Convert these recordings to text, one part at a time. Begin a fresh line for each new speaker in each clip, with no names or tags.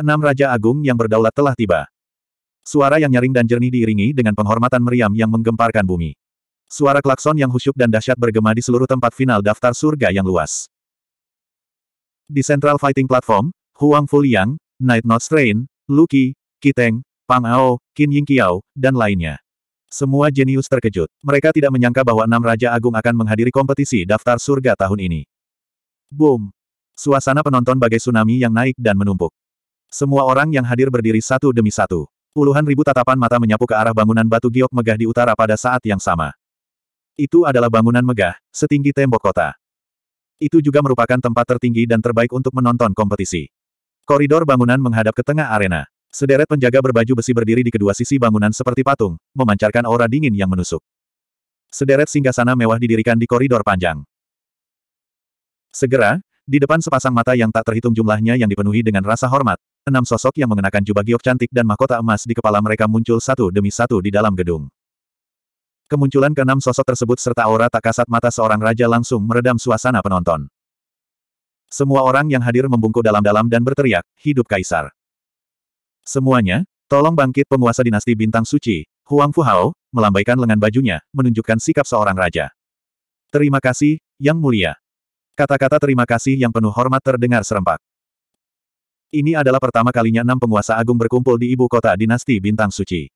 Enam Raja Agung yang berdaulat telah tiba. Suara yang nyaring dan jernih diiringi dengan penghormatan meriam yang menggemparkan bumi. Suara klakson yang husyuk dan dahsyat bergema di seluruh tempat final daftar surga yang luas. Di Central Fighting Platform, Huang Fuliang, Night Not Strain, Luki, Kiteng, Pang Ao, Qin Ying Yingqiao, dan lainnya. Semua jenius terkejut. Mereka tidak menyangka bahwa enam Raja Agung akan menghadiri kompetisi daftar surga tahun ini. Boom! Suasana penonton bagai tsunami yang naik dan menumpuk. Semua orang yang hadir berdiri satu demi satu. Puluhan ribu tatapan mata menyapu ke arah bangunan batu giok megah di utara pada saat yang sama. Itu adalah bangunan megah, setinggi tembok kota. Itu juga merupakan tempat tertinggi dan terbaik untuk menonton kompetisi. Koridor bangunan menghadap ke tengah arena. Sederet penjaga berbaju besi berdiri di kedua sisi bangunan seperti patung, memancarkan aura dingin yang menusuk. Sederet singgasana mewah didirikan di koridor panjang. Segera, di depan sepasang mata yang tak terhitung jumlahnya yang dipenuhi dengan rasa hormat, Enam sosok yang mengenakan jubah giok cantik dan mahkota emas di kepala mereka muncul satu demi satu di dalam gedung. Kemunculan keenam sosok tersebut serta aura tak kasat mata seorang raja langsung meredam suasana penonton. Semua orang yang hadir membungkuk dalam-dalam dan berteriak, hidup Kaisar. Semuanya, tolong bangkit penguasa dinasti bintang suci, Huang Hao, melambaikan lengan bajunya, menunjukkan sikap seorang raja. Terima kasih, Yang Mulia. Kata-kata terima kasih yang penuh hormat terdengar serempak. Ini adalah pertama kalinya enam penguasa agung berkumpul di ibu kota dinasti Bintang Suci.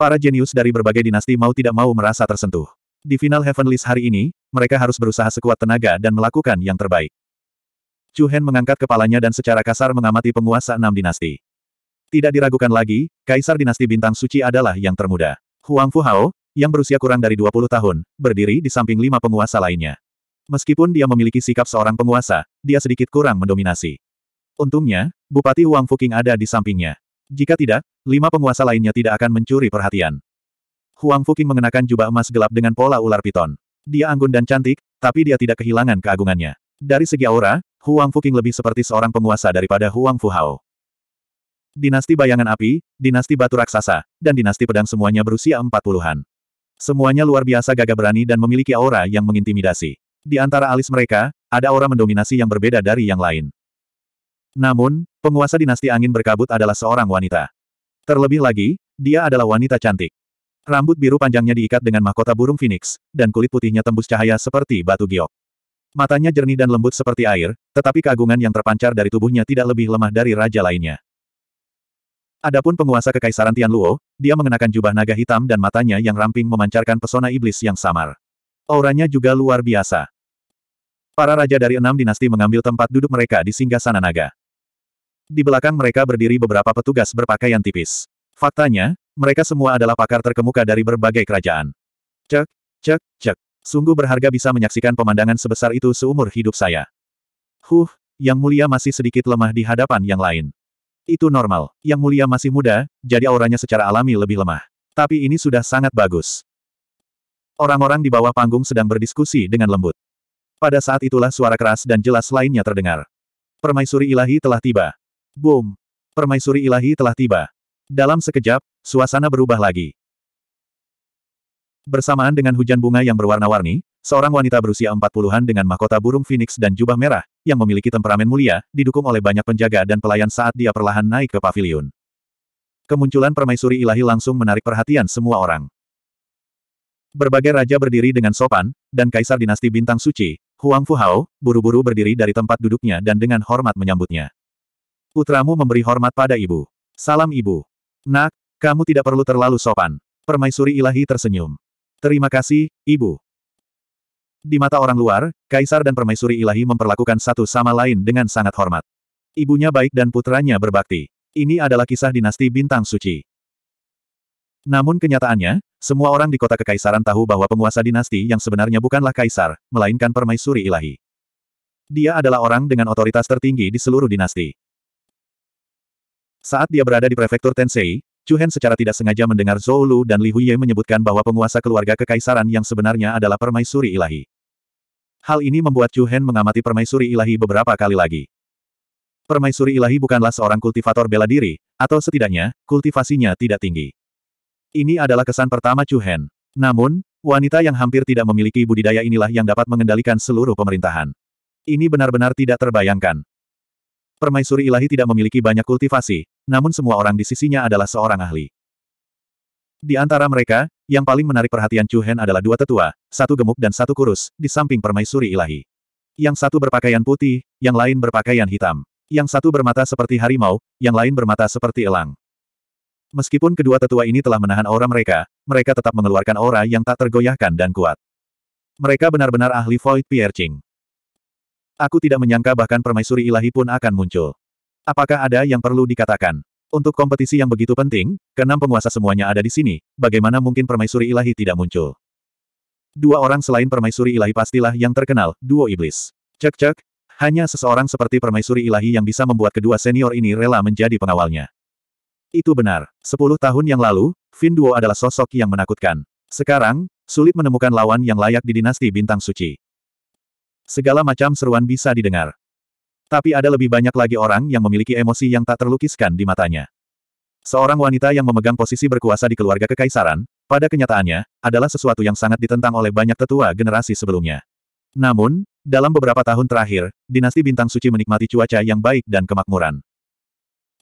Para jenius dari berbagai dinasti mau tidak mau merasa tersentuh. Di final Heaven List hari ini, mereka harus berusaha sekuat tenaga dan melakukan yang terbaik. Chu Hen mengangkat kepalanya dan secara kasar mengamati penguasa enam dinasti. Tidak diragukan lagi, Kaisar Dinasti Bintang Suci adalah yang termuda. Huang Fu Hao, yang berusia kurang dari 20 tahun, berdiri di samping lima penguasa lainnya. Meskipun dia memiliki sikap seorang penguasa, dia sedikit kurang mendominasi. Untungnya, Bupati Wang Fuking ada di sampingnya. Jika tidak, lima penguasa lainnya tidak akan mencuri perhatian. Huang Fuking mengenakan jubah emas gelap dengan pola ular piton. Dia anggun dan cantik, tapi dia tidak kehilangan keagungannya. Dari segi aura, Huang Fuking lebih seperti seorang penguasa daripada Huang Fuhao. Dinasti Bayangan Api, Dinasti Batu Raksasa, dan Dinasti Pedang semuanya berusia empat puluhan. Semuanya luar biasa gagah berani dan memiliki aura yang mengintimidasi. Di antara alis mereka, ada aura mendominasi yang berbeda dari yang lain. Namun, penguasa dinasti angin berkabut adalah seorang wanita. Terlebih lagi, dia adalah wanita cantik. Rambut biru panjangnya diikat dengan mahkota burung phoenix, dan kulit putihnya tembus cahaya seperti batu giok. Matanya jernih dan lembut seperti air, tetapi keagungan yang terpancar dari tubuhnya tidak lebih lemah dari raja lainnya. Adapun penguasa kekaisaran Tianluo, dia mengenakan jubah naga hitam dan matanya yang ramping memancarkan pesona iblis yang samar. Auranya juga luar biasa. Para raja dari enam dinasti mengambil tempat duduk mereka di singgah sana naga. Di belakang mereka berdiri beberapa petugas berpakaian tipis. Faktanya, mereka semua adalah pakar terkemuka dari berbagai kerajaan. Cek, cek, cek. Sungguh berharga bisa menyaksikan pemandangan sebesar itu seumur hidup saya. Huh, Yang Mulia masih sedikit lemah di hadapan yang lain. Itu normal. Yang Mulia masih muda, jadi auranya secara alami lebih lemah. Tapi ini sudah sangat bagus. Orang-orang di bawah panggung sedang berdiskusi dengan lembut. Pada saat itulah suara keras dan jelas lainnya terdengar. Permaisuri ilahi telah tiba. Boom! Permaisuri ilahi telah tiba. Dalam sekejap, suasana berubah lagi. Bersamaan dengan hujan bunga yang berwarna-warni, seorang wanita berusia empat puluhan dengan mahkota burung phoenix dan jubah merah, yang memiliki temperamen mulia, didukung oleh banyak penjaga dan pelayan saat dia perlahan naik ke pavilion. Kemunculan permaisuri ilahi langsung menarik perhatian semua orang. Berbagai raja berdiri dengan sopan, dan kaisar dinasti bintang suci, Huang Fuhao, buru-buru berdiri dari tempat duduknya dan dengan hormat menyambutnya. Putramu memberi hormat pada ibu. Salam ibu. Nak, kamu tidak perlu terlalu sopan. Permaisuri ilahi tersenyum. Terima kasih, ibu. Di mata orang luar, kaisar dan permaisuri ilahi memperlakukan satu sama lain dengan sangat hormat. Ibunya baik dan putranya berbakti. Ini adalah kisah dinasti bintang suci. Namun kenyataannya, semua orang di kota kekaisaran tahu bahwa penguasa dinasti yang sebenarnya bukanlah kaisar, melainkan permaisuri ilahi. Dia adalah orang dengan otoritas tertinggi di seluruh dinasti. Saat dia berada di prefektur Tensei, Chu Hen secara tidak sengaja mendengar Zhou Lu dan Li Huye menyebutkan bahwa penguasa keluarga kekaisaran yang sebenarnya adalah permaisuri ilahi. Hal ini membuat Chu Hen mengamati permaisuri ilahi beberapa kali lagi. Permaisuri ilahi bukanlah seorang kultivator bela diri, atau setidaknya, kultivasinya tidak tinggi. Ini adalah kesan pertama Chu Hen. Namun, wanita yang hampir tidak memiliki budidaya inilah yang dapat mengendalikan seluruh pemerintahan. Ini benar-benar tidak terbayangkan. Permaisuri ilahi tidak memiliki banyak kultivasi, namun semua orang di sisinya adalah seorang ahli. Di antara mereka, yang paling menarik perhatian Chu Hen adalah dua tetua, satu gemuk dan satu kurus, di samping permaisuri ilahi. Yang satu berpakaian putih, yang lain berpakaian hitam. Yang satu bermata seperti harimau, yang lain bermata seperti elang. Meskipun kedua tetua ini telah menahan aura mereka, mereka tetap mengeluarkan aura yang tak tergoyahkan dan kuat. Mereka benar-benar ahli Void Piercing. Aku tidak menyangka bahkan permaisuri ilahi pun akan muncul. Apakah ada yang perlu dikatakan? Untuk kompetisi yang begitu penting, keenam penguasa semuanya ada di sini, bagaimana mungkin permaisuri ilahi tidak muncul? Dua orang selain permaisuri ilahi pastilah yang terkenal, duo iblis. Cek-cek, hanya seseorang seperti permaisuri ilahi yang bisa membuat kedua senior ini rela menjadi pengawalnya. Itu benar. Sepuluh tahun yang lalu, Fin Duo adalah sosok yang menakutkan. Sekarang, sulit menemukan lawan yang layak di dinasti bintang suci. Segala macam seruan bisa didengar. Tapi ada lebih banyak lagi orang yang memiliki emosi yang tak terlukiskan di matanya. Seorang wanita yang memegang posisi berkuasa di keluarga kekaisaran, pada kenyataannya, adalah sesuatu yang sangat ditentang oleh banyak tetua generasi sebelumnya. Namun, dalam beberapa tahun terakhir, dinasti Bintang Suci menikmati cuaca yang baik dan kemakmuran.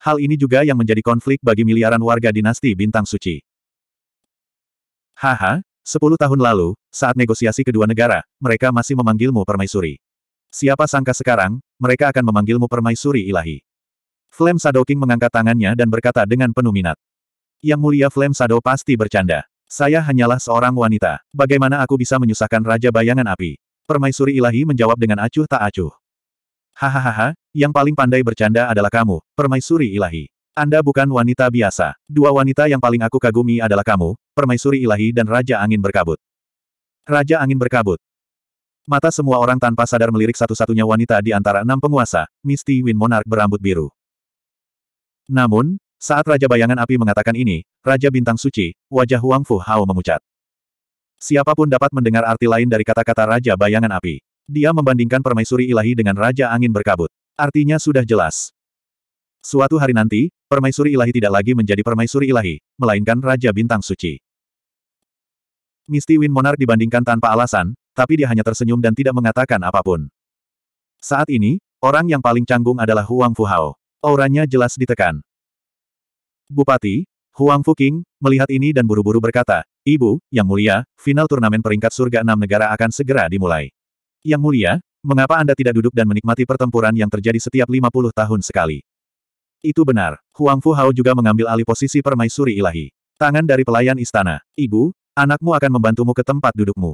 Hal ini juga yang menjadi konflik bagi miliaran warga dinasti Bintang Suci. Haha, Sepuluh tahun lalu, saat negosiasi kedua negara, mereka masih memanggilmu permaisuri. Siapa sangka sekarang, mereka akan memanggilmu permaisuri ilahi. Flame Shadow King mengangkat tangannya dan berkata dengan penuh minat. Yang mulia Flame Shadow pasti bercanda. Saya hanyalah seorang wanita. Bagaimana aku bisa menyusahkan Raja Bayangan Api? Permaisuri ilahi menjawab dengan acuh tak acuh. Hahaha, yang paling pandai bercanda adalah kamu, permaisuri ilahi. Anda bukan wanita biasa. Dua wanita yang paling aku kagumi adalah kamu, Permaisuri Ilahi dan Raja Angin Berkabut. Raja Angin Berkabut. Mata semua orang tanpa sadar melirik satu-satunya wanita di antara enam penguasa, Misty Win Monarch berambut biru. Namun, saat Raja Bayangan Api mengatakan ini, Raja Bintang Suci, wajah Huang Fu Hao memucat. Siapapun dapat mendengar arti lain dari kata-kata Raja Bayangan Api. Dia membandingkan Permaisuri Ilahi dengan Raja Angin Berkabut. Artinya sudah jelas. Suatu hari nanti, permaisuri ilahi tidak lagi menjadi permaisuri ilahi, melainkan Raja Bintang Suci. Misty Win Monar dibandingkan tanpa alasan, tapi dia hanya tersenyum dan tidak mengatakan apapun. Saat ini, orang yang paling canggung adalah Huang Fu Hao. Auranya jelas ditekan. Bupati, Huang Fu King, melihat ini dan buru-buru berkata, Ibu, Yang Mulia, final turnamen peringkat surga enam negara akan segera dimulai. Yang Mulia, mengapa Anda tidak duduk dan menikmati pertempuran yang terjadi setiap 50 tahun sekali? Itu benar. Huang Fu Hao juga mengambil alih posisi permaisuri ilahi. Tangan dari pelayan istana. Ibu, anakmu akan membantumu ke tempat dudukmu.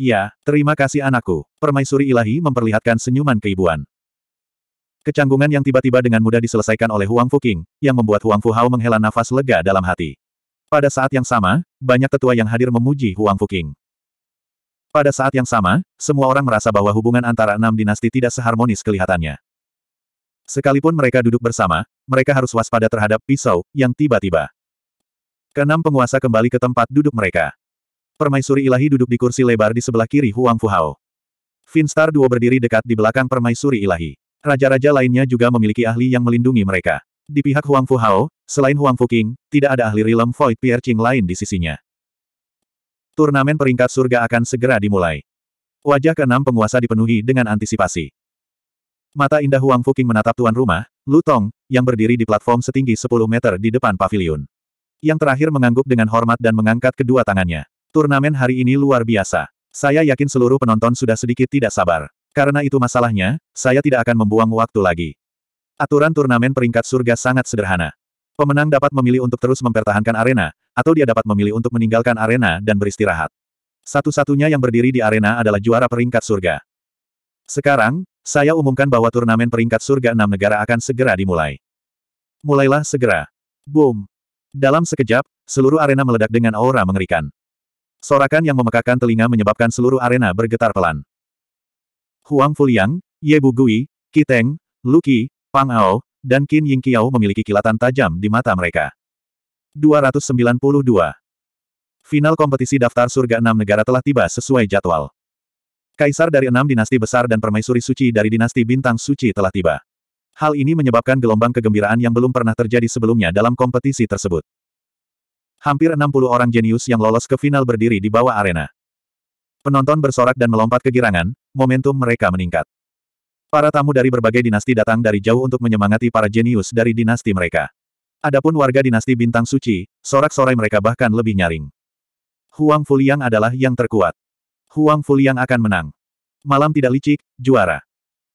Ya, terima kasih anakku. Permaisuri ilahi memperlihatkan senyuman keibuan. Kecanggungan yang tiba-tiba dengan mudah diselesaikan oleh Huang Fu King, yang membuat Huang Fu Hao menghela nafas lega dalam hati. Pada saat yang sama, banyak tetua yang hadir memuji Huang Fu King. Pada saat yang sama, semua orang merasa bahwa hubungan antara enam dinasti tidak seharmonis kelihatannya. Sekalipun mereka duduk bersama, mereka harus waspada terhadap pisau yang tiba-tiba. Keenam penguasa kembali ke tempat duduk mereka. Permaisuri ilahi duduk di kursi lebar di sebelah kiri Huang Fuhao. Finstar Duo berdiri dekat di belakang permaisuri ilahi. Raja-raja lainnya juga memiliki ahli yang melindungi mereka. Di pihak Huang Fu Hao, selain Huang King, tidak ada ahli Rilem Void Piercing lain di sisinya. Turnamen peringkat surga akan segera dimulai. Wajah keenam penguasa dipenuhi dengan antisipasi. Mata indah Huang Fuqing menatap tuan rumah, Lu Tong, yang berdiri di platform setinggi 10 meter di depan pavilion. Yang terakhir mengangguk dengan hormat dan mengangkat kedua tangannya. Turnamen hari ini luar biasa. Saya yakin seluruh penonton sudah sedikit tidak sabar. Karena itu masalahnya, saya tidak akan membuang waktu lagi. Aturan turnamen peringkat surga sangat sederhana. Pemenang dapat memilih untuk terus mempertahankan arena, atau dia dapat memilih untuk meninggalkan arena dan beristirahat. Satu-satunya yang berdiri di arena adalah juara peringkat surga. Sekarang, saya umumkan bahwa turnamen peringkat surga enam negara akan segera dimulai. Mulailah segera. Boom. Dalam sekejap, seluruh arena meledak dengan aura mengerikan. Sorakan yang memekakan telinga menyebabkan seluruh arena bergetar pelan. Huang Fuliang, Ye Bugui, Kiteng, Luki, Pang Ao, dan Qin Yingqiao memiliki kilatan tajam di mata mereka. 292. Final kompetisi daftar surga enam negara telah tiba sesuai jadwal. Kaisar dari enam dinasti besar dan permaisuri suci dari dinasti bintang suci telah tiba. Hal ini menyebabkan gelombang kegembiraan yang belum pernah terjadi sebelumnya dalam kompetisi tersebut. Hampir 60 orang jenius yang lolos ke final berdiri di bawah arena. Penonton bersorak dan melompat kegirangan, momentum mereka meningkat. Para tamu dari berbagai dinasti datang dari jauh untuk menyemangati para jenius dari dinasti mereka. Adapun warga dinasti bintang suci, sorak-sorai mereka bahkan lebih nyaring. Huang Fuliang adalah yang terkuat. Huang Fuliang akan menang. Malam tidak licik, juara.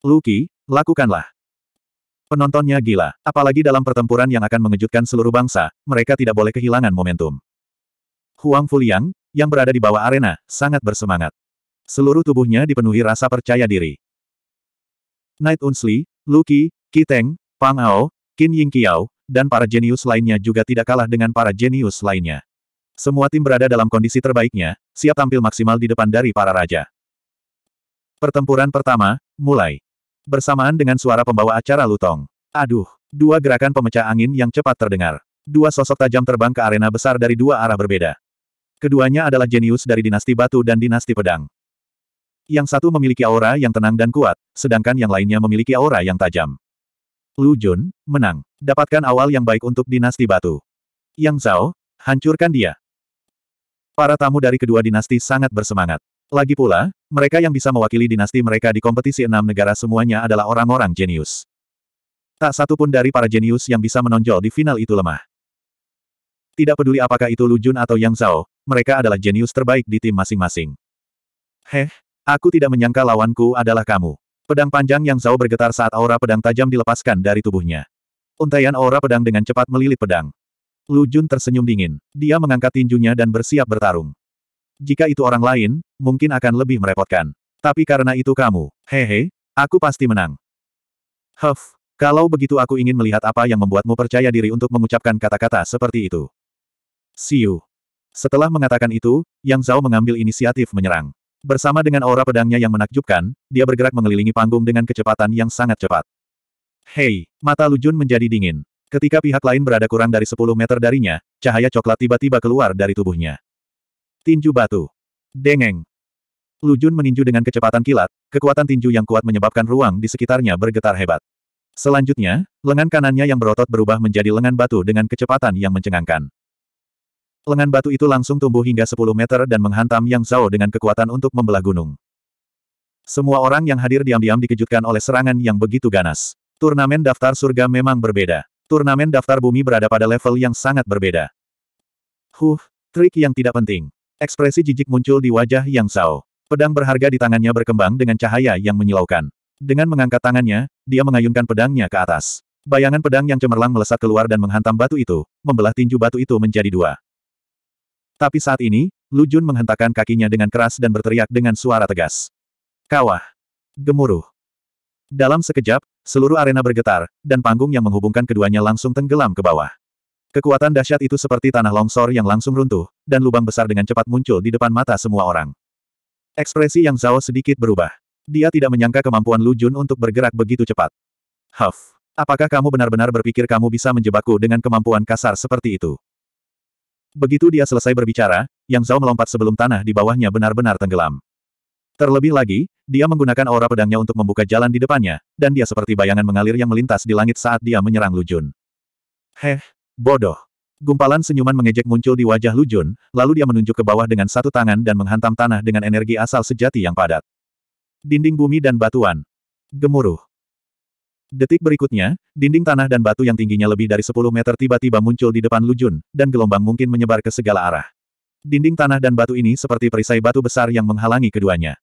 Luki, lakukanlah. Penontonnya gila. Apalagi dalam pertempuran yang akan mengejutkan seluruh bangsa, mereka tidak boleh kehilangan momentum. Huang Fuliang, yang berada di bawah arena, sangat bersemangat. Seluruh tubuhnya dipenuhi rasa percaya diri. Knight Unsli, Luki, Kiteng, Pang Ao, Qin Ying Qiao, dan para jenius lainnya juga tidak kalah dengan para jenius lainnya. Semua tim berada dalam kondisi terbaiknya, siap tampil maksimal di depan dari para raja. Pertempuran pertama, mulai. Bersamaan dengan suara pembawa acara Lutong. Aduh, dua gerakan pemecah angin yang cepat terdengar. Dua sosok tajam terbang ke arena besar dari dua arah berbeda. Keduanya adalah jenius dari dinasti batu dan dinasti pedang. Yang satu memiliki aura yang tenang dan kuat, sedangkan yang lainnya memiliki aura yang tajam. Lu Jun, menang. Dapatkan awal yang baik untuk dinasti batu. Yang Zhao, hancurkan dia. Para tamu dari kedua dinasti sangat bersemangat. Lagi pula, mereka yang bisa mewakili dinasti mereka di kompetisi enam negara semuanya adalah orang-orang jenius. Tak satu pun dari para jenius yang bisa menonjol di final itu lemah. Tidak peduli apakah itu Lu Jun atau Yang Zhao, mereka adalah jenius terbaik di tim masing-masing. Heh, aku tidak menyangka lawanku adalah kamu. Pedang panjang Yang Zhao bergetar saat aura pedang tajam dilepaskan dari tubuhnya. Untaian aura pedang dengan cepat melilit pedang. Lu Jun tersenyum dingin. Dia mengangkat tinjunya dan bersiap bertarung. Jika itu orang lain, mungkin akan lebih merepotkan. Tapi karena itu kamu, hehe, aku pasti menang. Huff, kalau begitu aku ingin melihat apa yang membuatmu percaya diri untuk mengucapkan kata-kata seperti itu. See you. Setelah mengatakan itu, Yang Zhao mengambil inisiatif menyerang. Bersama dengan aura pedangnya yang menakjubkan, dia bergerak mengelilingi panggung dengan kecepatan yang sangat cepat. Hei, mata Lu Jun menjadi dingin. Ketika pihak lain berada kurang dari 10 meter darinya, cahaya coklat tiba-tiba keluar dari tubuhnya. Tinju batu. Dengeng. Lu Jun meninju dengan kecepatan kilat, kekuatan tinju yang kuat menyebabkan ruang di sekitarnya bergetar hebat. Selanjutnya, lengan kanannya yang berotot berubah menjadi lengan batu dengan kecepatan yang mencengangkan. Lengan batu itu langsung tumbuh hingga 10 meter dan menghantam Yang Zhao dengan kekuatan untuk membelah gunung. Semua orang yang hadir diam-diam dikejutkan oleh serangan yang begitu ganas. Turnamen daftar surga memang berbeda. Turnamen daftar bumi berada pada level yang sangat berbeda. Huh, trik yang tidak penting. Ekspresi jijik muncul di wajah Yang sao. Pedang berharga di tangannya berkembang dengan cahaya yang menyilaukan. Dengan mengangkat tangannya, dia mengayunkan pedangnya ke atas. Bayangan pedang yang cemerlang melesat keluar dan menghantam batu itu, membelah tinju batu itu menjadi dua. Tapi saat ini, Lu Jun menghentakkan kakinya dengan keras dan berteriak dengan suara tegas. Kawah. Gemuruh. Dalam sekejap, seluruh arena bergetar, dan panggung yang menghubungkan keduanya langsung tenggelam ke bawah. Kekuatan dahsyat itu seperti tanah longsor yang langsung runtuh, dan lubang besar dengan cepat muncul di depan mata semua orang. Ekspresi Yang Zhao sedikit berubah. Dia tidak menyangka kemampuan Lu Jun untuk bergerak begitu cepat. Huff, apakah kamu benar-benar berpikir kamu bisa menjebakku dengan kemampuan kasar seperti itu? Begitu dia selesai berbicara, Yang Zhao melompat sebelum tanah di bawahnya benar-benar tenggelam. Terlebih lagi, dia menggunakan aura pedangnya untuk membuka jalan di depannya, dan dia seperti bayangan mengalir yang melintas di langit saat dia menyerang Lujun. Heh, bodoh. Gumpalan senyuman mengejek muncul di wajah Lujun, lalu dia menunjuk ke bawah dengan satu tangan dan menghantam tanah dengan energi asal sejati yang padat. Dinding bumi dan batuan. Gemuruh. Detik berikutnya, dinding tanah dan batu yang tingginya lebih dari 10 meter tiba-tiba muncul di depan Lujun, dan gelombang mungkin menyebar ke segala arah. Dinding tanah dan batu ini seperti perisai batu besar yang menghalangi keduanya.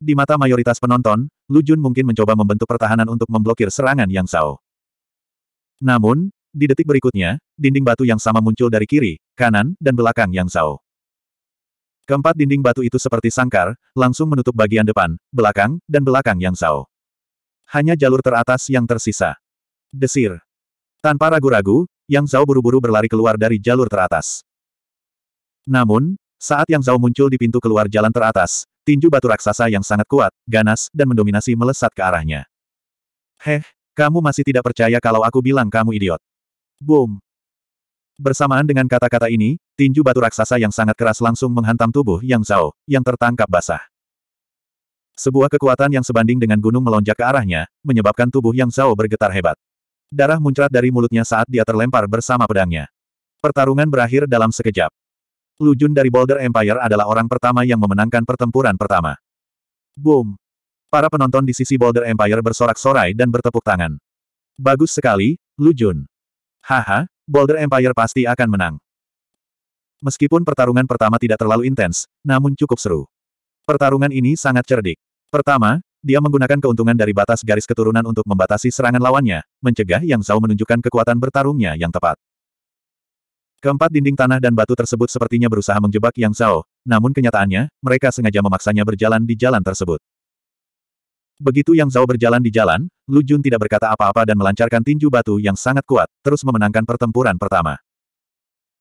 Di mata mayoritas penonton, Lu Jun mungkin mencoba membentuk pertahanan untuk memblokir serangan Yang Sao. Namun, di detik berikutnya, dinding batu yang sama muncul dari kiri, kanan, dan belakang Yang Sao. Keempat dinding batu itu seperti sangkar, langsung menutup bagian depan, belakang, dan belakang Yang Sao. Hanya jalur teratas yang tersisa. Desir. Tanpa ragu-ragu, Yang Zhao buru-buru berlari keluar dari jalur teratas. Namun, saat Yang Zhao muncul di pintu keluar jalan teratas, tinju batu raksasa yang sangat kuat, ganas, dan mendominasi melesat ke arahnya. Heh, kamu masih tidak percaya kalau aku bilang kamu idiot. Boom. Bersamaan dengan kata-kata ini, tinju batu raksasa yang sangat keras langsung menghantam tubuh Yang Zhao, yang tertangkap basah. Sebuah kekuatan yang sebanding dengan gunung melonjak ke arahnya, menyebabkan tubuh Yang Zhao bergetar hebat. Darah muncrat dari mulutnya saat dia terlempar bersama pedangnya. Pertarungan berakhir dalam sekejap. Lu Jun dari Boulder Empire adalah orang pertama yang memenangkan pertempuran pertama. Boom! Para penonton di sisi Boulder Empire bersorak-sorai dan bertepuk tangan. Bagus sekali, Lu Jun. Haha, Boulder Empire pasti akan menang. Meskipun pertarungan pertama tidak terlalu intens, namun cukup seru. Pertarungan ini sangat cerdik. Pertama, dia menggunakan keuntungan dari batas garis keturunan untuk membatasi serangan lawannya, mencegah Yang Zhao menunjukkan kekuatan bertarungnya yang tepat. Keempat dinding tanah dan batu tersebut sepertinya berusaha menjebak Yang Zhao, namun kenyataannya, mereka sengaja memaksanya berjalan di jalan tersebut. Begitu Yang Zhao berjalan di jalan, Lu Jun tidak berkata apa-apa dan melancarkan tinju batu yang sangat kuat, terus memenangkan pertempuran pertama.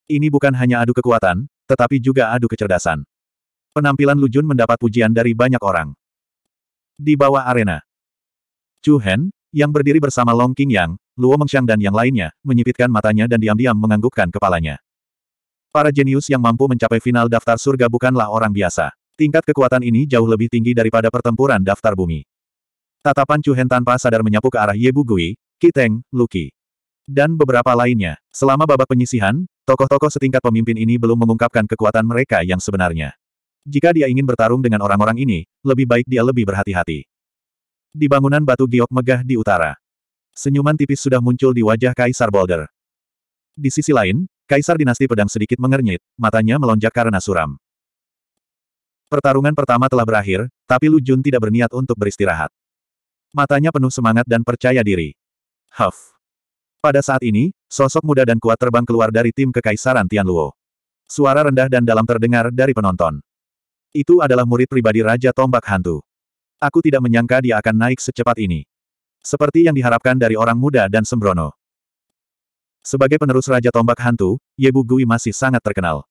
Ini bukan hanya adu kekuatan, tetapi juga adu kecerdasan. Penampilan Lu Jun mendapat pujian dari banyak orang. Di bawah arena, Chu Hen, yang berdiri bersama Long King Yang, Luo Mengxiang dan yang lainnya, menyipitkan matanya dan diam-diam menganggukkan kepalanya. Para jenius yang mampu mencapai final daftar surga bukanlah orang biasa. Tingkat kekuatan ini jauh lebih tinggi daripada pertempuran daftar bumi. Tatapan Chu Hen tanpa sadar menyapu ke arah Ye Bugui, Kiteng, Luki, dan beberapa lainnya. Selama babak penyisihan, tokoh-tokoh setingkat pemimpin ini belum mengungkapkan kekuatan mereka yang sebenarnya. Jika dia ingin bertarung dengan orang-orang ini, lebih baik dia lebih berhati-hati. Di bangunan batu giok megah di utara, Senyuman tipis sudah muncul di wajah Kaisar Boulder. Di sisi lain, Kaisar Dinasti Pedang sedikit mengernyit, matanya melonjak karena suram. Pertarungan pertama telah berakhir, tapi Lu Jun tidak berniat untuk beristirahat. Matanya penuh semangat dan percaya diri. Huff. Pada saat ini, sosok muda dan kuat terbang keluar dari tim kekaisaran Luo. Suara rendah dan dalam terdengar dari penonton. Itu adalah murid pribadi Raja Tombak Hantu. Aku tidak menyangka dia akan naik secepat ini. Seperti yang diharapkan dari orang muda dan sembrono. Sebagai penerus Raja Tombak Hantu, Yebu Gui masih sangat terkenal.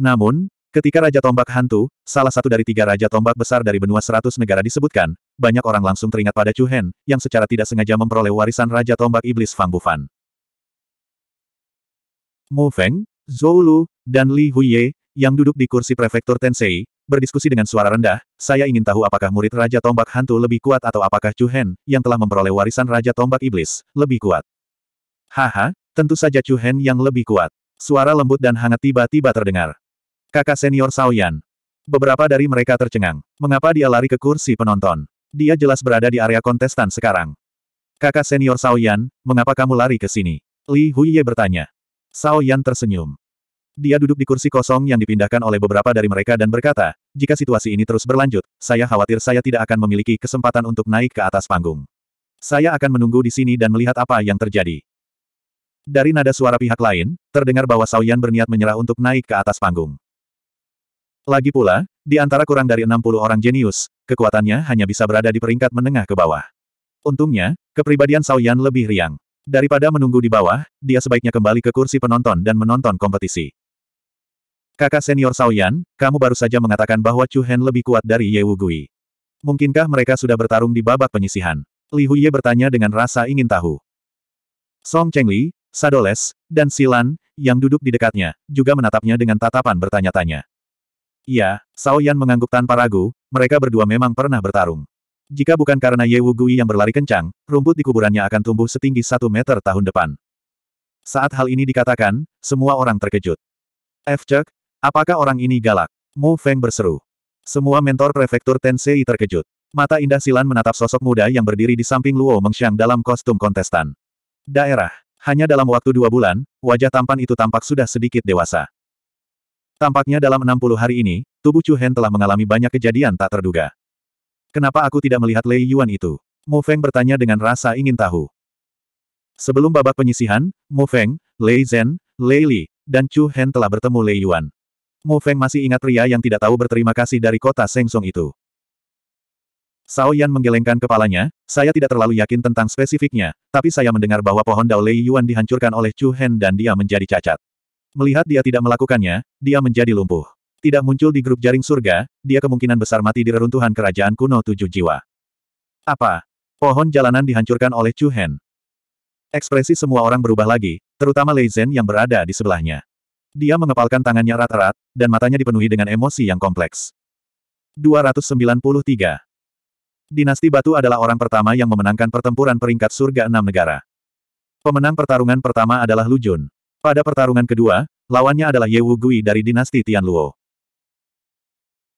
Namun, ketika Raja Tombak Hantu, salah satu dari tiga Raja Tombak besar dari benua seratus negara disebutkan, banyak orang langsung teringat pada Chu Hen, yang secara tidak sengaja memperoleh warisan Raja Tombak Iblis Fang Bufan. Mu Feng, Zhou Lu, dan Li Huye, yang duduk di kursi prefektur Tensei, Berdiskusi dengan suara rendah, saya ingin tahu apakah murid Raja Tombak Hantu lebih kuat atau apakah Chu Hen, yang telah memperoleh warisan Raja Tombak Iblis, lebih kuat. Haha, tentu saja Chu Hen yang lebih kuat. Suara lembut dan hangat tiba-tiba terdengar. Kakak senior Saoyan. Beberapa dari mereka tercengang. Mengapa dia lari ke kursi penonton? Dia jelas berada di area kontestan sekarang. Kakak senior Saoyan, mengapa kamu lari ke sini? Li Huiye bertanya. Saoyan tersenyum. Dia duduk di kursi kosong yang dipindahkan oleh beberapa dari mereka dan berkata, jika situasi ini terus berlanjut, saya khawatir saya tidak akan memiliki kesempatan untuk naik ke atas panggung. Saya akan menunggu di sini dan melihat apa yang terjadi. Dari nada suara pihak lain, terdengar bahwa Saoyan berniat menyerah untuk naik ke atas panggung. Lagi pula, di antara kurang dari 60 orang jenius, kekuatannya hanya bisa berada di peringkat menengah ke bawah. Untungnya, kepribadian Saoyan lebih riang. Daripada menunggu di bawah, dia sebaiknya kembali ke kursi penonton dan menonton kompetisi. Kakak senior Saoyan, kamu baru saja mengatakan bahwa Chu Hen lebih kuat dari Ye Wugui. Mungkinkah mereka sudah bertarung di babak penyisihan? Li Huye bertanya dengan rasa ingin tahu. Song Chengli, Sadoles, dan Silan, yang duduk di dekatnya, juga menatapnya dengan tatapan bertanya-tanya. Ya, Saoyan mengangguk tanpa ragu, mereka berdua memang pernah bertarung. Jika bukan karena Ye Wugui yang berlari kencang, rumput di kuburannya akan tumbuh setinggi satu meter tahun depan. Saat hal ini dikatakan, semua orang terkejut. F. Chuk, Apakah orang ini galak? Mu Feng berseru. Semua mentor prefektur Tensei terkejut. Mata indah Silan menatap sosok muda yang berdiri di samping Luo Mengxiang dalam kostum kontestan. Daerah. Hanya dalam waktu dua bulan, wajah tampan itu tampak sudah sedikit dewasa. Tampaknya dalam 60 hari ini, tubuh Chu Hen telah mengalami banyak kejadian tak terduga. Kenapa aku tidak melihat Lei Yuan itu? Mu Feng bertanya dengan rasa ingin tahu. Sebelum babak penyisihan, Mu Feng, Lei Zhen, Lei Li, dan Chu Hen telah bertemu Lei Yuan. Mu Feng masih ingat pria yang tidak tahu berterima kasih dari kota Sengsong itu. Sao Yan menggelengkan kepalanya, saya tidak terlalu yakin tentang spesifiknya, tapi saya mendengar bahwa pohon Dao Lei Yuan dihancurkan oleh Chu Hen dan dia menjadi cacat. Melihat dia tidak melakukannya, dia menjadi lumpuh. Tidak muncul di grup jaring surga, dia kemungkinan besar mati di reruntuhan kerajaan kuno tujuh jiwa. Apa? Pohon jalanan dihancurkan oleh Chu Hen. Ekspresi semua orang berubah lagi, terutama Lei Zhen yang berada di sebelahnya. Dia mengepalkan tangannya rata rat dan matanya dipenuhi dengan emosi yang kompleks. 293. Dinasti Batu adalah orang pertama yang memenangkan pertempuran peringkat surga enam negara. Pemenang pertarungan pertama adalah Lu Jun. Pada pertarungan kedua, lawannya adalah Ye Wu Gui dari dinasti Tianluo.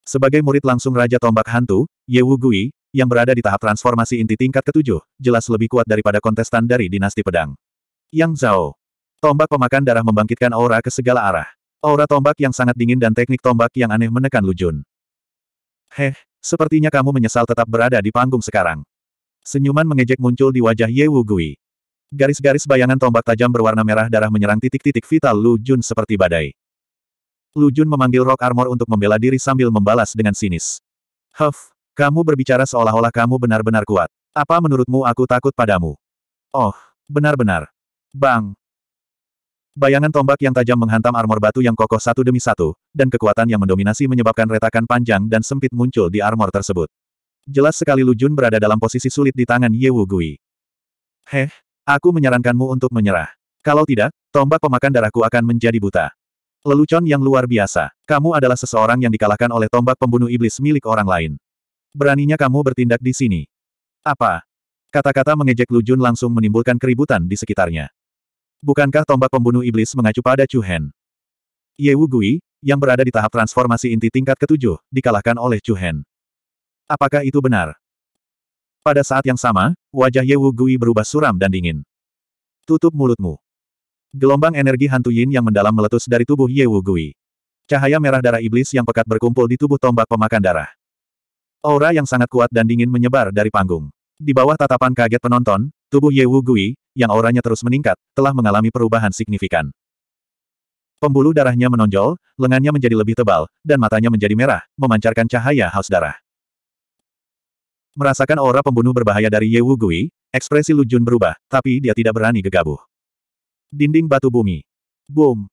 Sebagai murid langsung Raja Tombak Hantu, Ye Wu Gui, yang berada di tahap transformasi inti tingkat ketujuh, jelas lebih kuat daripada kontestan dari dinasti pedang. Yang Zhao. Tombak pemakan darah membangkitkan aura ke segala arah. Aura tombak yang sangat dingin dan teknik tombak yang aneh menekan Lujun. Heh, sepertinya kamu menyesal tetap berada di panggung sekarang. Senyuman mengejek muncul di wajah Ye Wu Gui. Garis-garis bayangan tombak tajam berwarna merah darah menyerang titik-titik vital Lu Jun seperti badai. Lu Jun memanggil Rock Armor untuk membela diri sambil membalas dengan sinis. Huff, kamu berbicara seolah-olah kamu benar-benar kuat. Apa menurutmu aku takut padamu? Oh, benar-benar. Bang, Bayangan tombak yang tajam menghantam armor batu yang kokoh satu demi satu, dan kekuatan yang mendominasi menyebabkan retakan panjang dan sempit muncul di armor tersebut. Jelas sekali Lu Jun berada dalam posisi sulit di tangan Ye Wu Gui. Heh, aku menyarankanmu untuk menyerah. Kalau tidak, tombak pemakan darahku akan menjadi buta. Lelucon yang luar biasa. Kamu adalah seseorang yang dikalahkan oleh tombak pembunuh iblis milik orang lain. Beraninya kamu bertindak di sini. Apa? Kata-kata mengejek Lu Jun langsung menimbulkan keributan di sekitarnya. Bukankah tombak pembunuh iblis mengacu pada Chu Hen? Ye Wu Gui, yang berada di tahap transformasi inti tingkat ketujuh, dikalahkan oleh Chu Hen. Apakah itu benar? Pada saat yang sama, wajah Ye Wu Gui berubah suram dan dingin. Tutup mulutmu. Gelombang energi hantu yin yang mendalam meletus dari tubuh Ye Wu Gui. Cahaya merah darah iblis yang pekat berkumpul di tubuh tombak pemakan darah. Aura yang sangat kuat dan dingin menyebar dari panggung. Di bawah tatapan kaget penonton, tubuh Ye Wu Gui, yang auranya terus meningkat, telah mengalami perubahan signifikan. Pembuluh darahnya menonjol, lengannya menjadi lebih tebal, dan matanya menjadi merah, memancarkan cahaya haus darah. Merasakan aura pembunuh berbahaya dari Ye Wu Gui, ekspresi Lu Jun berubah, tapi dia tidak berani gegabah. Dinding batu bumi. Boom.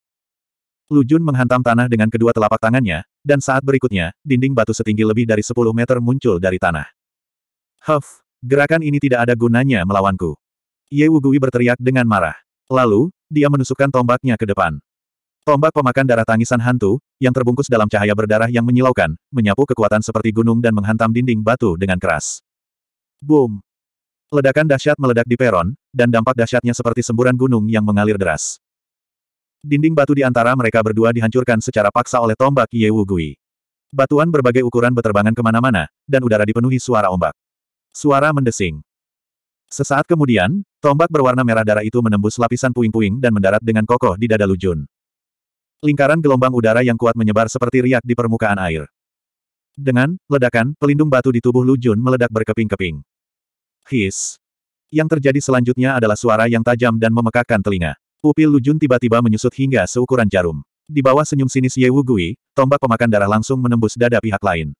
Lu Jun menghantam tanah dengan kedua telapak tangannya, dan saat berikutnya, dinding batu setinggi lebih dari 10 meter muncul dari tanah. Huff, gerakan ini tidak ada gunanya melawanku. Ye Wugui berteriak dengan marah. Lalu, dia menusukkan tombaknya ke depan. Tombak pemakan darah tangisan hantu, yang terbungkus dalam cahaya berdarah yang menyilaukan, menyapu kekuatan seperti gunung dan menghantam dinding batu dengan keras. Boom! Ledakan dahsyat meledak di peron, dan dampak dahsyatnya seperti semburan gunung yang mengalir deras. Dinding batu di antara mereka berdua dihancurkan secara paksa oleh tombak Ye Wugui. Batuan berbagai ukuran berterbangan kemana-mana, dan udara dipenuhi suara ombak. Suara mendesing. Sesaat kemudian, tombak berwarna merah darah itu menembus lapisan puing-puing dan mendarat dengan kokoh di dada Lujun. Lingkaran gelombang udara yang kuat menyebar seperti riak di permukaan air. Dengan ledakan, pelindung batu di tubuh Lujun meledak berkeping-keping. His. Yang terjadi selanjutnya adalah suara yang tajam dan memekakkan telinga. Pupil Lujun tiba-tiba menyusut hingga seukuran jarum. Di bawah senyum sinis Ye Wugui, tombak pemakan darah langsung menembus dada pihak lain.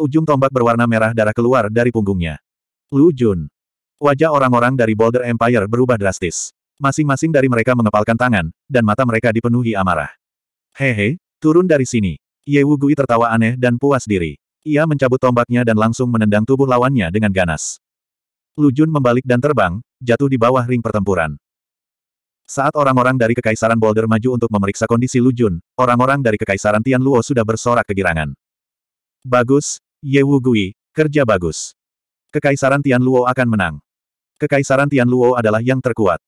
Ujung tombak berwarna merah darah keluar dari punggungnya. Lu Jun. Wajah orang-orang dari Boulder Empire berubah drastis. Masing-masing dari mereka mengepalkan tangan, dan mata mereka dipenuhi amarah. Hehe, turun dari sini. Ye Wu Gui tertawa aneh dan puas diri. Ia mencabut tombaknya dan langsung menendang tubuh lawannya dengan ganas. Lu Jun membalik dan terbang, jatuh di bawah ring pertempuran. Saat orang-orang dari Kekaisaran Boulder maju untuk memeriksa kondisi Lu Jun, orang-orang dari Kekaisaran Tian Luo sudah bersorak kegirangan. Bagus, Ye Wu Gui, kerja bagus. Kekaisaran Tian Luo akan menang. Kekaisaran Tian Luo adalah yang terkuat.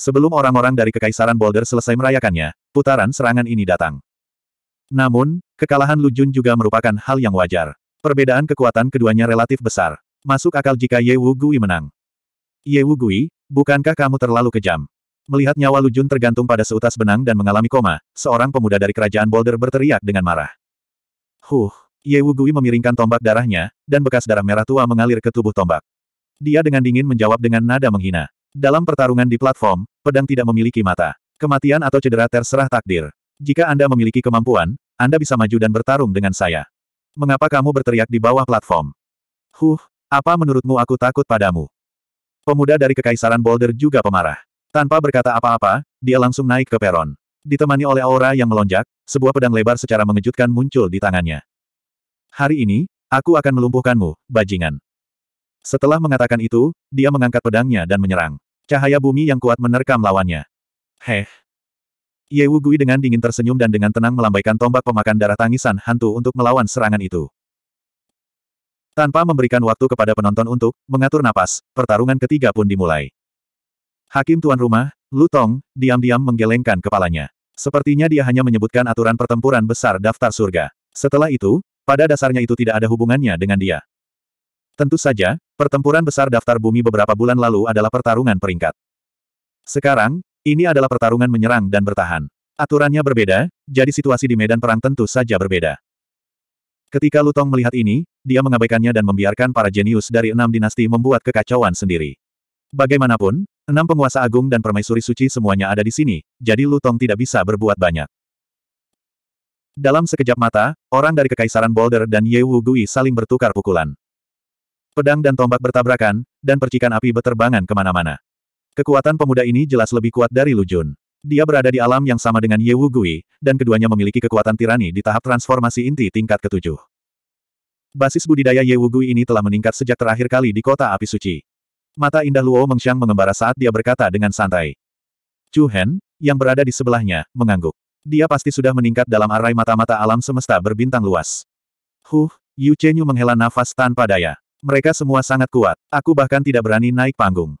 Sebelum orang-orang dari Kekaisaran Boulder selesai merayakannya, putaran serangan ini datang. Namun, kekalahan Lu Jun juga merupakan hal yang wajar. Perbedaan kekuatan keduanya relatif besar. Masuk akal jika Ye Wu Gui menang. Ye Wu Gui, bukankah kamu terlalu kejam? Melihat nyawa Lu Jun tergantung pada seutas benang dan mengalami koma, seorang pemuda dari kerajaan Boulder berteriak dengan marah. Huh, Ye Wu Gui memiringkan tombak darahnya, dan bekas darah merah tua mengalir ke tubuh tombak. Dia dengan dingin menjawab dengan nada menghina. Dalam pertarungan di platform, pedang tidak memiliki mata. Kematian atau cedera terserah takdir. Jika Anda memiliki kemampuan, Anda bisa maju dan bertarung dengan saya. Mengapa kamu berteriak di bawah platform? Huh, apa menurutmu aku takut padamu? Pemuda dari Kekaisaran Boulder juga pemarah. Tanpa berkata apa-apa, dia langsung naik ke peron. Ditemani oleh aura yang melonjak, sebuah pedang lebar secara mengejutkan muncul di tangannya. Hari ini, aku akan melumpuhkanmu, bajingan. Setelah mengatakan itu, dia mengangkat pedangnya dan menyerang. Cahaya bumi yang kuat menerkam lawannya. Heh. Ye Wu Gui dengan dingin tersenyum dan dengan tenang melambaikan tombak pemakan darah tangisan hantu untuk melawan serangan itu. Tanpa memberikan waktu kepada penonton untuk mengatur napas, pertarungan ketiga pun dimulai. Hakim tuan rumah, Lu Tong, diam-diam menggelengkan kepalanya. Sepertinya dia hanya menyebutkan aturan pertempuran besar daftar surga. Setelah itu, pada dasarnya itu tidak ada hubungannya dengan dia. Tentu saja, pertempuran besar daftar bumi beberapa bulan lalu adalah pertarungan peringkat. Sekarang, ini adalah pertarungan menyerang dan bertahan. Aturannya berbeda, jadi situasi di medan perang tentu saja berbeda. Ketika Lutong melihat ini, dia mengabaikannya dan membiarkan para jenius dari enam dinasti membuat kekacauan sendiri. Bagaimanapun, enam penguasa agung dan permaisuri suci semuanya ada di sini, jadi Lutong tidak bisa berbuat banyak. Dalam sekejap mata, orang dari Kekaisaran Boulder dan Ye Wu Gui saling bertukar pukulan. Pedang dan tombak bertabrakan, dan percikan api berterbangan kemana-mana. Kekuatan pemuda ini jelas lebih kuat dari Lujun. Dia berada di alam yang sama dengan Ye Wu Gui, dan keduanya memiliki kekuatan tirani di tahap transformasi inti tingkat ketujuh. Basis budidaya Ye Wu Gui ini telah meningkat sejak terakhir kali di kota api suci. Mata indah Luo Mengxiang mengembara saat dia berkata dengan santai. Chu Hen, yang berada di sebelahnya, mengangguk. Dia pasti sudah meningkat dalam arai mata-mata alam semesta berbintang luas. Huh, Yu Chenyu menghela nafas tanpa daya. Mereka semua sangat kuat. Aku bahkan tidak berani naik panggung.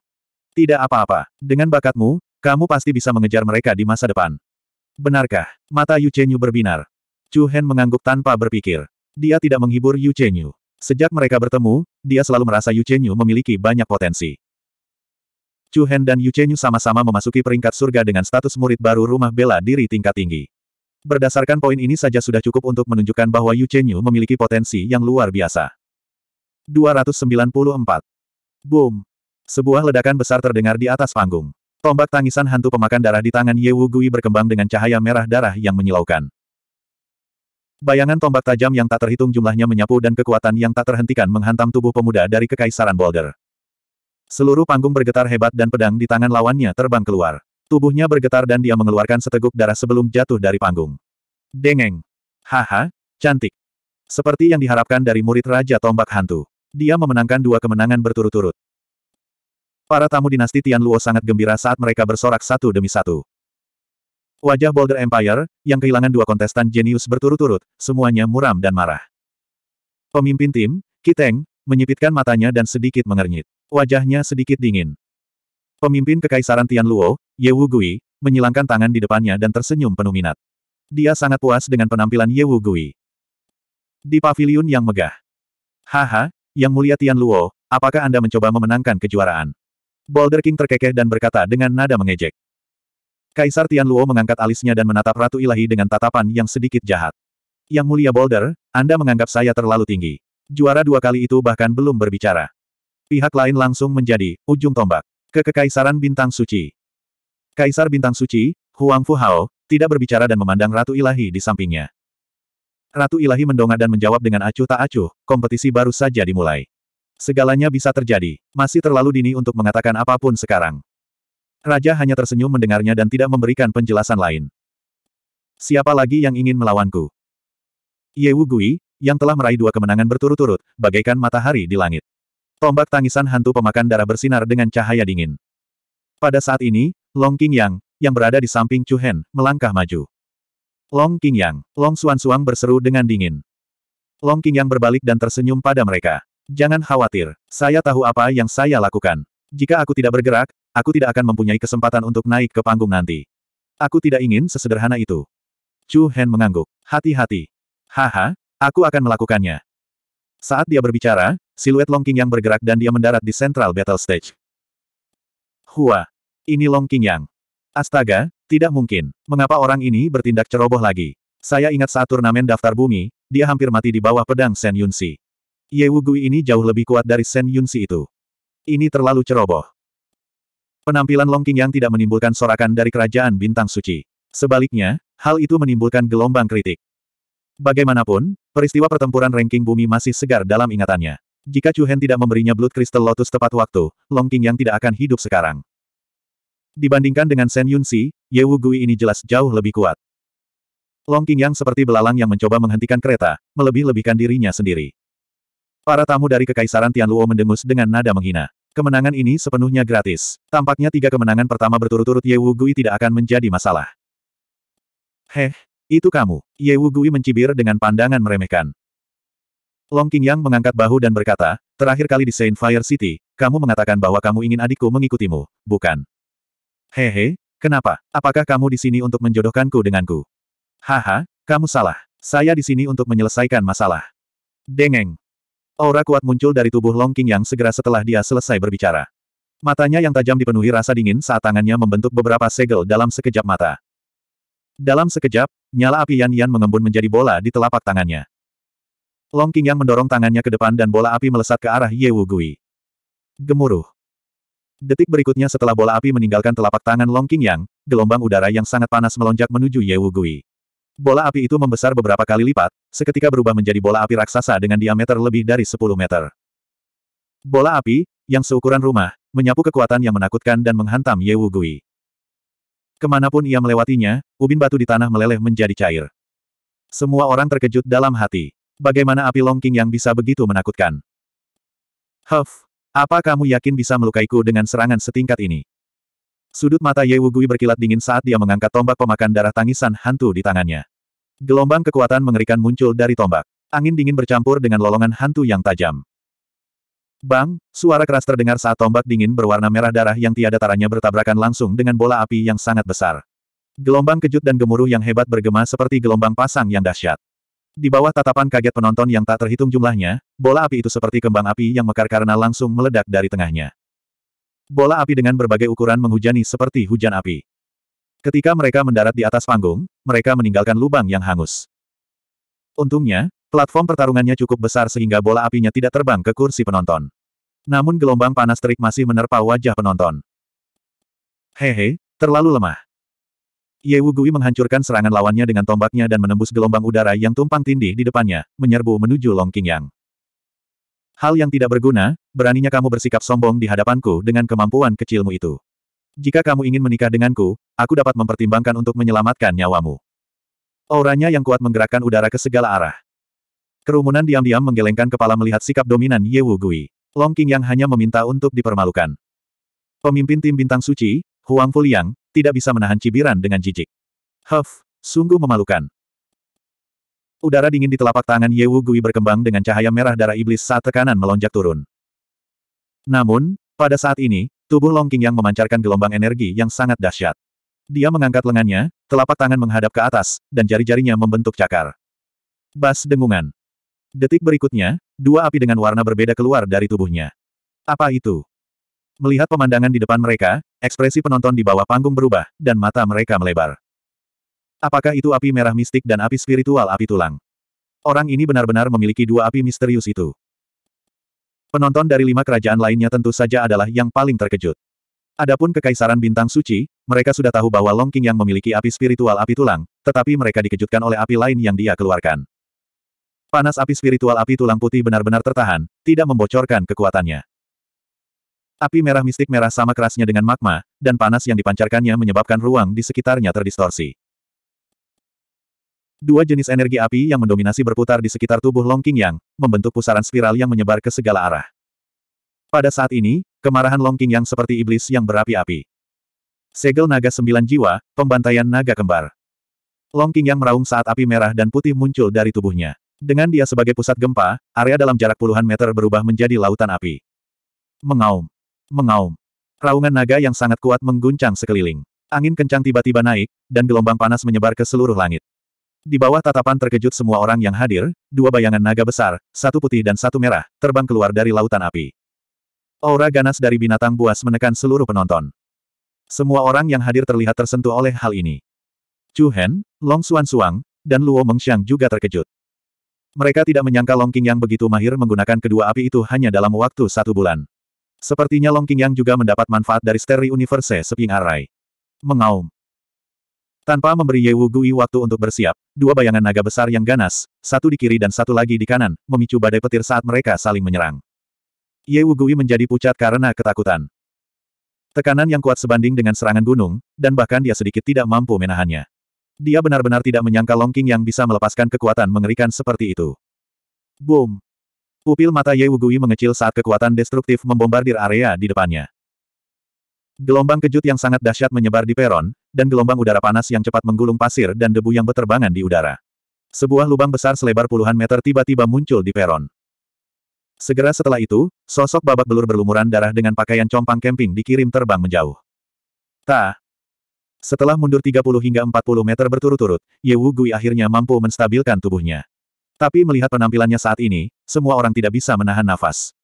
Tidak apa-apa. Dengan bakatmu, kamu pasti bisa mengejar mereka di masa depan. Benarkah? Mata Yu Chenyu berbinar. Chu Hen mengangguk tanpa berpikir. Dia tidak menghibur Yu Chenyu. Sejak mereka bertemu, dia selalu merasa Yu Chenyu memiliki banyak potensi. Chu Hen dan Yu Chenyu sama-sama memasuki peringkat surga dengan status murid baru rumah bela diri tingkat tinggi. Berdasarkan poin ini saja sudah cukup untuk menunjukkan bahwa Yu Chenyu memiliki potensi yang luar biasa. 294. Boom! Sebuah ledakan besar terdengar di atas panggung. Tombak tangisan hantu pemakan darah di tangan Ye Wu Gui berkembang dengan cahaya merah darah yang menyilaukan. Bayangan tombak tajam yang tak terhitung jumlahnya menyapu dan kekuatan yang tak terhentikan menghantam tubuh pemuda dari kekaisaran Boulder. Seluruh panggung bergetar hebat dan pedang di tangan lawannya terbang keluar. Tubuhnya bergetar dan dia mengeluarkan seteguk darah sebelum jatuh dari panggung. Dengeng! Haha, cantik! Seperti yang diharapkan dari murid Raja Tombak Hantu. Dia memenangkan dua kemenangan berturut-turut. Para tamu dinasti Tian Luo sangat gembira saat mereka bersorak satu demi satu. Wajah Boulder Empire, yang kehilangan dua kontestan jenius berturut-turut, semuanya muram dan marah. Pemimpin tim, Kiteng, menyipitkan matanya dan sedikit mengernyit. Wajahnya sedikit dingin. Pemimpin Kekaisaran Tian Luo, Ye Wu Gui, menyilangkan tangan di depannya dan tersenyum penuh minat. Dia sangat puas dengan penampilan Ye Wu Gui. Di pavilion yang megah. Haha, yang mulia Tian Luo, apakah Anda mencoba memenangkan kejuaraan? Boulder King terkekeh dan berkata dengan nada mengejek. Kaisar Tian Luo mengangkat alisnya dan menatap Ratu Ilahi dengan tatapan yang sedikit jahat. Yang mulia Boulder, Anda menganggap saya terlalu tinggi. Juara dua kali itu bahkan belum berbicara. Pihak lain langsung menjadi ujung tombak. ke Kekaisaran Bintang Suci. Kaisar Bintang Suci, Huang Fu Hao, tidak berbicara dan memandang Ratu Ilahi di sampingnya. Ratu Ilahi mendongak dan menjawab dengan acuh tak acuh, kompetisi baru saja dimulai. Segalanya bisa terjadi, masih terlalu dini untuk mengatakan apapun sekarang. Raja hanya tersenyum mendengarnya dan tidak memberikan penjelasan lain. Siapa lagi yang ingin melawanku? Ye Wu Gui, yang telah meraih dua kemenangan berturut-turut, bagaikan matahari di langit. Tombak tangisan hantu pemakan darah bersinar dengan cahaya dingin. Pada saat ini, Long King Yang, yang berada di samping Chu Hen, melangkah maju. Long Qingyang, Long Suang berseru dengan dingin. Long Qingyang berbalik dan tersenyum pada mereka. Jangan khawatir, saya tahu apa yang saya lakukan. Jika aku tidak bergerak, aku tidak akan mempunyai kesempatan untuk naik ke panggung nanti. Aku tidak ingin sesederhana itu. Chu Hen mengangguk. Hati-hati. Haha, aku akan melakukannya. Saat dia berbicara, siluet Long King Yang bergerak dan dia mendarat di Central Battle Stage. Hua. Ini Long King Yang. Astaga, tidak mungkin. Mengapa orang ini bertindak ceroboh lagi? Saya ingat saat turnamen daftar bumi, dia hampir mati di bawah pedang Sen Yunsi. Ye Gui ini jauh lebih kuat dari Sen Yunsi itu. Ini terlalu ceroboh. Penampilan Long King yang tidak menimbulkan sorakan dari kerajaan Bintang Suci. Sebaliknya, hal itu menimbulkan gelombang kritik. Bagaimanapun, peristiwa pertempuran ranking bumi masih segar dalam ingatannya. Jika Chu Hen tidak memberinya Blood Crystal Lotus tepat waktu, Long King yang tidak akan hidup sekarang. Dibandingkan dengan Shen Yunxi, Ye Wu Gui ini jelas jauh lebih kuat. Long Yang seperti belalang yang mencoba menghentikan kereta, melebih-lebihkan dirinya sendiri. Para tamu dari Kekaisaran Tianluo mendengus dengan nada menghina. Kemenangan ini sepenuhnya gratis. Tampaknya tiga kemenangan pertama berturut-turut Ye Wu Gui tidak akan menjadi masalah. Heh, itu kamu. Ye Wu Gui mencibir dengan pandangan meremehkan. Long Yang mengangkat bahu dan berkata, terakhir kali di Saint Fire City, kamu mengatakan bahwa kamu ingin adikku mengikutimu, bukan? Hehe, kenapa? Apakah kamu di sini untuk menjodohkanku denganku? Haha, kamu salah. Saya di sini untuk menyelesaikan masalah. Dengeng. Aura kuat muncul dari tubuh Long King yang segera setelah dia selesai berbicara. Matanya yang tajam dipenuhi rasa dingin saat tangannya membentuk beberapa segel dalam sekejap mata. Dalam sekejap, nyala api Yan Yan mengembun menjadi bola di telapak tangannya. Long King yang mendorong tangannya ke depan dan bola api melesat ke arah Ye Wu Gui. Gemuruh. Detik berikutnya setelah bola api meninggalkan telapak tangan Long King Yang gelombang udara yang sangat panas melonjak menuju Ye Wu Gui. Bola api itu membesar beberapa kali lipat, seketika berubah menjadi bola api raksasa dengan diameter lebih dari 10 meter. Bola api, yang seukuran rumah, menyapu kekuatan yang menakutkan dan menghantam Ye Wu Gui. Kemanapun ia melewatinya, ubin batu di tanah meleleh menjadi cair. Semua orang terkejut dalam hati. Bagaimana api Long King Yang bisa begitu menakutkan? Huff, apa kamu yakin bisa melukaiku dengan serangan setingkat ini? Sudut mata Ye Wugui berkilat dingin saat dia mengangkat tombak pemakan darah tangisan hantu di tangannya. Gelombang kekuatan mengerikan muncul dari tombak. Angin dingin bercampur dengan lolongan hantu yang tajam. Bang, suara keras terdengar saat tombak dingin berwarna merah darah yang tiada taranya bertabrakan langsung dengan bola api yang sangat besar. Gelombang kejut dan gemuruh yang hebat bergema seperti gelombang pasang yang dahsyat. Di bawah tatapan kaget penonton yang tak terhitung jumlahnya, bola api itu seperti kembang api yang mekar karena langsung meledak dari tengahnya. Bola api dengan berbagai ukuran menghujani seperti hujan api. Ketika mereka mendarat di atas panggung, mereka meninggalkan lubang yang hangus. Untungnya, platform pertarungannya cukup besar sehingga bola apinya tidak terbang ke kursi penonton. Namun gelombang panas terik masih menerpa wajah penonton. Hehe, terlalu lemah. Ye Wugui menghancurkan serangan lawannya dengan tombaknya dan menembus gelombang udara yang tumpang tindih di depannya, menyerbu menuju Long Qingyang. Hal yang tidak berguna, beraninya kamu bersikap sombong di hadapanku dengan kemampuan kecilmu itu. Jika kamu ingin menikah denganku, aku dapat mempertimbangkan untuk menyelamatkan nyawamu. Auranya yang kuat menggerakkan udara ke segala arah. Kerumunan diam-diam menggelengkan kepala melihat sikap dominan Ye Wugui. Long Qingyang hanya meminta untuk dipermalukan. Pemimpin tim bintang suci, Huang Fuliang, tidak bisa menahan cibiran dengan jijik. Huff, sungguh memalukan. Udara dingin di telapak tangan Ye Wu Gui berkembang dengan cahaya merah darah iblis saat tekanan melonjak turun. Namun, pada saat ini, tubuh Long King yang memancarkan gelombang energi yang sangat dahsyat. Dia mengangkat lengannya, telapak tangan menghadap ke atas, dan jari-jarinya membentuk cakar. Bas dengungan. Detik berikutnya, dua api dengan warna berbeda keluar dari tubuhnya. Apa itu? Melihat pemandangan di depan mereka, ekspresi penonton di bawah panggung berubah, dan mata mereka melebar. Apakah itu api merah mistik dan api spiritual api tulang? Orang ini benar-benar memiliki dua api misterius itu. Penonton dari lima kerajaan lainnya tentu saja adalah yang paling terkejut. Adapun Kekaisaran Bintang Suci, mereka sudah tahu bahwa Long King yang memiliki api spiritual api tulang, tetapi mereka dikejutkan oleh api lain yang dia keluarkan. Panas api spiritual api tulang putih benar-benar tertahan, tidak membocorkan kekuatannya. Api merah mistik merah sama kerasnya dengan magma, dan panas yang dipancarkannya menyebabkan ruang di sekitarnya terdistorsi. Dua jenis energi api yang mendominasi berputar di sekitar tubuh Long King Yang, membentuk pusaran spiral yang menyebar ke segala arah. Pada saat ini, kemarahan Long King Yang seperti iblis yang berapi-api. Segel naga sembilan jiwa, pembantaian naga kembar. Long King Yang meraung saat api merah dan putih muncul dari tubuhnya. Dengan dia sebagai pusat gempa, area dalam jarak puluhan meter berubah menjadi lautan api. Mengaum mengaum. Raungan naga yang sangat kuat mengguncang sekeliling. Angin kencang tiba-tiba naik, dan gelombang panas menyebar ke seluruh langit. Di bawah tatapan terkejut semua orang yang hadir, dua bayangan naga besar, satu putih dan satu merah, terbang keluar dari lautan api. Aura ganas dari binatang buas menekan seluruh penonton. Semua orang yang hadir terlihat tersentuh oleh hal ini. Chu Hen, Long Xuan Suang, dan Luo Mengxiang juga terkejut. Mereka tidak menyangka Long King yang begitu mahir menggunakan kedua api itu hanya dalam waktu satu bulan. Sepertinya Long yang juga mendapat manfaat dari Steri Universe Seping Arai. Mengaum. Tanpa memberi Ye Wu Gui waktu untuk bersiap, dua bayangan naga besar yang ganas, satu di kiri dan satu lagi di kanan, memicu badai petir saat mereka saling menyerang. Ye Wu Gui menjadi pucat karena ketakutan. Tekanan yang kuat sebanding dengan serangan gunung, dan bahkan dia sedikit tidak mampu menahannya. Dia benar-benar tidak menyangka Long King yang bisa melepaskan kekuatan mengerikan seperti itu. Boom! Pupil mata Ye Wugui mengecil saat kekuatan destruktif membombardir area di depannya. Gelombang kejut yang sangat dahsyat menyebar di peron, dan gelombang udara panas yang cepat menggulung pasir dan debu yang beterbangan di udara. Sebuah lubang besar selebar puluhan meter tiba-tiba muncul di peron. Segera setelah itu, sosok babak belur berlumuran darah dengan pakaian compang camping dikirim terbang menjauh. Ta. Setelah mundur 30 hingga 40 meter berturut-turut, Ye Wu akhirnya mampu menstabilkan tubuhnya. Tapi melihat penampilannya saat ini, semua orang tidak bisa menahan nafas.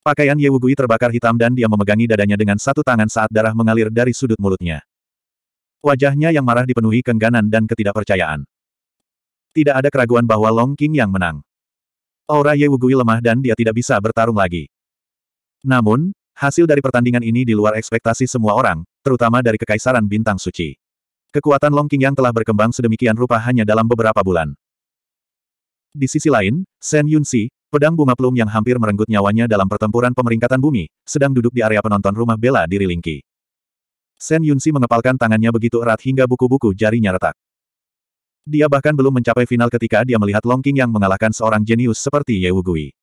Pakaian Ye Wugui terbakar hitam dan dia memegangi dadanya dengan satu tangan saat darah mengalir dari sudut mulutnya. Wajahnya yang marah dipenuhi kengganan dan ketidakpercayaan. Tidak ada keraguan bahwa Long King yang menang. Aura Ye Wugui lemah dan dia tidak bisa bertarung lagi. Namun, hasil dari pertandingan ini di luar ekspektasi semua orang, terutama dari Kekaisaran Bintang Suci. Kekuatan Long King yang telah berkembang sedemikian rupa hanya dalam beberapa bulan. Di sisi lain, Shen Yunxi, pedang bunga plum yang hampir merenggut nyawanya dalam pertempuran pemeringkatan bumi, sedang duduk di area penonton rumah bela diri Lingqi. Shen Yunxi mengepalkan tangannya begitu erat hingga buku-buku jarinya retak. Dia bahkan belum mencapai final ketika dia melihat Long King yang mengalahkan seorang jenius seperti Ye Wugui.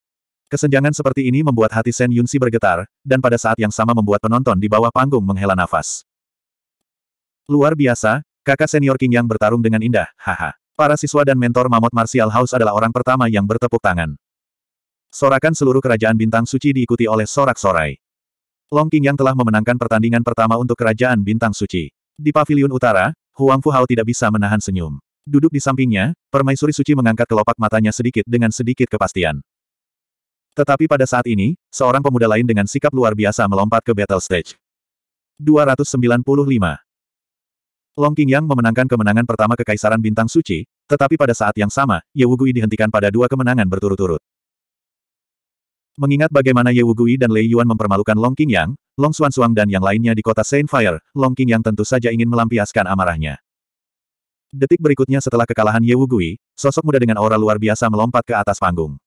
Kesenjangan seperti ini membuat hati Shen Yunxi bergetar, dan pada saat yang sama membuat penonton di bawah panggung menghela nafas. Luar biasa, kakak senior King yang bertarung dengan indah, haha. Para siswa dan mentor Mamot Martial House adalah orang pertama yang bertepuk tangan. Sorakan seluruh kerajaan bintang suci diikuti oleh sorak-sorai. Long King yang telah memenangkan pertandingan pertama untuk kerajaan bintang suci. Di pavilion utara, Huang Fu Hao tidak bisa menahan senyum. Duduk di sampingnya, permaisuri suci mengangkat kelopak matanya sedikit dengan sedikit kepastian. Tetapi pada saat ini, seorang pemuda lain dengan sikap luar biasa melompat ke battle stage. 295 Long Qingyang memenangkan kemenangan pertama Kekaisaran Bintang Suci, tetapi pada saat yang sama, Ye Wugui dihentikan pada dua kemenangan berturut-turut. Mengingat bagaimana Ye Wugui dan Lei Yuan mempermalukan Long Qingyang, Long Xuanxuang dan yang lainnya di kota Saint Fire, Long Qingyang tentu saja ingin melampiaskan amarahnya. Detik berikutnya setelah kekalahan Ye Wugui, sosok muda dengan aura luar biasa melompat ke atas panggung.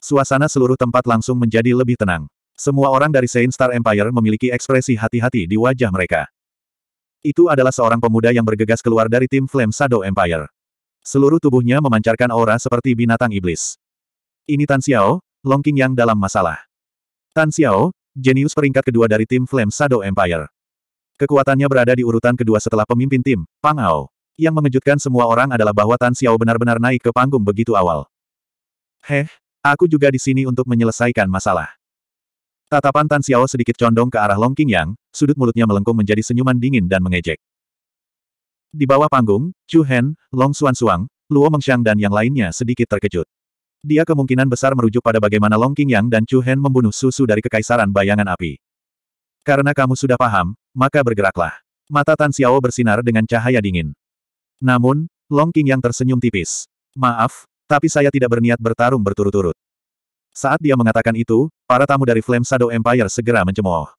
Suasana seluruh tempat langsung menjadi lebih tenang. Semua orang dari Saint Star Empire memiliki ekspresi hati-hati di wajah mereka. Itu adalah seorang pemuda yang bergegas keluar dari tim Flame Shadow Empire. Seluruh tubuhnya memancarkan aura seperti binatang iblis. Ini Tan Xiao, Long King yang dalam masalah. Tan Xiao, jenius peringkat kedua dari tim Flame Shadow Empire. Kekuatannya berada di urutan kedua setelah pemimpin tim, Pang Ao. Yang mengejutkan semua orang adalah bahwa Tan Xiao benar-benar naik ke panggung begitu awal. Heh, aku juga di sini untuk menyelesaikan masalah. Tatapan Tan Xiao sedikit condong ke arah Long King Yang, sudut mulutnya melengkung menjadi senyuman dingin dan mengejek. Di bawah panggung, Chu Hen, Long Suang, Luo Mengxiang dan yang lainnya sedikit terkejut. Dia kemungkinan besar merujuk pada bagaimana Long King Yang dan Chu Hen membunuh susu dari kekaisaran bayangan api. Karena kamu sudah paham, maka bergeraklah. Mata Tan Xiao bersinar dengan cahaya dingin. Namun, Long King Yang tersenyum tipis. Maaf, tapi saya tidak berniat bertarung berturut-turut. Saat dia mengatakan itu, para tamu dari Flame Shadow Empire segera mencemooh.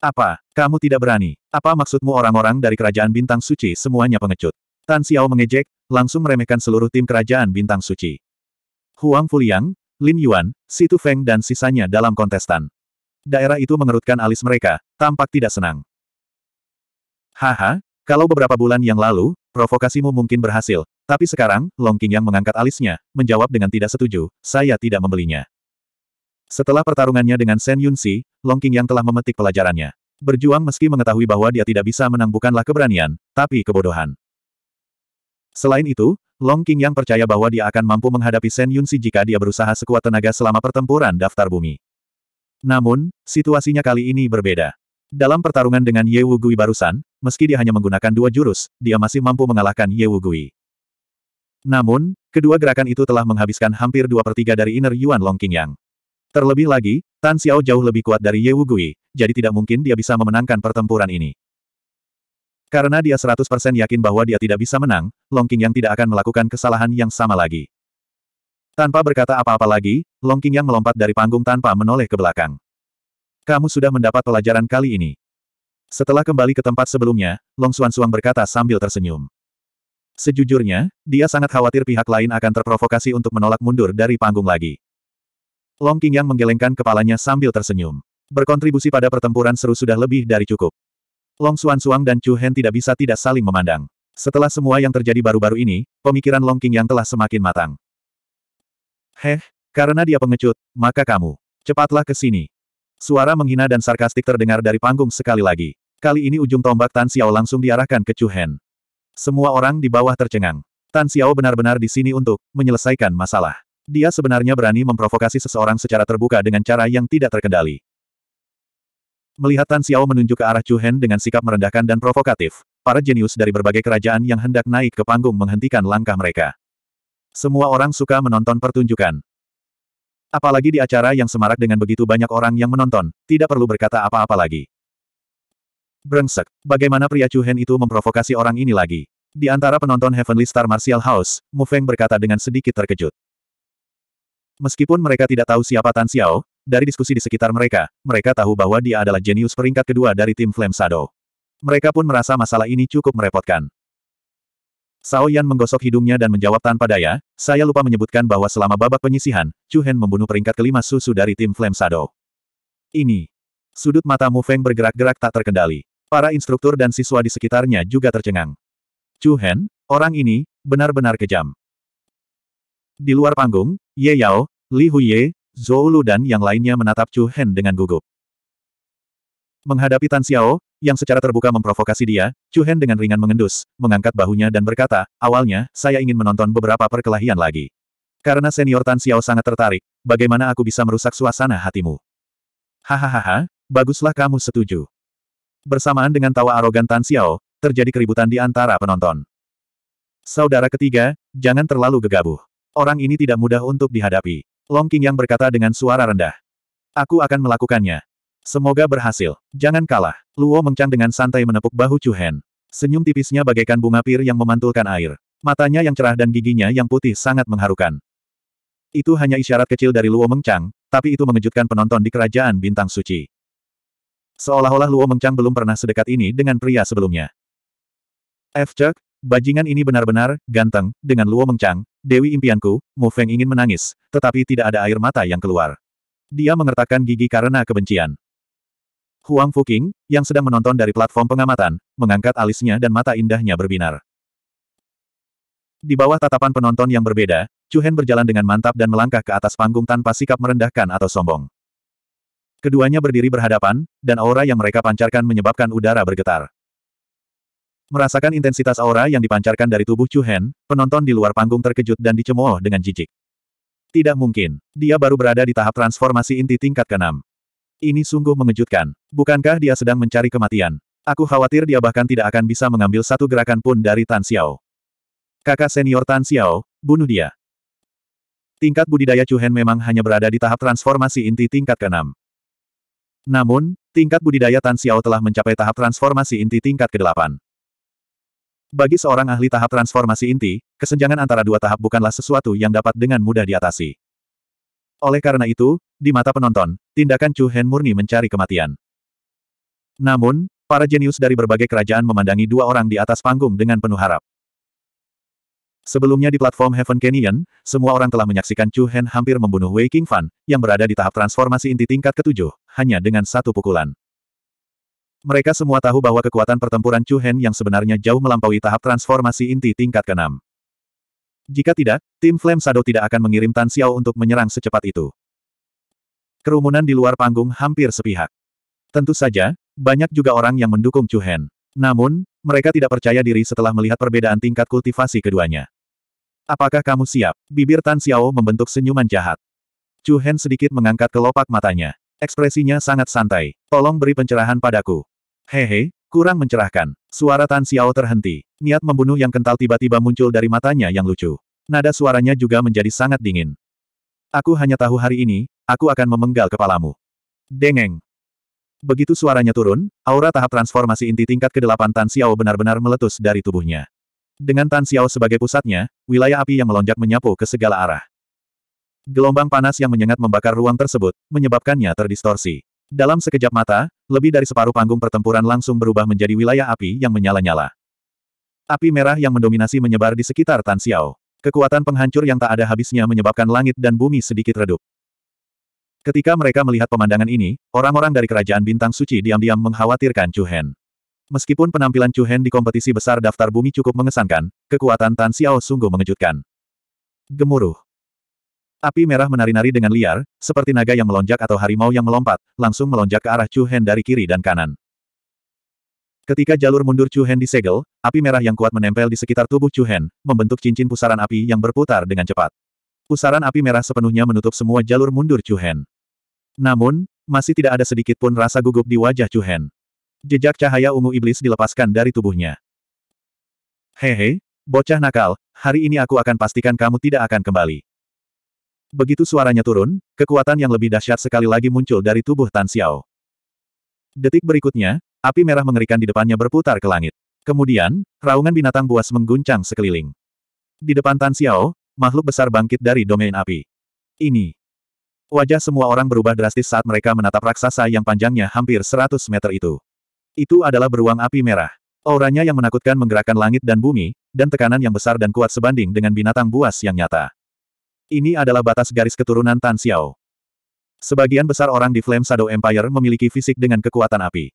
Apa? Kamu tidak berani? Apa maksudmu orang-orang dari kerajaan bintang suci semuanya pengecut? Tan Xiao mengejek, langsung meremehkan seluruh tim kerajaan bintang suci. Huang Fuliang, Lin Yuan, Situ Feng dan sisanya dalam kontestan. Daerah itu mengerutkan alis mereka, tampak tidak senang. Haha, kalau beberapa bulan yang lalu, provokasimu mungkin berhasil, tapi sekarang, Long King yang mengangkat alisnya, menjawab dengan tidak setuju, saya tidak membelinya. Setelah pertarungannya dengan Shen Yunxi, Long King yang telah memetik pelajarannya. Berjuang meski mengetahui bahwa dia tidak bisa menang bukanlah keberanian, tapi kebodohan. Selain itu, Long King yang percaya bahwa dia akan mampu menghadapi Shen Yunxi jika dia berusaha sekuat tenaga selama pertempuran daftar bumi. Namun, situasinya kali ini berbeda. Dalam pertarungan dengan Ye Wu Gui barusan, meski dia hanya menggunakan dua jurus, dia masih mampu mengalahkan Ye Wu Gui. Namun, kedua gerakan itu telah menghabiskan hampir dua per tiga dari inner Yuan Long Yang. Terlebih lagi, Tan Xiao jauh lebih kuat dari Ye Wugui, jadi tidak mungkin dia bisa memenangkan pertempuran ini. Karena dia 100% yakin bahwa dia tidak bisa menang, Long Yang tidak akan melakukan kesalahan yang sama lagi. Tanpa berkata apa-apa lagi, Long Yang melompat dari panggung tanpa menoleh ke belakang. Kamu sudah mendapat pelajaran kali ini. Setelah kembali ke tempat sebelumnya, Long Suang berkata sambil tersenyum. Sejujurnya, dia sangat khawatir pihak lain akan terprovokasi untuk menolak mundur dari panggung lagi. Long yang menggelengkan kepalanya sambil tersenyum. Berkontribusi pada pertempuran seru sudah lebih dari cukup. Long Xuan Suang dan Chu Hen tidak bisa tidak saling memandang. Setelah semua yang terjadi baru-baru ini, pemikiran Long yang telah semakin matang. Heh, karena dia pengecut, maka kamu. Cepatlah ke sini. Suara menghina dan sarkastik terdengar dari panggung sekali lagi. Kali ini ujung tombak Tan Xiao langsung diarahkan ke Chu Hen. Semua orang di bawah tercengang. Tan Xiao benar-benar di sini untuk menyelesaikan masalah. Dia sebenarnya berani memprovokasi seseorang secara terbuka dengan cara yang tidak terkendali. Melihat Tan Xiao menunjuk ke arah Chu Hen dengan sikap merendahkan dan provokatif, para jenius dari berbagai kerajaan yang hendak naik ke panggung menghentikan langkah mereka. Semua orang suka menonton pertunjukan. Apalagi di acara yang semarak dengan begitu banyak orang yang menonton, tidak perlu berkata apa-apa lagi. Brengsek, bagaimana pria Hen itu memprovokasi orang ini lagi? Di antara penonton Heavenly Star Martial House, Mu Feng berkata dengan sedikit terkejut. Meskipun mereka tidak tahu siapa Tan Xiao, dari diskusi di sekitar mereka, mereka tahu bahwa dia adalah jenius peringkat kedua dari tim Flame Shadow. Mereka pun merasa masalah ini cukup merepotkan. Sao Yan menggosok hidungnya dan menjawab tanpa daya, saya lupa menyebutkan bahwa selama babak penyisihan, Chu Hen membunuh peringkat kelima susu dari tim Flame Shadow. Ini. Sudut mata Mu Feng bergerak-gerak tak terkendali. Para instruktur dan siswa di sekitarnya juga tercengang. Chu Hen, orang ini, benar-benar kejam. Di luar panggung, Ye Yao, Li Huye, Zhou Lu dan yang lainnya menatap Chu Hen dengan gugup. Menghadapi Tan Xiao, yang secara terbuka memprovokasi dia, Chu Hen dengan ringan mengendus, mengangkat bahunya dan berkata, awalnya, saya ingin menonton beberapa perkelahian lagi. Karena senior Tan Xiao sangat tertarik, bagaimana aku bisa merusak suasana hatimu? Hahaha, baguslah kamu setuju. Bersamaan dengan tawa arogan Tan Xiao, terjadi keributan di antara penonton. Saudara ketiga, jangan terlalu gegabah. Orang ini tidak mudah untuk dihadapi. Long King yang berkata dengan suara rendah. Aku akan melakukannya. Semoga berhasil. Jangan kalah. Luo mengcang dengan santai menepuk bahu Chu Hen. Senyum tipisnya bagaikan bunga pir yang memantulkan air. Matanya yang cerah dan giginya yang putih sangat mengharukan. Itu hanya isyarat kecil dari Luo Mengchang, tapi itu mengejutkan penonton di kerajaan Bintang Suci. Seolah-olah Luo Mengchang belum pernah sedekat ini dengan pria sebelumnya. F. Cek, bajingan ini benar-benar, ganteng, dengan Luo Mengchang, Dewi impianku, Mu Feng ingin menangis, tetapi tidak ada air mata yang keluar. Dia mengertakkan gigi karena kebencian. Huang Fuking, yang sedang menonton dari platform pengamatan, mengangkat alisnya dan mata indahnya berbinar. Di bawah tatapan penonton yang berbeda, Chu Hen berjalan dengan mantap dan melangkah ke atas panggung tanpa sikap merendahkan atau sombong. Keduanya berdiri berhadapan, dan aura yang mereka pancarkan menyebabkan udara bergetar. Merasakan intensitas aura yang dipancarkan dari tubuh Chu Hen, penonton di luar panggung terkejut dan dicemooh dengan jijik. Tidak mungkin. Dia baru berada di tahap transformasi inti tingkat ke-6. Ini sungguh mengejutkan. Bukankah dia sedang mencari kematian? Aku khawatir dia bahkan tidak akan bisa mengambil satu gerakan pun dari Tan Xiao. Kakak senior Tan Xiao, bunuh dia. Tingkat budidaya Chu Hen memang hanya berada di tahap transformasi inti tingkat ke-6. Namun, tingkat budidaya Tan Xiao telah mencapai tahap transformasi inti tingkat ke-8. Bagi seorang ahli tahap transformasi inti, kesenjangan antara dua tahap bukanlah sesuatu yang dapat dengan mudah diatasi. Oleh karena itu, di mata penonton, tindakan Chu Hen murni mencari kematian. Namun, para jenius dari berbagai kerajaan memandangi dua orang di atas panggung dengan penuh harap. Sebelumnya di platform Heaven Canyon, semua orang telah menyaksikan Chu Hen hampir membunuh Wei King Fan yang berada di tahap transformasi inti tingkat ketujuh, hanya dengan satu pukulan. Mereka semua tahu bahwa kekuatan pertempuran Chu Hen yang sebenarnya jauh melampaui tahap transformasi inti tingkat keenam. Jika tidak, tim Flame Shadow tidak akan mengirim Tan Xiao untuk menyerang secepat itu. Kerumunan di luar panggung hampir sepihak. Tentu saja, banyak juga orang yang mendukung Chu Hen. Namun, mereka tidak percaya diri setelah melihat perbedaan tingkat kultivasi keduanya. Apakah kamu siap? Bibir Tan Xiao membentuk senyuman jahat. Chu Hen sedikit mengangkat kelopak matanya. Ekspresinya sangat santai. Tolong beri pencerahan padaku. Hehe, kurang mencerahkan. Suara Tan Xiao terhenti. Niat membunuh yang kental tiba-tiba muncul dari matanya yang lucu. Nada suaranya juga menjadi sangat dingin. Aku hanya tahu hari ini, aku akan memenggal kepalamu. Dengeng. Begitu suaranya turun, aura tahap transformasi inti tingkat ke-8 Tan Xiao benar-benar meletus dari tubuhnya. Dengan Tan Xiao sebagai pusatnya, wilayah api yang melonjak menyapu ke segala arah. Gelombang panas yang menyengat membakar ruang tersebut, menyebabkannya terdistorsi. Dalam sekejap mata, lebih dari separuh panggung pertempuran langsung berubah menjadi wilayah api yang menyala-nyala. Api merah yang mendominasi menyebar di sekitar Tan Xiao. Kekuatan penghancur yang tak ada habisnya menyebabkan langit dan bumi sedikit redup. Ketika mereka melihat pemandangan ini, orang-orang dari kerajaan bintang suci diam-diam mengkhawatirkan Chu Hen. Meskipun penampilan Chu Hen di kompetisi besar daftar bumi cukup mengesankan, kekuatan Tan Xiao sungguh mengejutkan. Gemuruh. Api merah menari-nari dengan liar, seperti naga yang melonjak atau harimau yang melompat, langsung melonjak ke arah Chu Hen dari kiri dan kanan. Ketika jalur mundur Chu Hen disegel, api merah yang kuat menempel di sekitar tubuh Chu Hen, membentuk cincin pusaran api yang berputar dengan cepat. Pusaran api merah sepenuhnya menutup semua jalur mundur Chu Hen. Namun, masih tidak ada sedikit pun rasa gugup di wajah Chu Hen. Jejak cahaya ungu iblis dilepaskan dari tubuhnya. Hehe, bocah nakal, hari ini aku akan pastikan kamu tidak akan kembali. Begitu suaranya turun, kekuatan yang lebih dahsyat sekali lagi muncul dari tubuh Tan Xiao. Detik berikutnya, api merah mengerikan di depannya berputar ke langit. Kemudian, raungan binatang buas mengguncang sekeliling. Di depan Tan Xiao, makhluk besar bangkit dari domain api. Ini. Wajah semua orang berubah drastis saat mereka menatap raksasa yang panjangnya hampir 100 meter itu. Itu adalah beruang api merah. Auranya yang menakutkan menggerakkan langit dan bumi, dan tekanan yang besar dan kuat sebanding dengan binatang buas yang nyata. Ini adalah batas garis keturunan Tan Xiao. Sebagian besar orang di Flame Shadow Empire memiliki fisik dengan kekuatan api.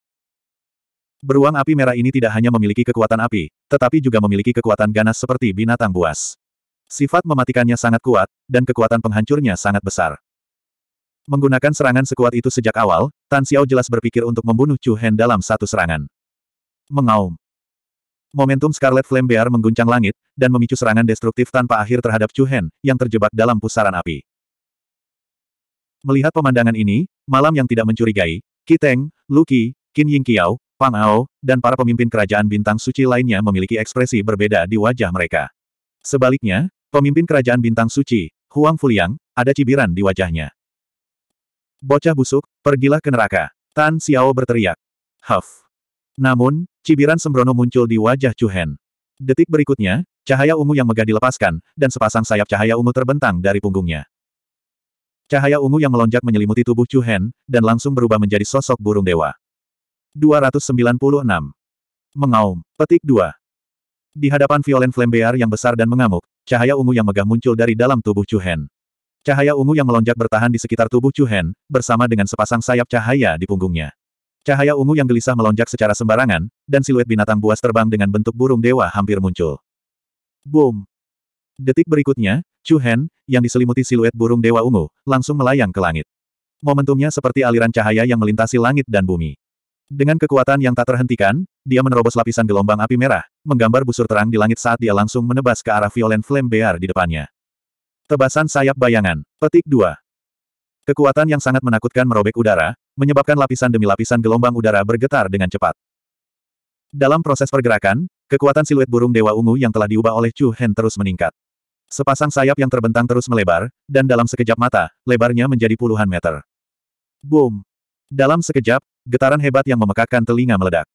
Beruang api merah ini tidak hanya memiliki kekuatan api, tetapi juga memiliki kekuatan ganas seperti binatang buas. Sifat mematikannya sangat kuat, dan kekuatan penghancurnya sangat besar. Menggunakan serangan sekuat itu sejak awal, Tan Xiao jelas berpikir untuk membunuh Chu Hen dalam satu serangan. Mengaum. Momentum Scarlet Flame Bear mengguncang langit, dan memicu serangan destruktif tanpa akhir terhadap Chu Hen, yang terjebak dalam pusaran api. Melihat pemandangan ini, malam yang tidak mencurigai, Kiteng, Luki, Qin Ying Yingqiao, Pang Ao, dan para pemimpin kerajaan bintang suci lainnya memiliki ekspresi berbeda di wajah mereka. Sebaliknya, pemimpin kerajaan bintang suci, Huang Fuliang, ada cibiran di wajahnya. Bocah busuk, pergilah ke neraka. Tan Xiao berteriak. Huff. Namun, cibiran sembrono muncul di wajah Chu Hen. Detik berikutnya, cahaya ungu yang megah dilepaskan, dan sepasang sayap cahaya ungu terbentang dari punggungnya. Cahaya ungu yang melonjak menyelimuti tubuh Chu Hen, dan langsung berubah menjadi sosok burung dewa. 296. Mengaum. Petik 2. Di hadapan Violent Flame Bear yang besar dan mengamuk, cahaya ungu yang megah muncul dari dalam tubuh Chu Hen. Cahaya ungu yang melonjak bertahan di sekitar tubuh Chu Hen, bersama dengan sepasang sayap cahaya di punggungnya. Cahaya ungu yang gelisah melonjak secara sembarangan, dan siluet binatang buas terbang dengan bentuk burung dewa hampir muncul. Boom! Detik berikutnya, Chu Hen, yang diselimuti siluet burung dewa ungu, langsung melayang ke langit. Momentumnya seperti aliran cahaya yang melintasi langit dan bumi. Dengan kekuatan yang tak terhentikan, dia menerobos lapisan gelombang api merah, menggambar busur terang di langit saat dia langsung menebas ke arah Violent Flame Bear di depannya. Tebasan sayap bayangan. Petik 2. Kekuatan yang sangat menakutkan merobek udara, menyebabkan lapisan demi lapisan gelombang udara bergetar dengan cepat. Dalam proses pergerakan, kekuatan siluet burung dewa ungu yang telah diubah oleh Chu Hen terus meningkat. Sepasang sayap yang terbentang terus melebar, dan dalam sekejap mata, lebarnya menjadi puluhan meter. Boom! Dalam sekejap, getaran hebat yang memekakkan telinga meledak.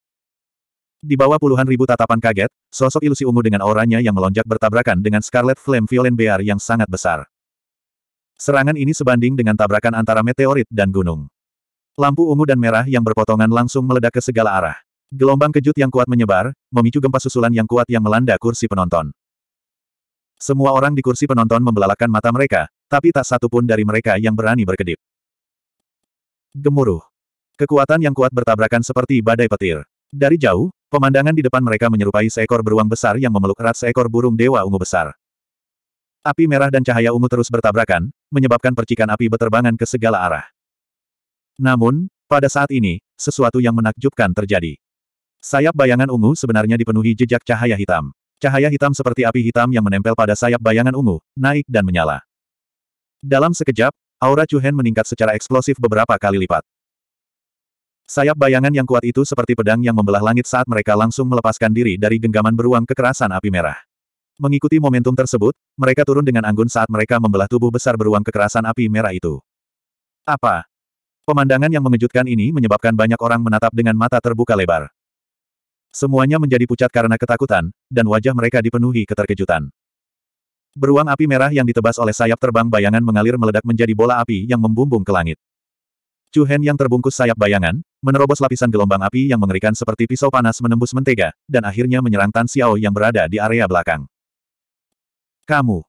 Di bawah puluhan ribu tatapan kaget, sosok ilusi ungu dengan auranya yang melonjak bertabrakan dengan Scarlet Flame Violent Bear yang sangat besar. Serangan ini sebanding dengan tabrakan antara meteorit dan gunung. Lampu ungu dan merah yang berpotongan langsung meledak ke segala arah. Gelombang kejut yang kuat menyebar, memicu gempa susulan yang kuat yang melanda kursi penonton. Semua orang di kursi penonton membelalakan mata mereka, tapi tak satu pun dari mereka yang berani berkedip. Gemuruh. Kekuatan yang kuat bertabrakan seperti badai petir. Dari jauh, Pemandangan di depan mereka menyerupai seekor beruang besar yang memeluk erat seekor burung dewa ungu besar. Api merah dan cahaya ungu terus bertabrakan, menyebabkan percikan api beterbangan ke segala arah. Namun, pada saat ini, sesuatu yang menakjubkan terjadi. Sayap bayangan ungu sebenarnya dipenuhi jejak cahaya hitam. Cahaya hitam seperti api hitam yang menempel pada sayap bayangan ungu, naik dan menyala. Dalam sekejap, aura Chu Hen meningkat secara eksplosif beberapa kali lipat. Sayap bayangan yang kuat itu seperti pedang yang membelah langit saat mereka langsung melepaskan diri dari genggaman beruang kekerasan api merah. Mengikuti momentum tersebut, mereka turun dengan anggun saat mereka membelah tubuh besar beruang kekerasan api merah itu. Apa? Pemandangan yang mengejutkan ini menyebabkan banyak orang menatap dengan mata terbuka lebar. Semuanya menjadi pucat karena ketakutan, dan wajah mereka dipenuhi keterkejutan. Beruang api merah yang ditebas oleh sayap terbang bayangan mengalir meledak menjadi bola api yang membumbung ke langit. Chu Hen yang terbungkus sayap bayangan, menerobos lapisan gelombang api yang mengerikan seperti pisau panas menembus mentega, dan akhirnya menyerang Tan Xiao yang berada di area belakang. Kamu!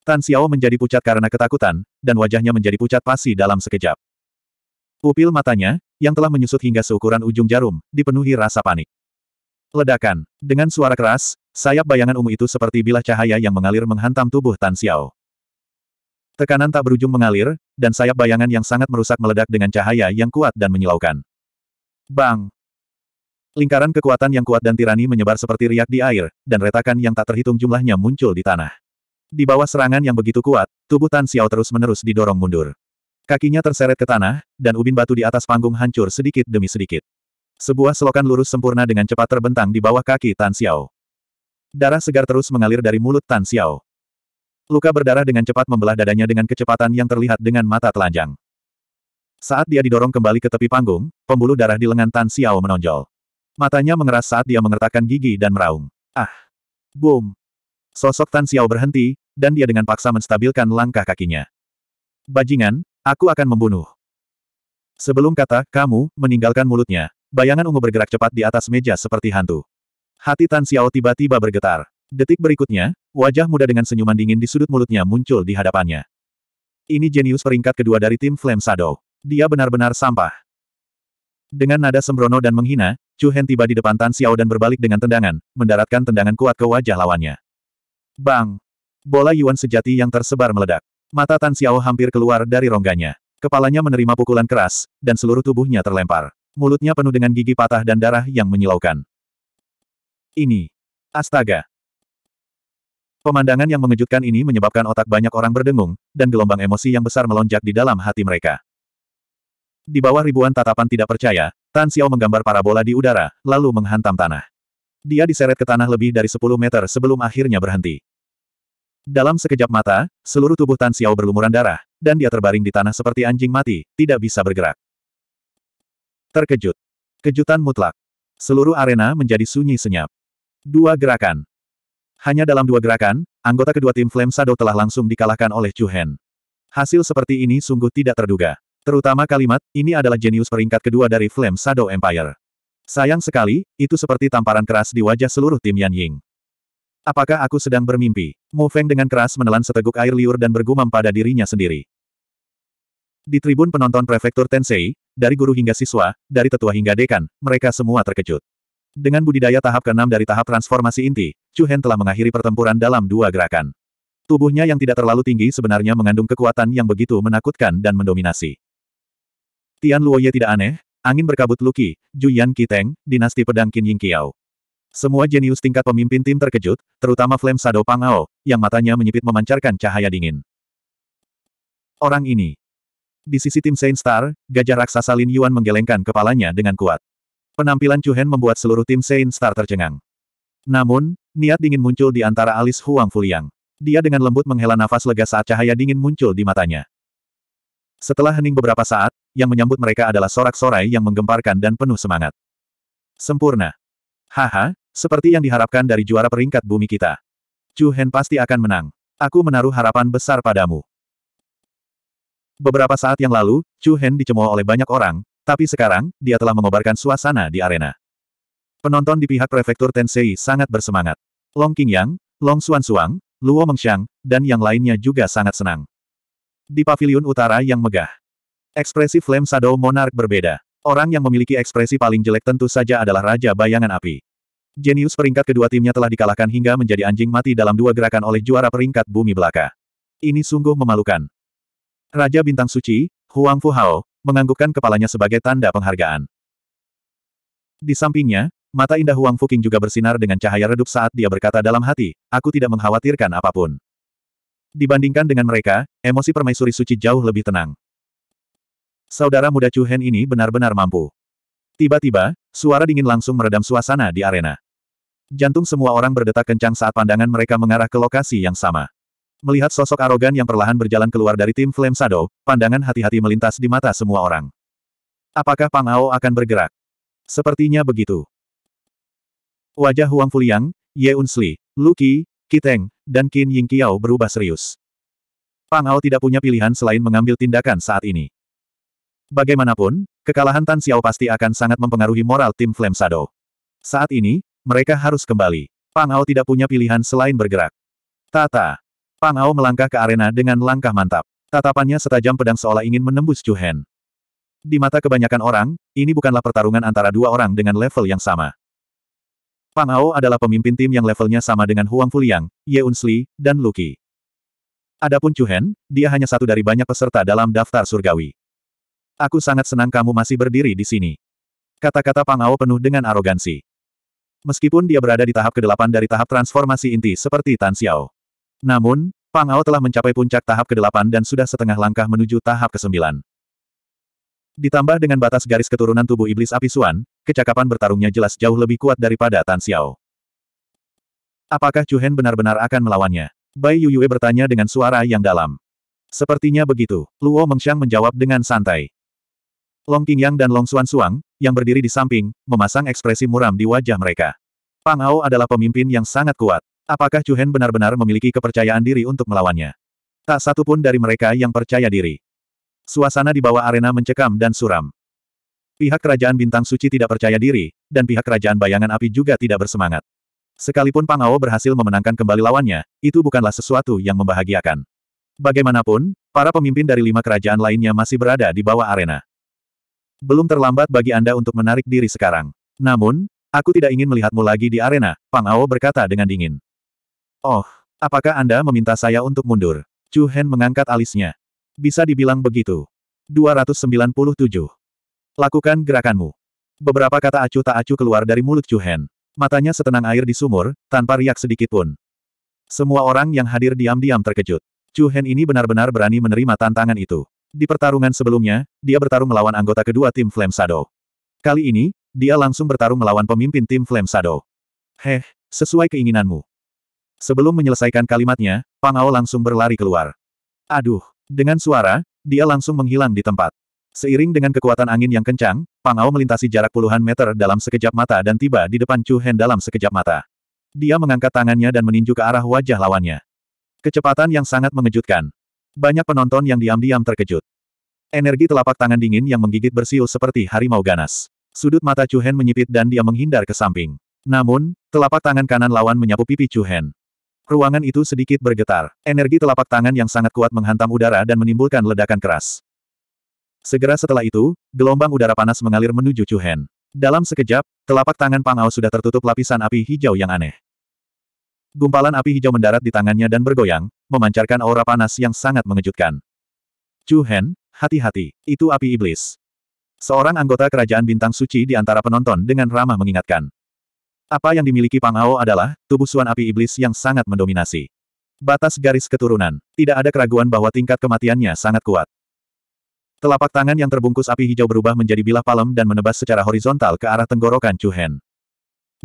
Tan Xiao menjadi pucat karena ketakutan, dan wajahnya menjadi pucat pasi dalam sekejap. Pupil matanya, yang telah menyusut hingga seukuran ujung jarum, dipenuhi rasa panik. Ledakan. Dengan suara keras, sayap bayangan ungu itu seperti bilah cahaya yang mengalir menghantam tubuh Tan Xiao. Tekanan tak berujung mengalir, dan sayap bayangan yang sangat merusak meledak dengan cahaya yang kuat dan menyilaukan. Bang! Lingkaran kekuatan yang kuat dan tirani menyebar seperti riak di air, dan retakan yang tak terhitung jumlahnya muncul di tanah. Di bawah serangan yang begitu kuat, tubuh Tan Xiao terus-menerus didorong mundur. Kakinya terseret ke tanah, dan ubin batu di atas panggung hancur sedikit demi sedikit. Sebuah selokan lurus sempurna dengan cepat terbentang di bawah kaki Tan Xiao. Darah segar terus mengalir dari mulut Tan Xiao. Luka berdarah dengan cepat membelah dadanya dengan kecepatan yang terlihat dengan mata telanjang. Saat dia didorong kembali ke tepi panggung, pembuluh darah di lengan Tan Xiao menonjol. Matanya mengeras saat dia mengertakkan gigi dan meraung. Ah! Boom! Sosok Tan Xiao berhenti, dan dia dengan paksa menstabilkan langkah kakinya. Bajingan, aku akan membunuh. Sebelum kata, kamu, meninggalkan mulutnya, bayangan ungu bergerak cepat di atas meja seperti hantu. Hati Tan Xiao tiba-tiba bergetar. Detik berikutnya, Wajah muda dengan senyuman dingin di sudut mulutnya muncul di hadapannya. Ini jenius peringkat kedua dari tim Flame Shadow. Dia benar-benar sampah. Dengan nada sembrono dan menghina, Chu Hen tiba di depan Tan Xiao dan berbalik dengan tendangan, mendaratkan tendangan kuat ke wajah lawannya. Bang! Bola Yuan sejati yang tersebar meledak. Mata Tan Xiao hampir keluar dari rongganya. Kepalanya menerima pukulan keras, dan seluruh tubuhnya terlempar. Mulutnya penuh dengan gigi patah dan darah yang menyilaukan. Ini. Astaga. Pemandangan yang mengejutkan ini menyebabkan otak banyak orang berdengung, dan gelombang emosi yang besar melonjak di dalam hati mereka. Di bawah ribuan tatapan tidak percaya, Tan Xiao menggambar parabola di udara, lalu menghantam tanah. Dia diseret ke tanah lebih dari 10 meter sebelum akhirnya berhenti. Dalam sekejap mata, seluruh tubuh Tan Xiao berlumuran darah, dan dia terbaring di tanah seperti anjing mati, tidak bisa bergerak. Terkejut. Kejutan mutlak. Seluruh arena menjadi sunyi senyap. Dua gerakan. Hanya dalam dua gerakan, anggota kedua tim Flame Shadow telah langsung dikalahkan oleh Chu Hen. Hasil seperti ini sungguh tidak terduga. Terutama kalimat, ini adalah jenius peringkat kedua dari Flame Shadow Empire. Sayang sekali, itu seperti tamparan keras di wajah seluruh tim Yan Ying. Apakah aku sedang bermimpi? Mu Feng dengan keras menelan seteguk air liur dan bergumam pada dirinya sendiri. Di tribun penonton prefektur Tensei, dari guru hingga siswa, dari tetua hingga dekan, mereka semua terkejut. Dengan budidaya tahap ke-6 dari tahap transformasi inti, Chu Hen telah mengakhiri pertempuran dalam dua gerakan. Tubuhnya yang tidak terlalu tinggi sebenarnya mengandung kekuatan yang begitu menakutkan dan mendominasi. Tian Luoye tidak aneh, angin berkabut Luki, Juyan Kiteng, dinasti pedang Qin Ying Qiao. Semua jenius tingkat pemimpin tim terkejut, terutama Flame Shadow Pangao, yang matanya menyipit memancarkan cahaya dingin. Orang ini. Di sisi tim Saint Star, gajah raksasa Lin Yuan menggelengkan kepalanya dengan kuat. Penampilan Chu Hen membuat seluruh tim Saint Star tercengang. Namun, niat dingin muncul di antara alis Huang Fuliang. Dia dengan lembut menghela nafas lega saat cahaya dingin muncul di matanya. Setelah hening beberapa saat, yang menyambut mereka adalah sorak-sorai yang menggemparkan dan penuh semangat. Sempurna. Haha, seperti yang diharapkan dari juara peringkat bumi kita. Chu Hen pasti akan menang. Aku menaruh harapan besar padamu. Beberapa saat yang lalu, Chu Hen dicemooh oleh banyak orang, tapi sekarang, dia telah mengobarkan suasana di arena. Penonton di pihak prefektur Tensei sangat bersemangat. Long Qingyang, Long Xuanxuang, Luo Mengxiang, dan yang lainnya juga sangat senang. Di Pavilion utara yang megah, ekspresi Flame Shadow Monarch berbeda. Orang yang memiliki ekspresi paling jelek tentu saja adalah Raja Bayangan Api. Jenius peringkat kedua timnya telah dikalahkan hingga menjadi anjing mati dalam dua gerakan oleh juara peringkat bumi belaka. Ini sungguh memalukan. Raja Bintang Suci, Huang Fu Hao menganggukkan kepalanya sebagai tanda penghargaan. Di sampingnya, mata indah Huang Fuqing juga bersinar dengan cahaya redup saat dia berkata dalam hati, aku tidak mengkhawatirkan apapun. Dibandingkan dengan mereka, emosi permaisuri suci jauh lebih tenang. Saudara muda Chu Hen ini benar-benar mampu. Tiba-tiba, suara dingin langsung meredam suasana di arena. Jantung semua orang berdetak kencang saat pandangan mereka mengarah ke lokasi yang sama. Melihat sosok arogan yang perlahan berjalan keluar dari tim Flame Shadow, pandangan hati-hati melintas di mata semua orang. Apakah Pang Ao akan bergerak? Sepertinya begitu. Wajah Huang Fuliang, Ye Unsli, Qi Kiteng, dan Qin Yingqiao berubah serius. Pang Ao tidak punya pilihan selain mengambil tindakan saat ini. Bagaimanapun, kekalahan Tan Xiao pasti akan sangat mempengaruhi moral tim Flame Shadow. Saat ini, mereka harus kembali. Pang Ao tidak punya pilihan selain bergerak. Tata. Pang Ao melangkah ke arena dengan langkah mantap. Tatapannya setajam pedang seolah ingin menembus Chu Hen. Di mata kebanyakan orang, ini bukanlah pertarungan antara dua orang dengan level yang sama. Pang Ao adalah pemimpin tim yang levelnya sama dengan Huang Fuliang, Ye Unsli, dan Luki. Adapun Chu Hen, dia hanya satu dari banyak peserta dalam daftar surgawi. Aku sangat senang kamu masih berdiri di sini. Kata-kata Pang Ao penuh dengan arogansi. Meskipun dia berada di tahap ke-8 dari tahap transformasi inti seperti Tan Xiao. Namun, Pang Ao telah mencapai puncak tahap ke-8 dan sudah setengah langkah menuju tahap ke-9. Ditambah dengan batas garis keturunan tubuh iblis api Suan, kecakapan bertarungnya jelas jauh lebih kuat daripada Tan Xiao. Apakah Chu Hen benar-benar akan melawannya? Bai Yuyue bertanya dengan suara yang dalam. Sepertinya begitu, Luo Mengxiang menjawab dengan santai. Long Qingyang dan Long Xuan Suang, yang berdiri di samping, memasang ekspresi muram di wajah mereka. Pang Ao adalah pemimpin yang sangat kuat. Apakah Chuhen benar-benar memiliki kepercayaan diri untuk melawannya? Tak satu pun dari mereka yang percaya diri. Suasana di bawah arena mencekam dan suram. Pihak kerajaan bintang suci tidak percaya diri, dan pihak kerajaan bayangan api juga tidak bersemangat. Sekalipun Pang Ao berhasil memenangkan kembali lawannya, itu bukanlah sesuatu yang membahagiakan. Bagaimanapun, para pemimpin dari lima kerajaan lainnya masih berada di bawah arena. Belum terlambat bagi Anda untuk menarik diri sekarang. Namun, aku tidak ingin melihatmu lagi di arena, Pang Ao berkata dengan dingin. Oh, apakah Anda meminta saya untuk mundur? Chu Hen mengangkat alisnya. Bisa dibilang begitu. 297. Lakukan gerakanmu. Beberapa kata acuh tak acuh keluar dari mulut Chu Hen. Matanya setenang air di sumur, tanpa riak sedikit pun. Semua orang yang hadir diam-diam terkejut. Chu Hen ini benar-benar berani menerima tantangan itu. Di pertarungan sebelumnya, dia bertarung melawan anggota kedua tim Flame Shadow. Kali ini, dia langsung bertarung melawan pemimpin tim Flame Shadow. Heh, sesuai keinginanmu. Sebelum menyelesaikan kalimatnya, Pang Ao langsung berlari keluar. Aduh! Dengan suara, dia langsung menghilang di tempat. Seiring dengan kekuatan angin yang kencang, Pang Ao melintasi jarak puluhan meter dalam sekejap mata dan tiba di depan Chu Hen dalam sekejap mata. Dia mengangkat tangannya dan meninju ke arah wajah lawannya. Kecepatan yang sangat mengejutkan. Banyak penonton yang diam-diam terkejut. Energi telapak tangan dingin yang menggigit bersiul seperti harimau ganas. Sudut mata Chu Hen menyipit dan dia menghindar ke samping. Namun, telapak tangan kanan lawan menyapu pipi Chu Hen. Ruangan itu sedikit bergetar. Energi telapak tangan yang sangat kuat menghantam udara dan menimbulkan ledakan keras. Segera setelah itu, gelombang udara panas mengalir menuju Chu Hen. Dalam sekejap, telapak tangan Pangau sudah tertutup lapisan api hijau yang aneh. Gumpalan api hijau mendarat di tangannya dan bergoyang, memancarkan aura panas yang sangat mengejutkan. Chu Hen, hati-hati, itu api iblis. Seorang anggota kerajaan bintang suci di antara penonton dengan ramah mengingatkan. Apa yang dimiliki Pang Ao adalah, tubuh suan api iblis yang sangat mendominasi. Batas garis keturunan. Tidak ada keraguan bahwa tingkat kematiannya sangat kuat. Telapak tangan yang terbungkus api hijau berubah menjadi bilah palem dan menebas secara horizontal ke arah tenggorokan Chu Hen.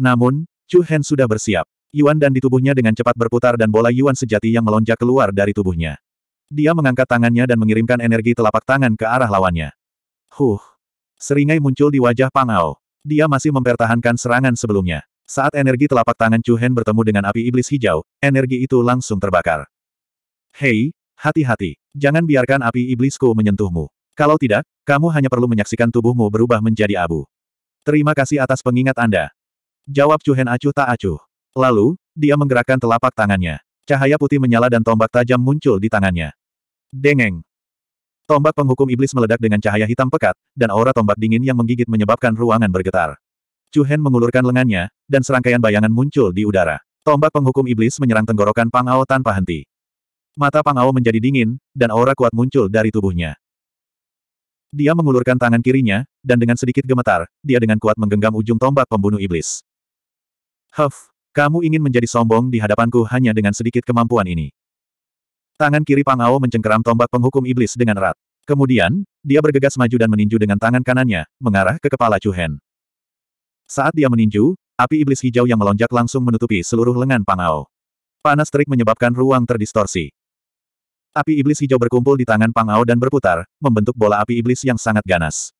Namun, Chu Hen sudah bersiap. Yuan dan di tubuhnya dengan cepat berputar dan bola Yuan sejati yang melonjak keluar dari tubuhnya. Dia mengangkat tangannya dan mengirimkan energi telapak tangan ke arah lawannya. Huh! Seringai muncul di wajah Pang Ao. Dia masih mempertahankan serangan sebelumnya. Saat energi telapak tangan Chu Hen bertemu dengan api iblis hijau, energi itu langsung terbakar. Hei, hati-hati. Jangan biarkan api iblisku menyentuhmu. Kalau tidak, kamu hanya perlu menyaksikan tubuhmu berubah menjadi abu. Terima kasih atas pengingat Anda. Jawab Chu Hen acuh tak acuh. Lalu, dia menggerakkan telapak tangannya. Cahaya putih menyala dan tombak tajam muncul di tangannya. Dengeng. Tombak penghukum iblis meledak dengan cahaya hitam pekat, dan aura tombak dingin yang menggigit menyebabkan ruangan bergetar. Chu Hen mengulurkan lengannya, dan serangkaian bayangan muncul di udara. Tombak penghukum iblis menyerang tenggorokan Pang Ao tanpa henti. Mata Pang Ao menjadi dingin, dan aura kuat muncul dari tubuhnya. Dia mengulurkan tangan kirinya, dan dengan sedikit gemetar, dia dengan kuat menggenggam ujung tombak pembunuh iblis. Huff, kamu ingin menjadi sombong di hadapanku hanya dengan sedikit kemampuan ini. Tangan kiri Pang Ao mencengkeram tombak penghukum iblis dengan erat. Kemudian, dia bergegas maju dan meninju dengan tangan kanannya, mengarah ke kepala Chu Hen. Saat dia meninju, api iblis hijau yang melonjak langsung menutupi seluruh lengan Pangao. Panas terik menyebabkan ruang terdistorsi. Api iblis hijau berkumpul di tangan Pangao dan berputar, membentuk bola api iblis yang sangat ganas.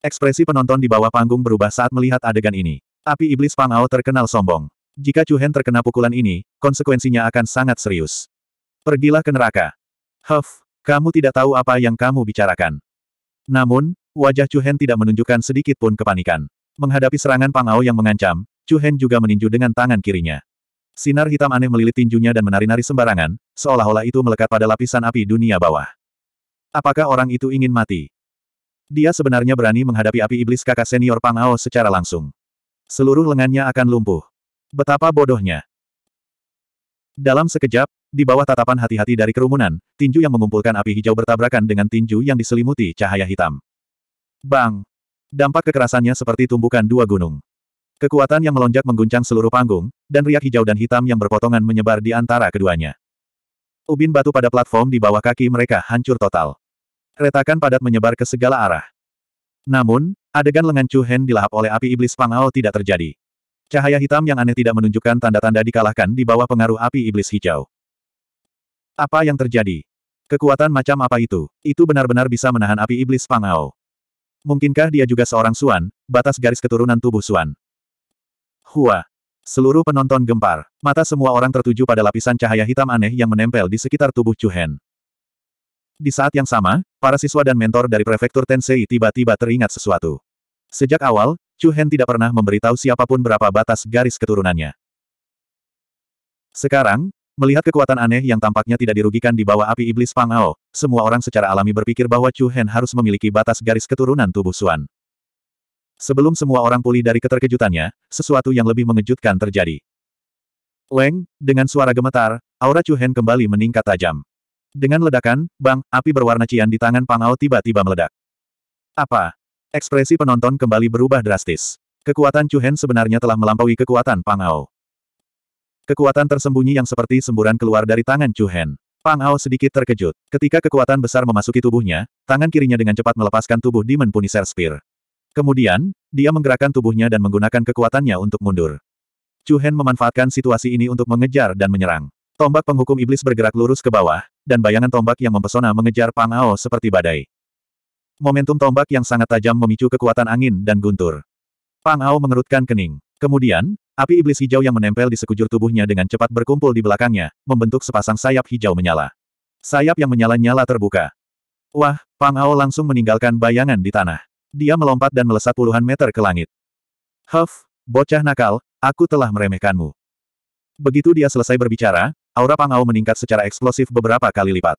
Ekspresi penonton di bawah panggung berubah saat melihat adegan ini. Api iblis Pangao terkenal sombong. Jika Chu Hen terkena pukulan ini, konsekuensinya akan sangat serius. Pergilah ke neraka. Huff, kamu tidak tahu apa yang kamu bicarakan. Namun, wajah Chu Hen tidak menunjukkan sedikit pun kepanikan. Menghadapi serangan Pangao yang mengancam, Chu Hen juga meninju dengan tangan kirinya. Sinar hitam aneh melilit tinjunya dan menari-nari sembarangan, seolah-olah itu melekat pada lapisan api dunia bawah. Apakah orang itu ingin mati? Dia sebenarnya berani menghadapi api iblis kakak senior Pangao secara langsung. Seluruh lengannya akan lumpuh. Betapa bodohnya. Dalam sekejap, di bawah tatapan hati-hati dari kerumunan, tinju yang mengumpulkan api hijau bertabrakan dengan tinju yang diselimuti cahaya hitam. Bang! Dampak kekerasannya seperti tumbukan dua gunung. Kekuatan yang melonjak mengguncang seluruh panggung, dan riak hijau dan hitam yang berpotongan menyebar di antara keduanya. Ubin batu pada platform di bawah kaki mereka hancur total. Retakan padat menyebar ke segala arah. Namun, adegan lengan Chu Hen dilahap oleh api iblis Pangao tidak terjadi. Cahaya hitam yang aneh tidak menunjukkan tanda-tanda dikalahkan di bawah pengaruh api iblis hijau. Apa yang terjadi? Kekuatan macam apa itu? Itu benar-benar bisa menahan api iblis Pangao. Mungkinkah dia juga seorang Suan, batas garis keturunan tubuh Suan? Hua. Seluruh penonton gempar. Mata semua orang tertuju pada lapisan cahaya hitam aneh yang menempel di sekitar tubuh Chu Hen. Di saat yang sama, para siswa dan mentor dari prefektur Tensei tiba-tiba teringat sesuatu. Sejak awal, Chu Hen tidak pernah memberitahu siapapun berapa batas garis keturunannya. Sekarang, Melihat kekuatan aneh yang tampaknya tidak dirugikan di bawah api iblis Fang Ao, semua orang secara alami berpikir bahwa Chu Hen harus memiliki batas garis keturunan tubuh Suan. Sebelum semua orang pulih dari keterkejutannya, sesuatu yang lebih mengejutkan terjadi. Leng dengan suara gemetar, aura Chu Hen kembali meningkat tajam. Dengan ledakan, bang, api berwarna cian di tangan Pang Ao tiba-tiba meledak. Apa? Ekspresi penonton kembali berubah drastis. Kekuatan Chu Hen sebenarnya telah melampaui kekuatan Pang Ao. Kekuatan tersembunyi yang seperti semburan keluar dari tangan Chu Hen. Pang Ao sedikit terkejut. Ketika kekuatan besar memasuki tubuhnya, tangan kirinya dengan cepat melepaskan tubuh Demon Punisher Spear. Kemudian, dia menggerakkan tubuhnya dan menggunakan kekuatannya untuk mundur. Chu Hen memanfaatkan situasi ini untuk mengejar dan menyerang. Tombak penghukum iblis bergerak lurus ke bawah, dan bayangan tombak yang mempesona mengejar Pang Ao seperti badai. Momentum tombak yang sangat tajam memicu kekuatan angin dan guntur. Pang Ao mengerutkan kening. Kemudian, api iblis hijau yang menempel di sekujur tubuhnya dengan cepat berkumpul di belakangnya, membentuk sepasang sayap hijau menyala. Sayap yang menyala-nyala terbuka. Wah, Pang Ao langsung meninggalkan bayangan di tanah. Dia melompat dan melesat puluhan meter ke langit. Huff, bocah nakal, aku telah meremehkanmu. Begitu dia selesai berbicara, aura Pang Ao meningkat secara eksplosif beberapa kali lipat.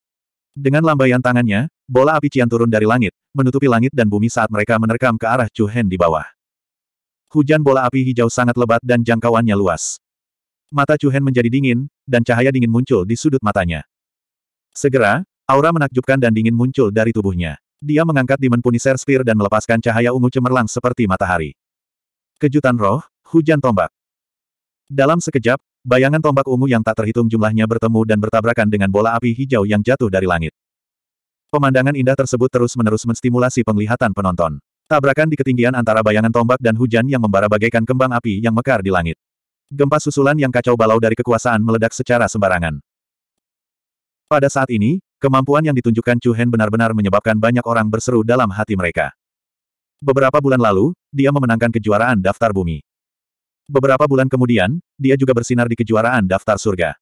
Dengan lambaian tangannya, bola api cian turun dari langit, menutupi langit dan bumi saat mereka menerkam ke arah Chu Hen di bawah. Hujan bola api hijau sangat lebat dan jangkauannya luas. Mata Chuhen menjadi dingin, dan cahaya dingin muncul di sudut matanya. Segera, aura menakjubkan dan dingin muncul dari tubuhnya. Dia mengangkat Demon puni Spear dan melepaskan cahaya ungu cemerlang seperti matahari. Kejutan roh, hujan tombak. Dalam sekejap, bayangan tombak ungu yang tak terhitung jumlahnya bertemu dan bertabrakan dengan bola api hijau yang jatuh dari langit. Pemandangan indah tersebut terus-menerus menstimulasi penglihatan penonton. Tabrakan di ketinggian antara bayangan tombak dan hujan yang membara bagaikan kembang api yang mekar di langit. Gempa susulan yang kacau balau dari kekuasaan meledak secara sembarangan. Pada saat ini, kemampuan yang ditunjukkan Chu Hen benar-benar menyebabkan banyak orang berseru dalam hati mereka. Beberapa bulan lalu, dia memenangkan kejuaraan daftar bumi. Beberapa bulan kemudian, dia juga bersinar di kejuaraan daftar surga.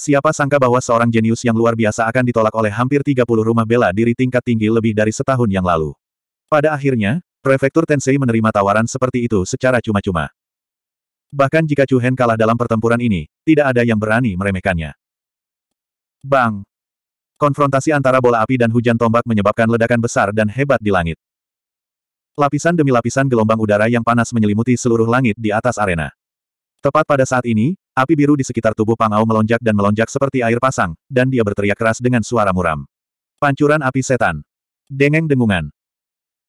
Siapa sangka bahwa seorang jenius yang luar biasa akan ditolak oleh hampir 30 rumah bela diri tingkat tinggi lebih dari setahun yang lalu. Pada akhirnya, Prefektur Tensei menerima tawaran seperti itu secara cuma-cuma. Bahkan jika Chu Hen kalah dalam pertempuran ini, tidak ada yang berani meremehkannya. Bang! Konfrontasi antara bola api dan hujan tombak menyebabkan ledakan besar dan hebat di langit. Lapisan demi lapisan gelombang udara yang panas menyelimuti seluruh langit di atas arena. Tepat pada saat ini, api biru di sekitar tubuh Pangau melonjak dan melonjak seperti air pasang, dan dia berteriak keras dengan suara muram. Pancuran api setan. Dengeng dengungan.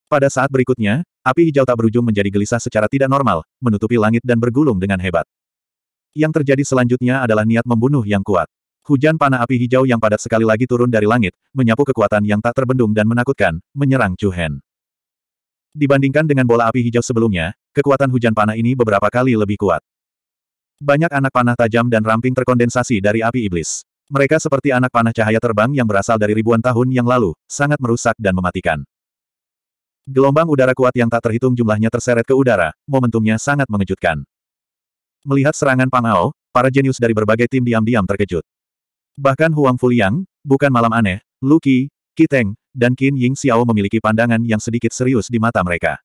Pada saat berikutnya, api hijau tak berujung menjadi gelisah secara tidak normal, menutupi langit dan bergulung dengan hebat. Yang terjadi selanjutnya adalah niat membunuh yang kuat. Hujan panah api hijau yang padat sekali lagi turun dari langit, menyapu kekuatan yang tak terbendung dan menakutkan, menyerang Chu Hen. Dibandingkan dengan bola api hijau sebelumnya, kekuatan hujan panah ini beberapa kali lebih kuat. Banyak anak panah tajam dan ramping terkondensasi dari api iblis. Mereka seperti anak panah cahaya terbang yang berasal dari ribuan tahun yang lalu, sangat merusak dan mematikan. Gelombang udara kuat yang tak terhitung jumlahnya terseret ke udara, momentumnya sangat mengejutkan. Melihat serangan Pangao, para jenius dari berbagai tim diam-diam terkejut. Bahkan Huang Fuliang, bukan malam aneh, Lu Qi, Kiteng, dan Qin Ying Xiao memiliki pandangan yang sedikit serius di mata mereka.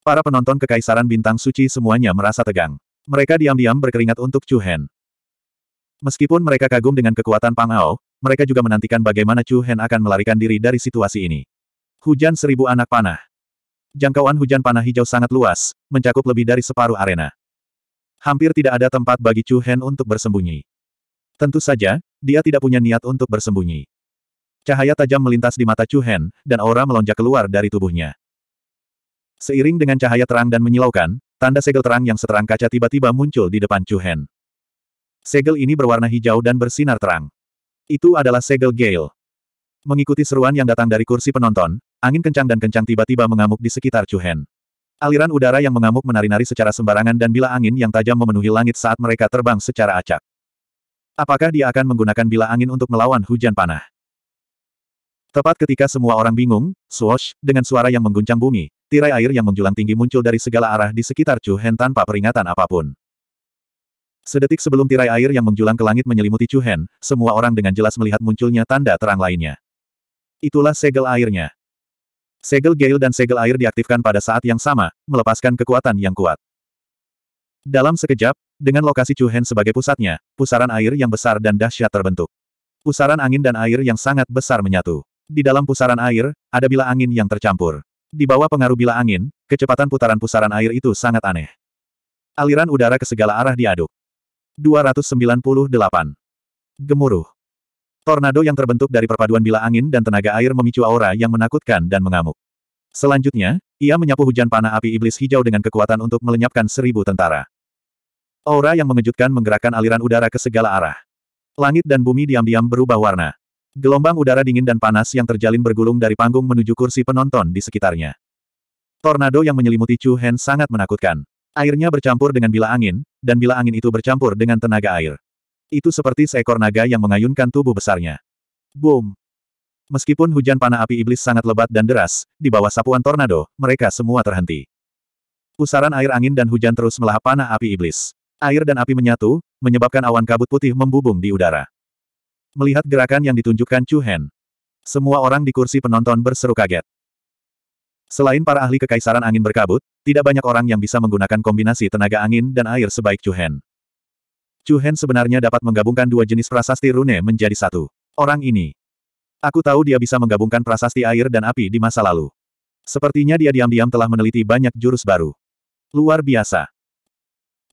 Para penonton Kekaisaran Bintang Suci semuanya merasa tegang. Mereka diam-diam berkeringat untuk Chu Hen. Meskipun mereka kagum dengan kekuatan Pang Ao, mereka juga menantikan bagaimana Chu Hen akan melarikan diri dari situasi ini. Hujan seribu anak panah. Jangkauan hujan panah hijau sangat luas, mencakup lebih dari separuh arena. Hampir tidak ada tempat bagi Chu Hen untuk bersembunyi. Tentu saja, dia tidak punya niat untuk bersembunyi. Cahaya tajam melintas di mata Chu Hen, dan aura melonjak keluar dari tubuhnya. Seiring dengan cahaya terang dan menyilaukan, tanda segel terang yang seterang kaca tiba-tiba muncul di depan Chu Hen. Segel ini berwarna hijau dan bersinar terang. Itu adalah segel Gale. Mengikuti seruan yang datang dari kursi penonton, Angin kencang dan kencang tiba-tiba mengamuk di sekitar Chuhen. Aliran udara yang mengamuk menari-nari secara sembarangan dan bila angin yang tajam memenuhi langit saat mereka terbang secara acak. Apakah dia akan menggunakan bila angin untuk melawan hujan panah? Tepat ketika semua orang bingung, swoosh, dengan suara yang mengguncang bumi, tirai air yang menjulang tinggi muncul dari segala arah di sekitar Chu Hen tanpa peringatan apapun. Sedetik sebelum tirai air yang menjulang ke langit menyelimuti Chu Hen, semua orang dengan jelas melihat munculnya tanda terang lainnya. Itulah segel airnya. Segel Gale dan Segel Air diaktifkan pada saat yang sama, melepaskan kekuatan yang kuat. Dalam sekejap, dengan lokasi Chuhen sebagai pusatnya, pusaran air yang besar dan dahsyat terbentuk. Pusaran angin dan air yang sangat besar menyatu. Di dalam pusaran air, ada bila angin yang tercampur. Di bawah pengaruh bila angin, kecepatan putaran pusaran air itu sangat aneh. Aliran udara ke segala arah diaduk. 298. Gemuruh. Tornado yang terbentuk dari perpaduan bila angin dan tenaga air memicu aura yang menakutkan dan mengamuk. Selanjutnya, ia menyapu hujan panah api iblis hijau dengan kekuatan untuk melenyapkan seribu tentara. Aura yang mengejutkan menggerakkan aliran udara ke segala arah. Langit dan bumi diam-diam berubah warna. Gelombang udara dingin dan panas yang terjalin bergulung dari panggung menuju kursi penonton di sekitarnya. Tornado yang menyelimuti Chu Hen sangat menakutkan. Airnya bercampur dengan bila angin, dan bila angin itu bercampur dengan tenaga air. Itu seperti seekor naga yang mengayunkan tubuh besarnya. Boom! Meskipun hujan panah api iblis sangat lebat dan deras, di bawah sapuan tornado, mereka semua terhenti. Pusaran air angin dan hujan terus melahap panah api iblis. Air dan api menyatu, menyebabkan awan kabut putih membubung di udara. Melihat gerakan yang ditunjukkan Chu Hen, semua orang di kursi penonton berseru kaget. Selain para ahli kekaisaran angin berkabut, tidak banyak orang yang bisa menggunakan kombinasi tenaga angin dan air sebaik Chu Hen. Chu Hen sebenarnya dapat menggabungkan dua jenis prasasti rune menjadi satu. Orang ini. Aku tahu dia bisa menggabungkan prasasti air dan api di masa lalu. Sepertinya dia diam-diam telah meneliti banyak jurus baru. Luar biasa.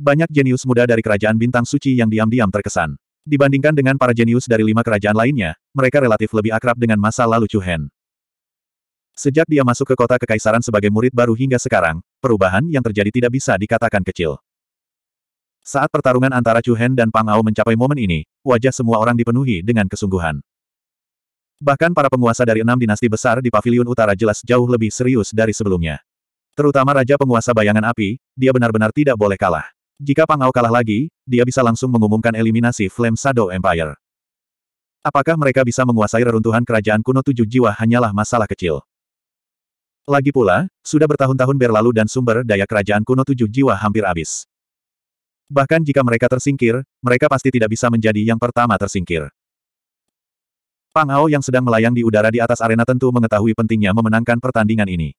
Banyak jenius muda dari kerajaan bintang suci yang diam-diam terkesan. Dibandingkan dengan para jenius dari lima kerajaan lainnya, mereka relatif lebih akrab dengan masa lalu Chu Hen. Sejak dia masuk ke kota kekaisaran sebagai murid baru hingga sekarang, perubahan yang terjadi tidak bisa dikatakan kecil. Saat pertarungan antara Chu Hen dan Pang Ao mencapai momen ini, wajah semua orang dipenuhi dengan kesungguhan. Bahkan para penguasa dari enam dinasti besar di Paviliun Utara jelas jauh lebih serius dari sebelumnya. Terutama Raja Penguasa Bayangan Api, dia benar-benar tidak boleh kalah. Jika Pang Ao kalah lagi, dia bisa langsung mengumumkan eliminasi Flame Shadow Empire. Apakah mereka bisa menguasai reruntuhan kerajaan kuno tujuh jiwa hanyalah masalah kecil. Lagi pula, sudah bertahun-tahun berlalu dan sumber daya kerajaan kuno tujuh jiwa hampir habis. Bahkan jika mereka tersingkir, mereka pasti tidak bisa menjadi yang pertama tersingkir. Pang Ao yang sedang melayang di udara di atas arena tentu mengetahui pentingnya memenangkan pertandingan ini.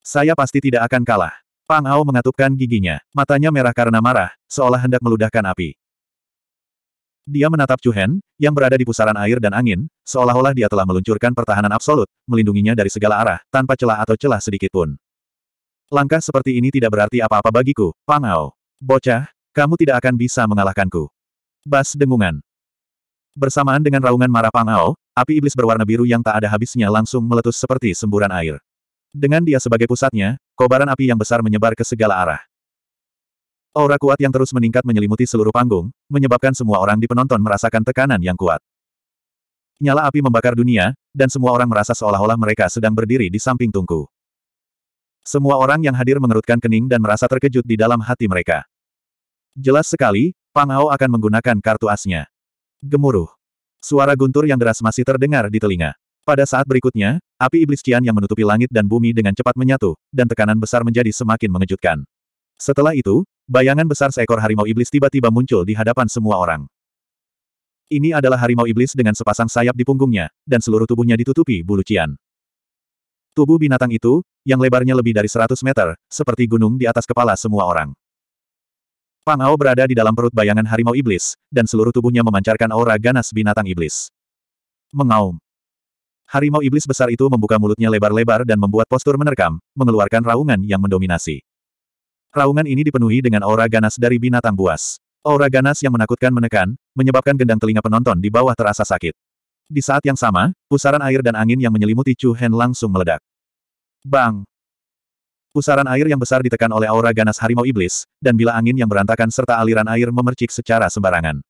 Saya pasti tidak akan kalah. Pang Ao mengatupkan giginya, matanya merah karena marah, seolah hendak meludahkan api. Dia menatap Hen yang berada di pusaran air dan angin, seolah-olah dia telah meluncurkan pertahanan absolut, melindunginya dari segala arah, tanpa celah atau celah sedikit pun. Langkah seperti ini tidak berarti apa-apa bagiku, Pang Ao Bocah, kamu tidak akan bisa mengalahkanku. Bas dengungan. Bersamaan dengan raungan marah Pang Ao, api iblis berwarna biru yang tak ada habisnya langsung meletus seperti semburan air. Dengan dia sebagai pusatnya, kobaran api yang besar menyebar ke segala arah. Aura kuat yang terus meningkat menyelimuti seluruh panggung, menyebabkan semua orang di penonton merasakan tekanan yang kuat. Nyala api membakar dunia, dan semua orang merasa seolah-olah mereka sedang berdiri di samping tungku. Semua orang yang hadir mengerutkan kening dan merasa terkejut di dalam hati mereka. Jelas sekali, Pang Hao akan menggunakan kartu asnya. Gemuruh. Suara guntur yang deras masih terdengar di telinga. Pada saat berikutnya, api iblis Cian yang menutupi langit dan bumi dengan cepat menyatu, dan tekanan besar menjadi semakin mengejutkan. Setelah itu, bayangan besar seekor harimau iblis tiba-tiba muncul di hadapan semua orang. Ini adalah harimau iblis dengan sepasang sayap di punggungnya, dan seluruh tubuhnya ditutupi bulu cian. Tubuh binatang itu, yang lebarnya lebih dari 100 meter, seperti gunung di atas kepala semua orang. Fang Ao berada di dalam perut bayangan harimau iblis, dan seluruh tubuhnya memancarkan aura ganas binatang iblis. Mengaum. Harimau iblis besar itu membuka mulutnya lebar-lebar dan membuat postur menerkam, mengeluarkan raungan yang mendominasi. Raungan ini dipenuhi dengan aura ganas dari binatang buas. Aura ganas yang menakutkan menekan, menyebabkan gendang telinga penonton di bawah terasa sakit. Di saat yang sama, pusaran air dan angin yang menyelimuti Chu Hen langsung meledak. Bang! Pusaran air yang besar ditekan oleh aura ganas harimau iblis, dan bila angin yang berantakan serta aliran air memercik secara sembarangan.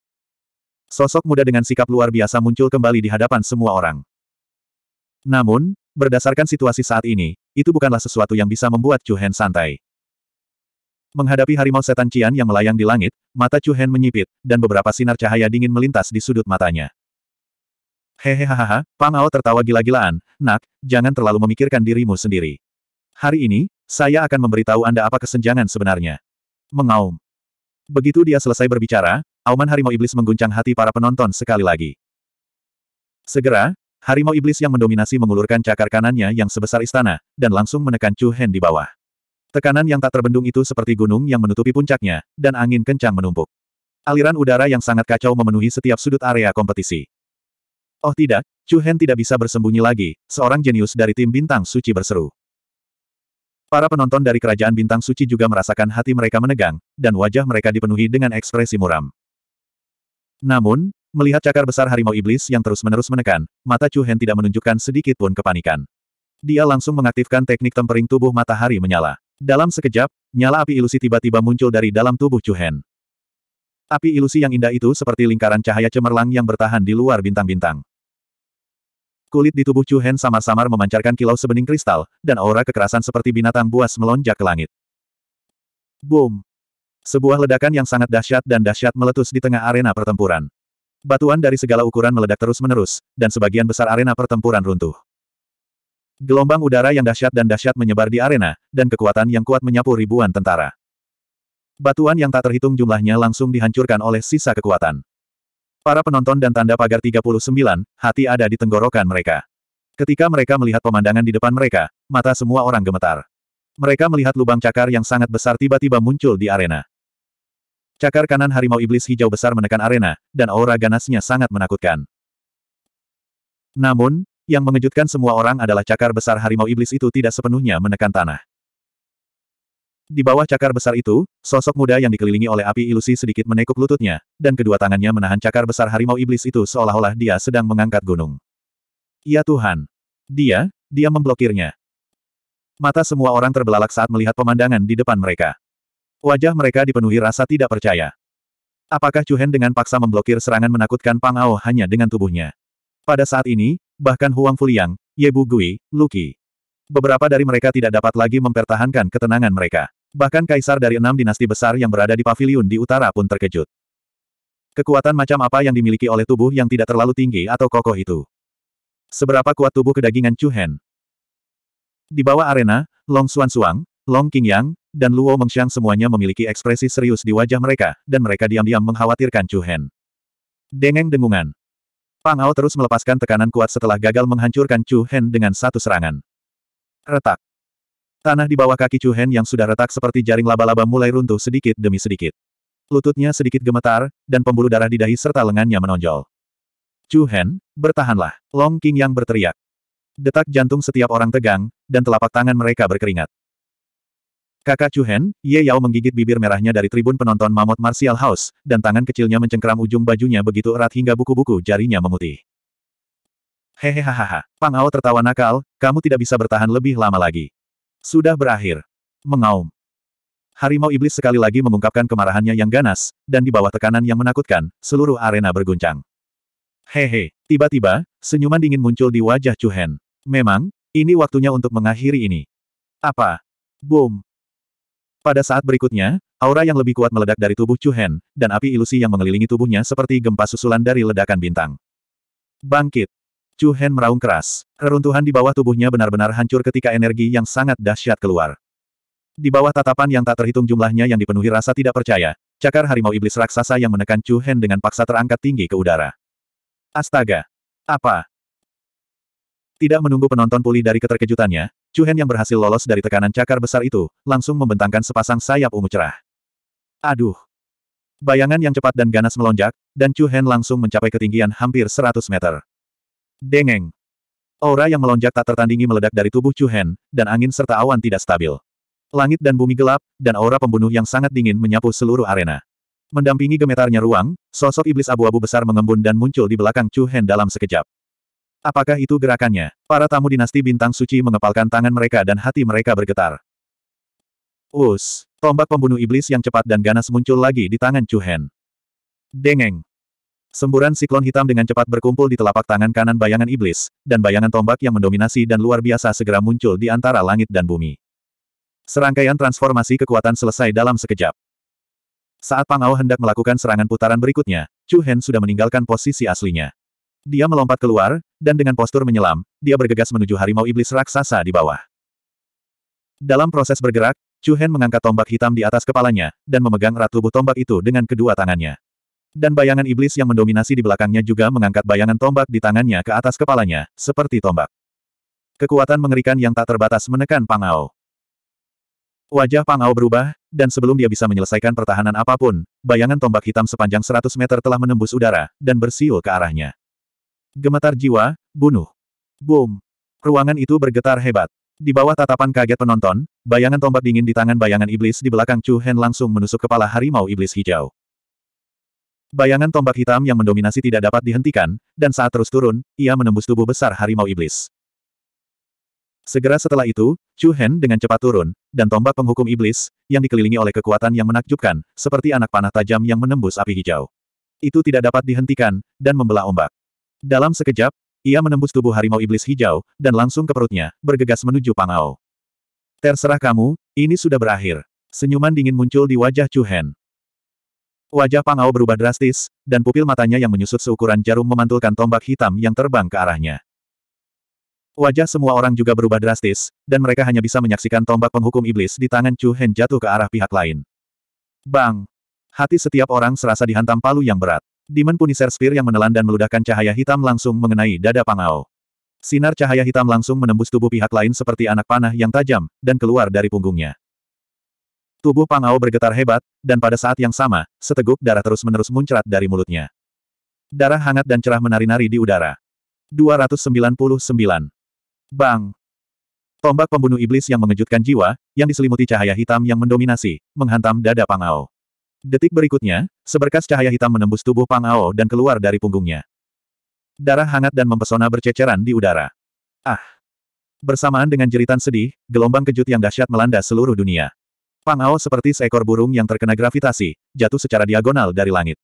Sosok muda dengan sikap luar biasa muncul kembali di hadapan semua orang. Namun, berdasarkan situasi saat ini, itu bukanlah sesuatu yang bisa membuat Chu Hen santai. Menghadapi harimau setan Cian yang melayang di langit, mata Chu Hen menyipit, dan beberapa sinar cahaya dingin melintas di sudut matanya. Hehehaha, Pang Ao tertawa gila-gilaan, nak, jangan terlalu memikirkan dirimu sendiri. Hari ini, saya akan memberitahu Anda apa kesenjangan sebenarnya. Mengaum. Begitu dia selesai berbicara, auman harimau iblis mengguncang hati para penonton sekali lagi. Segera, harimau iblis yang mendominasi mengulurkan cakar kanannya yang sebesar istana, dan langsung menekan Chu Hen di bawah. Tekanan yang tak terbendung itu seperti gunung yang menutupi puncaknya, dan angin kencang menumpuk. Aliran udara yang sangat kacau memenuhi setiap sudut area kompetisi. Oh tidak, Chu Hen tidak bisa bersembunyi lagi, seorang jenius dari tim bintang suci berseru. Para penonton dari Kerajaan Bintang Suci juga merasakan hati mereka menegang, dan wajah mereka dipenuhi dengan ekspresi muram. Namun, melihat cakar besar harimau iblis yang terus-menerus menekan, mata Chu Hen tidak menunjukkan sedikit pun kepanikan. Dia langsung mengaktifkan teknik tempering tubuh matahari menyala. Dalam sekejap, nyala api ilusi tiba-tiba muncul dari dalam tubuh Chu Hen. Api ilusi yang indah itu seperti lingkaran cahaya cemerlang yang bertahan di luar bintang-bintang. Kulit di tubuh Chu Hen samar-samar memancarkan kilau sebening kristal, dan aura kekerasan seperti binatang buas melonjak ke langit. Boom! Sebuah ledakan yang sangat dahsyat dan dahsyat meletus di tengah arena pertempuran. Batuan dari segala ukuran meledak terus-menerus, dan sebagian besar arena pertempuran runtuh. Gelombang udara yang dahsyat dan dahsyat menyebar di arena, dan kekuatan yang kuat menyapu ribuan tentara. Batuan yang tak terhitung jumlahnya langsung dihancurkan oleh sisa kekuatan. Para penonton dan tanda pagar 39, hati ada di tenggorokan mereka. Ketika mereka melihat pemandangan di depan mereka, mata semua orang gemetar. Mereka melihat lubang cakar yang sangat besar tiba-tiba muncul di arena. Cakar kanan harimau iblis hijau besar menekan arena, dan aura ganasnya sangat menakutkan. Namun, yang mengejutkan semua orang adalah cakar besar harimau iblis itu tidak sepenuhnya menekan tanah. Di bawah cakar besar itu, sosok muda yang dikelilingi oleh api ilusi sedikit menekuk lututnya, dan kedua tangannya menahan cakar besar harimau iblis itu seolah-olah dia sedang mengangkat gunung. Ya Tuhan! Dia, dia memblokirnya. Mata semua orang terbelalak saat melihat pemandangan di depan mereka. Wajah mereka dipenuhi rasa tidak percaya. Apakah Chuhen dengan paksa memblokir serangan menakutkan Pang Ao hanya dengan tubuhnya? Pada saat ini, bahkan Huang Fuliang, Bu Gui, Luki. Beberapa dari mereka tidak dapat lagi mempertahankan ketenangan mereka. Bahkan kaisar dari enam dinasti besar yang berada di pavilion di utara pun terkejut. Kekuatan macam apa yang dimiliki oleh tubuh yang tidak terlalu tinggi atau kokoh itu? Seberapa kuat tubuh kedagingan Chu Hen? Di bawah arena, Long Xuan Suang, Long King Yang, dan Luo Mengxiang semuanya memiliki ekspresi serius di wajah mereka, dan mereka diam-diam mengkhawatirkan Chu Hen. Dengeng dengungan. Pang Ao terus melepaskan tekanan kuat setelah gagal menghancurkan Chu Hen dengan satu serangan. Retak. Tanah di bawah kaki Chu Hen yang sudah retak seperti jaring laba-laba mulai runtuh sedikit demi sedikit. Lututnya sedikit gemetar, dan pembuluh darah di dahi serta lengannya menonjol. Chu Hen, bertahanlah. Long King yang berteriak. Detak jantung setiap orang tegang, dan telapak tangan mereka berkeringat. Kakak Chu Hen, Ye Yao menggigit bibir merahnya dari tribun penonton Mammoth Martial House, dan tangan kecilnya mencengkeram ujung bajunya begitu erat hingga buku-buku jarinya memutih. Hehehehe, Pang Ao tertawa nakal, kamu tidak bisa bertahan lebih lama lagi. Sudah berakhir. Mengaum. Harimau Iblis sekali lagi mengungkapkan kemarahannya yang ganas, dan di bawah tekanan yang menakutkan, seluruh arena berguncang. Hehe, tiba-tiba, senyuman dingin muncul di wajah Chu Memang, ini waktunya untuk mengakhiri ini. Apa? Boom. Pada saat berikutnya, aura yang lebih kuat meledak dari tubuh Chu dan api ilusi yang mengelilingi tubuhnya seperti gempa susulan dari ledakan bintang. Bangkit. Chu Hen meraung keras. Reruntuhan di bawah tubuhnya benar-benar hancur ketika energi yang sangat dahsyat keluar. Di bawah tatapan yang tak terhitung jumlahnya yang dipenuhi rasa tidak percaya, cakar harimau iblis raksasa yang menekan Chu Hen dengan paksa terangkat tinggi ke udara. Astaga! Apa? Tidak menunggu penonton pulih dari keterkejutannya, Chu Hen yang berhasil lolos dari tekanan cakar besar itu, langsung membentangkan sepasang sayap ungu cerah. Aduh! Bayangan yang cepat dan ganas melonjak, dan Chu Hen langsung mencapai ketinggian hampir 100 meter. Dengeng. Aura yang melonjak tak tertandingi meledak dari tubuh Chu Hen, dan angin serta awan tidak stabil. Langit dan bumi gelap, dan aura pembunuh yang sangat dingin menyapu seluruh arena. Mendampingi gemetarnya ruang, sosok iblis abu-abu besar mengembun dan muncul di belakang Chu Hen dalam sekejap. Apakah itu gerakannya? Para tamu dinasti bintang suci mengepalkan tangan mereka dan hati mereka bergetar. Us, tombak pembunuh iblis yang cepat dan ganas muncul lagi di tangan Chu Hen. Dengeng. Semburan siklon hitam dengan cepat berkumpul di telapak tangan kanan bayangan iblis, dan bayangan tombak yang mendominasi dan luar biasa segera muncul di antara langit dan bumi. Serangkaian transformasi kekuatan selesai dalam sekejap. Saat Pang Ao hendak melakukan serangan putaran berikutnya, Chu Hen sudah meninggalkan posisi aslinya. Dia melompat keluar, dan dengan postur menyelam, dia bergegas menuju harimau iblis raksasa di bawah. Dalam proses bergerak, Chu Hen mengangkat tombak hitam di atas kepalanya, dan memegang ratu tubuh tombak itu dengan kedua tangannya. Dan bayangan iblis yang mendominasi di belakangnya juga mengangkat bayangan tombak di tangannya ke atas kepalanya, seperti tombak. Kekuatan mengerikan yang tak terbatas menekan Pangau. Wajah Pangau berubah, dan sebelum dia bisa menyelesaikan pertahanan apapun, bayangan tombak hitam sepanjang 100 meter telah menembus udara, dan bersiul ke arahnya. Gemetar jiwa, bunuh. Boom. Ruangan itu bergetar hebat. Di bawah tatapan kaget penonton, bayangan tombak dingin di tangan bayangan iblis di belakang Chu Hen langsung menusuk kepala harimau iblis hijau. Bayangan tombak hitam yang mendominasi tidak dapat dihentikan, dan saat terus turun, ia menembus tubuh besar harimau iblis. Segera setelah itu, Chu Hen dengan cepat turun, dan tombak penghukum iblis, yang dikelilingi oleh kekuatan yang menakjubkan, seperti anak panah tajam yang menembus api hijau. Itu tidak dapat dihentikan, dan membelah ombak. Dalam sekejap, ia menembus tubuh harimau iblis hijau, dan langsung ke perutnya, bergegas menuju Pangau. Terserah kamu, ini sudah berakhir. Senyuman dingin muncul di wajah Chu Hen. Wajah Pangau berubah drastis, dan pupil matanya yang menyusut seukuran jarum memantulkan tombak hitam yang terbang ke arahnya. Wajah semua orang juga berubah drastis, dan mereka hanya bisa menyaksikan tombak penghukum iblis di tangan Chu Hen jatuh ke arah pihak lain. Bang! Hati setiap orang serasa dihantam palu yang berat. Demon Punisher Spear yang menelan dan meludahkan cahaya hitam langsung mengenai dada Pangau. Sinar cahaya hitam langsung menembus tubuh pihak lain seperti anak panah yang tajam, dan keluar dari punggungnya. Tubuh Pangao bergetar hebat, dan pada saat yang sama, seteguk darah terus-menerus muncrat dari mulutnya. Darah hangat dan cerah menari-nari di udara. 299. Bang! Tombak pembunuh iblis yang mengejutkan jiwa, yang diselimuti cahaya hitam yang mendominasi, menghantam dada Pangao. Detik berikutnya, seberkas cahaya hitam menembus tubuh Pangao dan keluar dari punggungnya. Darah hangat dan mempesona berceceran di udara. Ah! Bersamaan dengan jeritan sedih, gelombang kejut yang dahsyat melanda seluruh dunia. Ao seperti seekor burung yang terkena gravitasi, jatuh secara diagonal dari langit.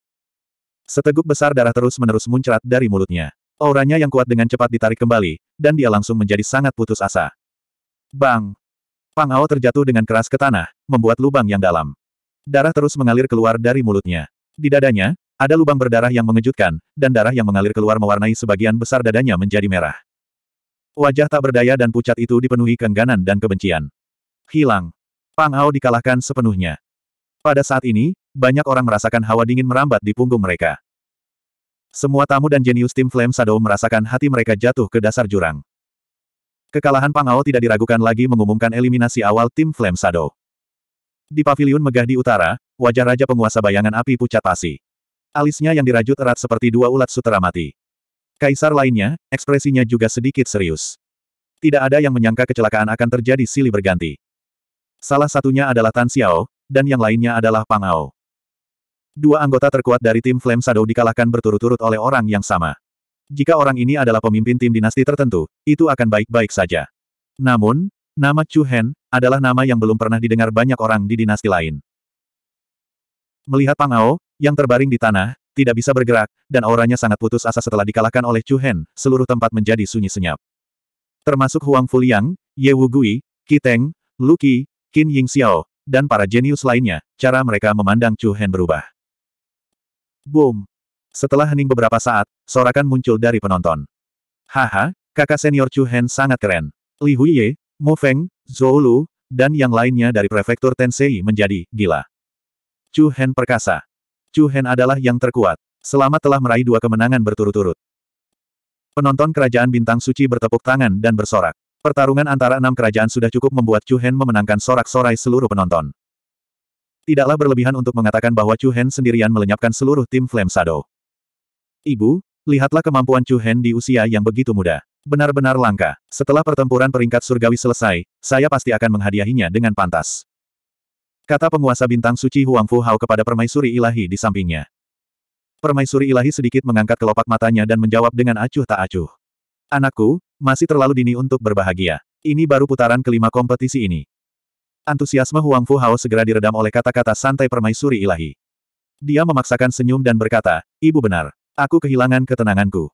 Seteguk besar darah terus-menerus muncrat dari mulutnya. Auranya yang kuat dengan cepat ditarik kembali, dan dia langsung menjadi sangat putus asa. Bang! Ao terjatuh dengan keras ke tanah, membuat lubang yang dalam. Darah terus mengalir keluar dari mulutnya. Di dadanya, ada lubang berdarah yang mengejutkan, dan darah yang mengalir keluar mewarnai sebagian besar dadanya menjadi merah. Wajah tak berdaya dan pucat itu dipenuhi keengganan dan kebencian. Hilang. Pang Ao dikalahkan sepenuhnya. Pada saat ini, banyak orang merasakan hawa dingin merambat di punggung mereka. Semua tamu dan jenius tim Flame Shadow merasakan hati mereka jatuh ke dasar jurang. Kekalahan Pang Ao tidak diragukan lagi mengumumkan eliminasi awal tim Flame Shadow. Di pavilion megah di utara, wajah Raja Penguasa Bayangan Api pucat pasi. Alisnya yang dirajut erat seperti dua ulat sutera mati. Kaisar lainnya, ekspresinya juga sedikit serius. Tidak ada yang menyangka kecelakaan akan terjadi silih berganti. Salah satunya adalah Tan Xiao, dan yang lainnya adalah Pang Ao. Dua anggota terkuat dari tim Flame Shadow dikalahkan berturut-turut oleh orang yang sama. Jika orang ini adalah pemimpin tim dinasti tertentu, itu akan baik-baik saja. Namun, nama Chu Hen adalah nama yang belum pernah didengar banyak orang di dinasti lain. Melihat Pang Ao, yang terbaring di tanah, tidak bisa bergerak, dan auranya sangat putus asa setelah dikalahkan oleh Chu Hen, seluruh tempat menjadi sunyi senyap. Termasuk Huang Fuliang, Ye Wu Gui, Qi Teng, Lu Qi, Qin Ying Xiao, dan para jenius lainnya, cara mereka memandang Chu Hen berubah. Boom! Setelah hening beberapa saat, sorakan muncul dari penonton. Haha, kakak senior Chu Hen sangat keren. Li Huiye, Mo Feng, Zhou Lu, dan yang lainnya dari prefektur Tensei menjadi gila. Chu Hen perkasa. Chu Hen adalah yang terkuat, Selamat telah meraih dua kemenangan berturut-turut. Penonton kerajaan bintang suci bertepuk tangan dan bersorak. Pertarungan antara enam kerajaan sudah cukup membuat Chu Hen memenangkan sorak-sorai seluruh penonton. Tidaklah berlebihan untuk mengatakan bahwa Chu Hen sendirian melenyapkan seluruh tim Flame Shadow. Ibu, lihatlah kemampuan Chu Hen di usia yang begitu muda. Benar-benar langka. Setelah pertempuran peringkat surgawi selesai, saya pasti akan menghadiahinya dengan pantas. Kata penguasa bintang suci Huang Fu Hao kepada permaisuri ilahi di sampingnya. Permaisuri ilahi sedikit mengangkat kelopak matanya dan menjawab dengan acuh tak acuh. Anakku, masih terlalu dini untuk berbahagia. Ini baru putaran kelima kompetisi ini. Antusiasme Huang Fu Hao segera diredam oleh kata-kata santai permaisuri ilahi. Dia memaksakan senyum dan berkata, Ibu benar, aku kehilangan ketenanganku.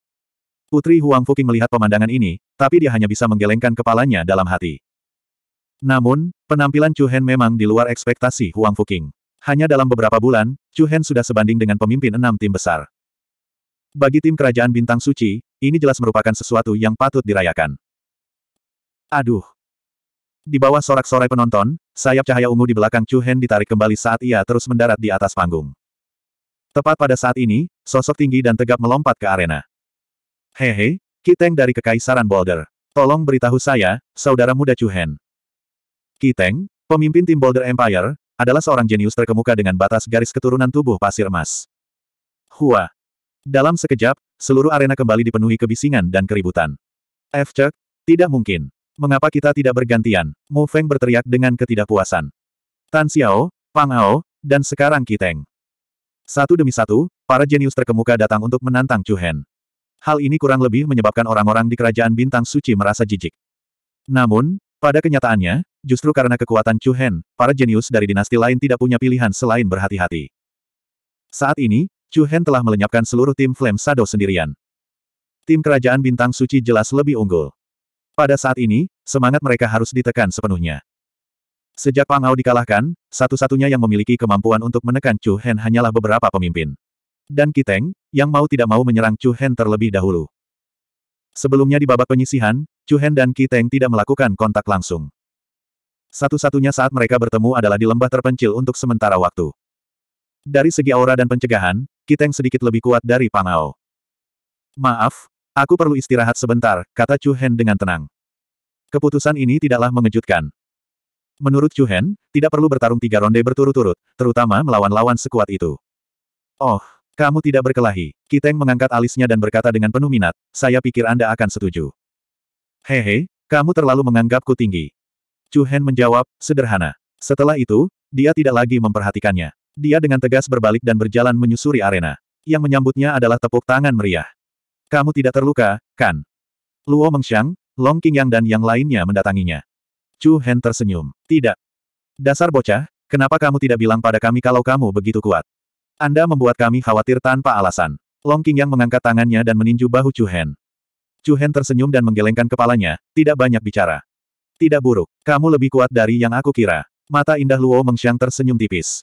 Putri Huang Fu King melihat pemandangan ini, tapi dia hanya bisa menggelengkan kepalanya dalam hati. Namun, penampilan Chu Hen memang di luar ekspektasi Huang King. Hanya dalam beberapa bulan, Chu Hen sudah sebanding dengan pemimpin enam tim besar. Bagi tim kerajaan Bintang Suci, ini jelas merupakan sesuatu yang patut dirayakan. Aduh. Di bawah sorak-sorai penonton, sayap cahaya ungu di belakang Chu Hen ditarik kembali saat ia terus mendarat di atas panggung. Tepat pada saat ini, sosok tinggi dan tegap melompat ke arena. Hehe, Kiteng dari Kekaisaran Boulder. Tolong beritahu saya, saudara muda Chu Hen. Kiteng, pemimpin tim Boulder Empire, adalah seorang jenius terkemuka dengan batas garis keturunan tubuh pasir emas. Hua. Dalam sekejap, seluruh arena kembali dipenuhi kebisingan dan keributan. F. tidak mungkin. Mengapa kita tidak bergantian? Mu Feng berteriak dengan ketidakpuasan. Tan Xiao, Pang Ao, dan sekarang Kiteng. Satu demi satu, para jenius terkemuka datang untuk menantang Chu Hen. Hal ini kurang lebih menyebabkan orang-orang di kerajaan bintang suci merasa jijik. Namun, pada kenyataannya, justru karena kekuatan Chu Hen, para jenius dari dinasti lain tidak punya pilihan selain berhati-hati. Saat ini, Chu Hen telah melenyapkan seluruh tim Flame Shadow sendirian. Tim kerajaan bintang suci jelas lebih unggul. Pada saat ini, semangat mereka harus ditekan sepenuhnya. Sejak Pang Ao dikalahkan, satu-satunya yang memiliki kemampuan untuk menekan Chu Hen hanyalah beberapa pemimpin. Dan Kiteng, yang mau tidak mau menyerang Chu Hen terlebih dahulu. Sebelumnya di babak penyisihan, Chu Hen dan Kiteng tidak melakukan kontak langsung. Satu-satunya saat mereka bertemu adalah di lembah terpencil untuk sementara waktu. Dari segi aura dan pencegahan, Kiteng sedikit lebih kuat dari Pangao. Maaf, aku perlu istirahat sebentar, kata Chu Hen dengan tenang. Keputusan ini tidaklah mengejutkan. Menurut Chu Hen, tidak perlu bertarung tiga ronde berturut-turut, terutama melawan lawan sekuat itu. Oh, kamu tidak berkelahi. Kiteng mengangkat alisnya dan berkata dengan penuh minat, saya pikir Anda akan setuju. Hehe, kamu terlalu menganggapku tinggi. Chu Hen menjawab, sederhana. Setelah itu, dia tidak lagi memperhatikannya. Dia dengan tegas berbalik dan berjalan menyusuri arena. Yang menyambutnya adalah tepuk tangan meriah. Kamu tidak terluka, kan? Luo Mengxiang, Long Qingyang dan yang lainnya mendatanginya. Chu Hen tersenyum. Tidak. Dasar bocah, kenapa kamu tidak bilang pada kami kalau kamu begitu kuat? Anda membuat kami khawatir tanpa alasan. Long Qingyang mengangkat tangannya dan meninju bahu Chu Hen. Chu Hen tersenyum dan menggelengkan kepalanya, tidak banyak bicara. Tidak buruk, kamu lebih kuat dari yang aku kira. Mata indah Luo Mengxiang tersenyum tipis.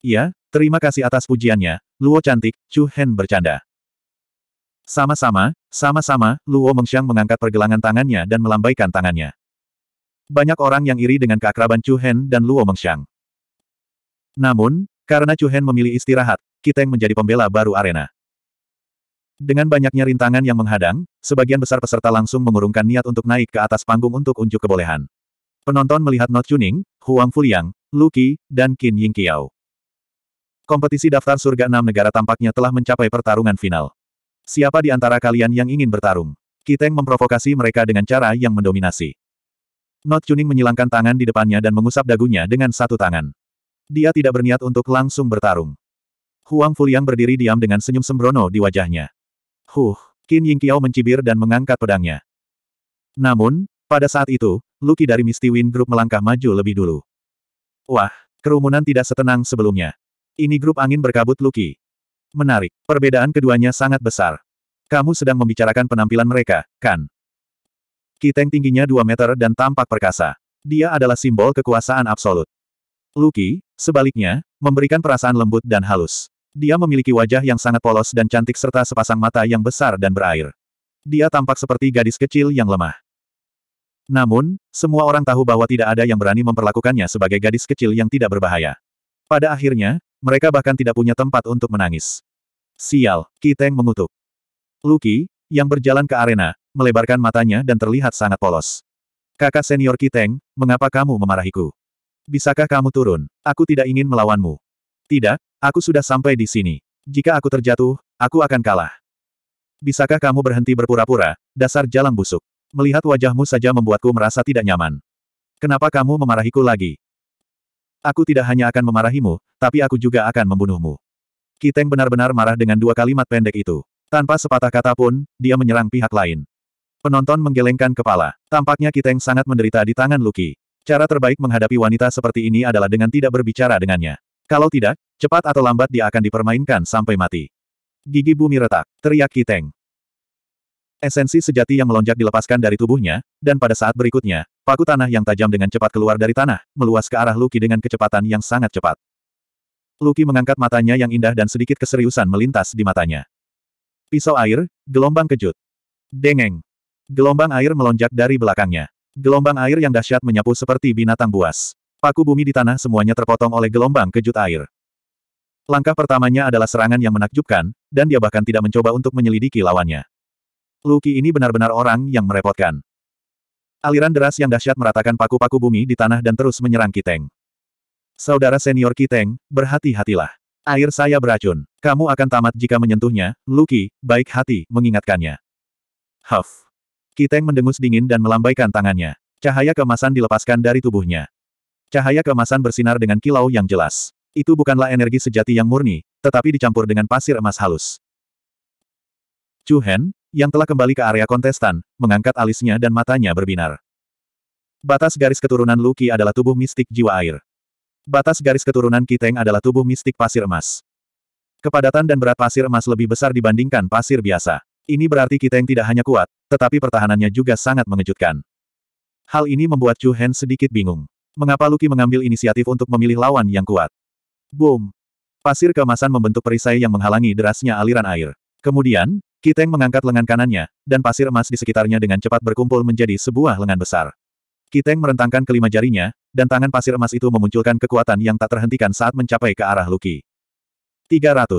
Iya, terima kasih atas pujiannya, Luo cantik, Chu Hen bercanda. Sama-sama, sama-sama, Luo Mengxiang mengangkat pergelangan tangannya dan melambaikan tangannya. Banyak orang yang iri dengan keakraban Chu Hen dan Luo Mengxiang. Namun, karena Chu Hen memilih istirahat, Kiteng menjadi pembela baru arena. Dengan banyaknya rintangan yang menghadang, sebagian besar peserta langsung mengurungkan niat untuk naik ke atas panggung untuk unjuk kebolehan. Penonton melihat Not Chuning, Huang Fuliang, Lu Qi, dan Qin Yingqiao. Kompetisi daftar surga enam negara tampaknya telah mencapai pertarungan final. Siapa di antara kalian yang ingin bertarung? Kiteng memprovokasi mereka dengan cara yang mendominasi. Not Chuning menyilangkan tangan di depannya dan mengusap dagunya dengan satu tangan. Dia tidak berniat untuk langsung bertarung. Huang Fuliang berdiri diam dengan senyum sembrono di wajahnya. Huh, Qin Yingqiao mencibir dan mengangkat pedangnya. Namun, pada saat itu, Lucky dari Misty Wind Group melangkah maju lebih dulu. Wah, kerumunan tidak setenang sebelumnya. Ini grup angin berkabut Lucky. Menarik. Perbedaan keduanya sangat besar. Kamu sedang membicarakan penampilan mereka, kan? Kiteng tingginya 2 meter dan tampak perkasa. Dia adalah simbol kekuasaan absolut. Lucky, sebaliknya, memberikan perasaan lembut dan halus. Dia memiliki wajah yang sangat polos dan cantik serta sepasang mata yang besar dan berair. Dia tampak seperti gadis kecil yang lemah. Namun, semua orang tahu bahwa tidak ada yang berani memperlakukannya sebagai gadis kecil yang tidak berbahaya. Pada akhirnya, mereka bahkan tidak punya tempat untuk menangis. Sial, Kiteng mengutuk. Luki, yang berjalan ke arena, melebarkan matanya dan terlihat sangat polos. Kakak senior Kiteng, mengapa kamu memarahiku? Bisakah kamu turun? Aku tidak ingin melawanmu. Tidak, aku sudah sampai di sini. Jika aku terjatuh, aku akan kalah. Bisakah kamu berhenti berpura-pura, dasar jalan busuk? Melihat wajahmu saja membuatku merasa tidak nyaman. Kenapa kamu memarahiku lagi? Aku tidak hanya akan memarahimu, tapi aku juga akan membunuhmu. Kiteng benar-benar marah dengan dua kalimat pendek itu. Tanpa sepatah kata pun, dia menyerang pihak lain. Penonton menggelengkan kepala. Tampaknya Kiteng sangat menderita di tangan Luki. Cara terbaik menghadapi wanita seperti ini adalah dengan tidak berbicara dengannya. Kalau tidak, cepat atau lambat dia akan dipermainkan sampai mati. Gigi bumi retak, teriak Kiteng. Esensi sejati yang melonjak dilepaskan dari tubuhnya, dan pada saat berikutnya, Paku tanah yang tajam dengan cepat keluar dari tanah, meluas ke arah Luki dengan kecepatan yang sangat cepat. Luki mengangkat matanya yang indah dan sedikit keseriusan melintas di matanya. Pisau air, gelombang kejut. Dengeng. Gelombang air melonjak dari belakangnya. Gelombang air yang dahsyat menyapu seperti binatang buas. Paku bumi di tanah semuanya terpotong oleh gelombang kejut air. Langkah pertamanya adalah serangan yang menakjubkan, dan dia bahkan tidak mencoba untuk menyelidiki lawannya. Luki ini benar-benar orang yang merepotkan. Aliran deras yang dahsyat meratakan paku-paku bumi di tanah dan terus menyerang Kiteng. Saudara senior Kiteng, berhati-hatilah. Air saya beracun. Kamu akan tamat jika menyentuhnya, Luki, baik hati, mengingatkannya. Huff. Kiteng mendengus dingin dan melambaikan tangannya. Cahaya kemasan dilepaskan dari tubuhnya. Cahaya kemasan bersinar dengan kilau yang jelas. Itu bukanlah energi sejati yang murni, tetapi dicampur dengan pasir emas halus. Chu Hen, yang telah kembali ke area kontestan, mengangkat alisnya dan matanya berbinar. Batas garis keturunan Luki adalah tubuh mistik jiwa air. Batas garis keturunan Kiteng adalah tubuh mistik pasir emas. Kepadatan dan berat pasir emas lebih besar dibandingkan pasir biasa. Ini berarti Kiteng tidak hanya kuat, tetapi pertahanannya juga sangat mengejutkan. Hal ini membuat Chu Hen sedikit bingung. Mengapa Luki mengambil inisiatif untuk memilih lawan yang kuat? Boom! Pasir kemasan membentuk perisai yang menghalangi derasnya aliran air. Kemudian, Kiteng mengangkat lengan kanannya, dan pasir emas di sekitarnya dengan cepat berkumpul menjadi sebuah lengan besar. Kiteng merentangkan kelima jarinya, dan tangan pasir emas itu memunculkan kekuatan yang tak terhentikan saat mencapai ke arah Luki. 300.